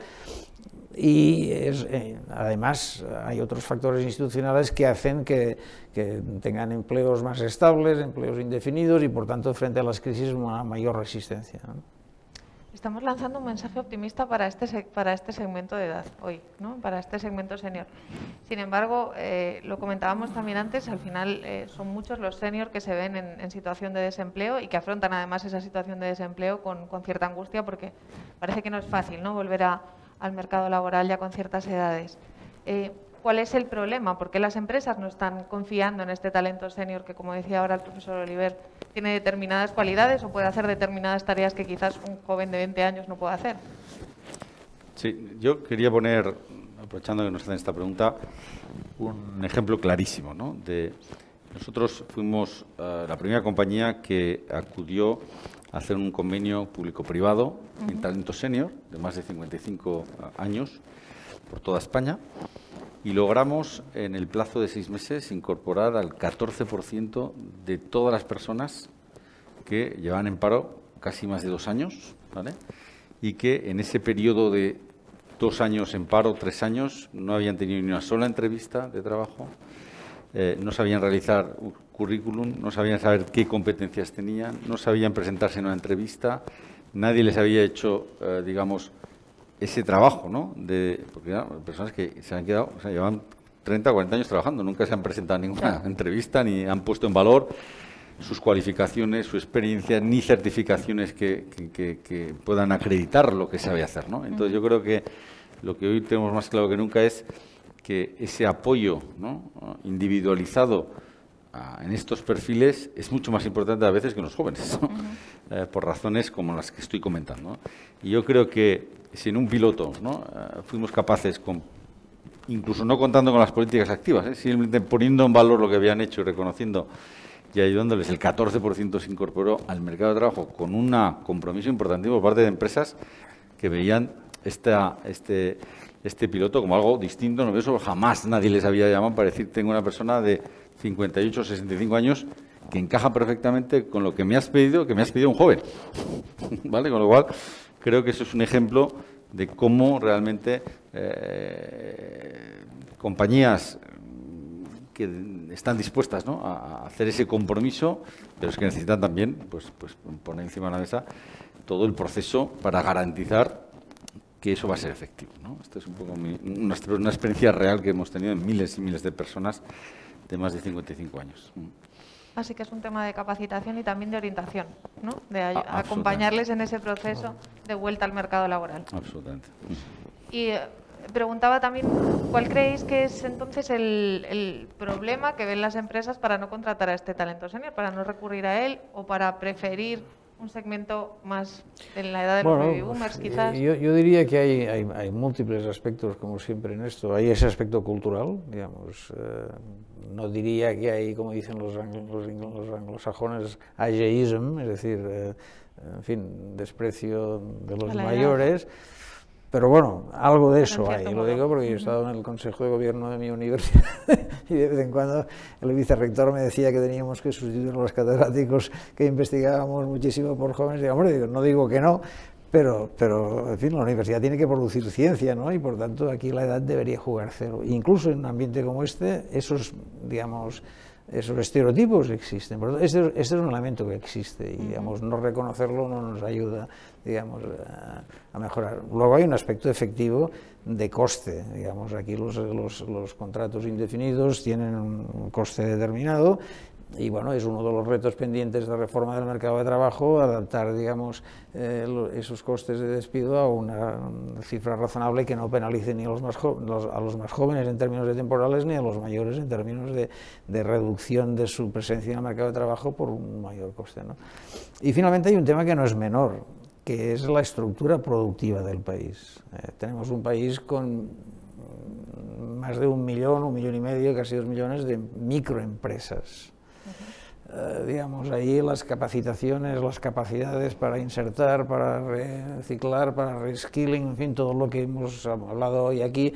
y eh, además hay otros factores institucionales que hacen que, tengan empleos más estables, empleos indefinidos y por tanto frente a las crisis una mayor resistencia. Estamos lanzando un mensaje optimista para este, para este segmento de edad hoy, ¿no? para este segmento senior. Sin embargo, eh, lo comentábamos también antes, al final eh, son muchos los seniors que se ven en, situación de desempleo y que afrontan además esa situación de desempleo con, cierta angustia porque parece que no es fácil ¿no? volver al mercado laboral ya con ciertas edades. Eh, cuál es el problema, por qué las empresas no están confiando en este talento senior que, como decía ahora el profesor Oliver, tiene determinadas cualidades o puede hacer determinadas tareas que quizás un joven de 20 años no pueda hacer. Sí, yo quería poner, aprovechando que nos hacen esta pregunta, un ejemplo clarísimo. ¿no? De, nosotros fuimos eh, la primera compañía que acudió a hacer un convenio público-privado en talento senior de más de 55 años por toda España y logramos en el plazo de seis meses incorporar al 14% de todas las personas que llevan en paro casi más de dos años y que en ese periodo de dos años en paro, tres años, no habían tenido ni una sola entrevista de trabajo, eh, no sabían realizar un currículum, no sabían saber qué competencias tenían, no sabían presentarse en una entrevista, nadie les había hecho, eh, digamos, ese trabajo, ¿no? De, porque hay personas que se han quedado, o sea, llevan 30 o 40 años trabajando, nunca se han presentado a ninguna entrevista ni han puesto en valor sus cualificaciones, su experiencia, ni certificaciones que, puedan acreditar lo que sabe hacer, ¿no? Entonces yo creo que lo que hoy tenemos más claro que nunca es que ese apoyo ¿no? individualizado en estos perfiles es mucho más importante a veces que en los jóvenes, eh, por razones como las que estoy comentando. Y yo creo que si en un piloto ¿no? Eh, fuimos capaces, con, incluso no contando con las políticas activas, ¿eh? simplemente poniendo en valor lo que habían hecho y reconociendo y ayudándoles, el 14% se incorporó al mercado de trabajo con un compromiso importante por parte de empresas que veían esta, este, este piloto como algo distinto, Jamás nadie les había llamado para decir, tengo una persona de 58, o 65 años, que encaja perfectamente con lo que me has pedido, que me has pedido un joven. ¿Vale? Con lo cual, creo que eso es un ejemplo de cómo realmente eh, compañías que están dispuestas a hacer ese compromiso, pero es que necesitan también pues, pues, poner encima de la mesa todo el proceso para garantizar que eso va a ser efectivo. Esta es un poco una experiencia real que hemos tenido en miles y miles de personas de más de 55 años. Mm. Así que es un tema de capacitación y también de orientación, ¿no? De ah, acompañarles en ese proceso de vuelta al mercado laboral. Absolutamente. Y eh, preguntaba también, ¿cuál creéis que es entonces el, el, problema que ven las empresas para no contratar a este talento senior, para no recurrir a él o para preferir un segmento más en la edad de los baby eh, quizás? Yo, diría que hay, hay, múltiples aspectos, como siempre en esto. Hay ese aspecto cultural, digamos. Eh, no diría que hay, como dicen los, los anglosajones, ageism, es decir, eh, en fin, desprecio de los mayores. Pero bueno, algo de eso hay. Lo digo porque he estado en el Consejo de Gobierno de mi universidad y de vez en cuando el vicerrector me decía que teníamos que sustituir a los catedráticos que investigábamos muchísimo por jóvenes. Digo, hombre, no digo que no, pero, pero, en fin, la universidad tiene que producir ciencia, ¿no? Y por tanto aquí la edad debería jugar cero. incluso en un ambiente como este, esos, digamos, esos estereotipos existen. Este, este, es un elemento que existe y, digamos, no reconocerlo no nos ayuda digamos, eh, a, mejorar. Luego hay un aspecto efectivo de coste, digamos, aquí los, los, contratos indefinidos tienen un coste determinado y bueno, es uno de los retos pendientes de reforma del mercado de trabajo, adaptar, digamos, eh, esos costes de despido a una cifra razonable que no penalice ni a los, más a los más jóvenes en términos de temporales ni a los mayores en términos de, reducción de su presencia en el mercado de trabajo por un mayor coste. ¿no? Y finalmente hay un tema que no es menor, que es la estructura productiva del país. Eh, tenemos un país con mm, más de un millón, un millón y medio, casi dos millones de microempresas. Eh, digamos, ahí las capacitaciones, las capacidades para insertar, para reciclar, para reskilling, en fin, todo lo que hemos hablado hoy aquí,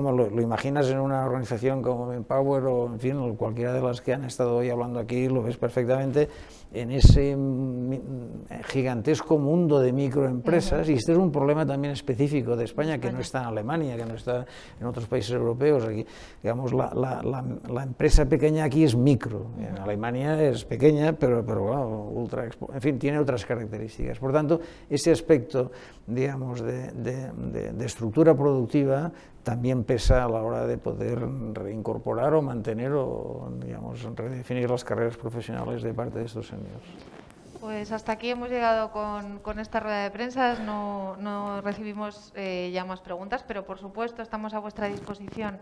lo, imaginas en una organización como Empower o en fin, cualquiera de las que han estado hoy hablando aquí, lo ves perfectamente, en ese gigantesco mundo de microempresas, y este es un problema también específico de España, que no está en Alemania, que no está en otros países europeos, digamos, la, empresa pequeña aquí es micro, en Alemania es pequeña, pero, pero bueno, ultra, en fin, tiene otras características. Por tanto, ese aspecto, digamos, de estructura productiva, también pesa a la hora de poder reincorporar o mantener o digamos, redefinir las carreras profesionales de parte de estos seniors. Pues hasta aquí hemos llegado con, esta rueda de prensa. No, recibimos eh, ya más preguntas, pero por supuesto estamos a vuestra disposición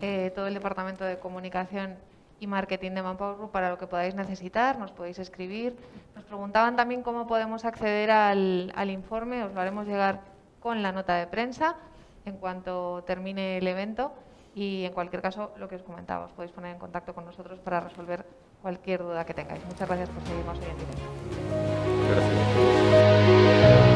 eh, todo el Departamento de Comunicación y Marketing de Manpower para lo que podáis necesitar, nos podéis escribir. Nos preguntaban también cómo podemos acceder al informe, os lo haremos llegar con la nota de prensa en cuanto termine el evento y en cualquier caso lo que os comentaba, os podéis poner en contacto con nosotros para resolver cualquier duda que tengáis. Muchas gracias por seguirnos hoy en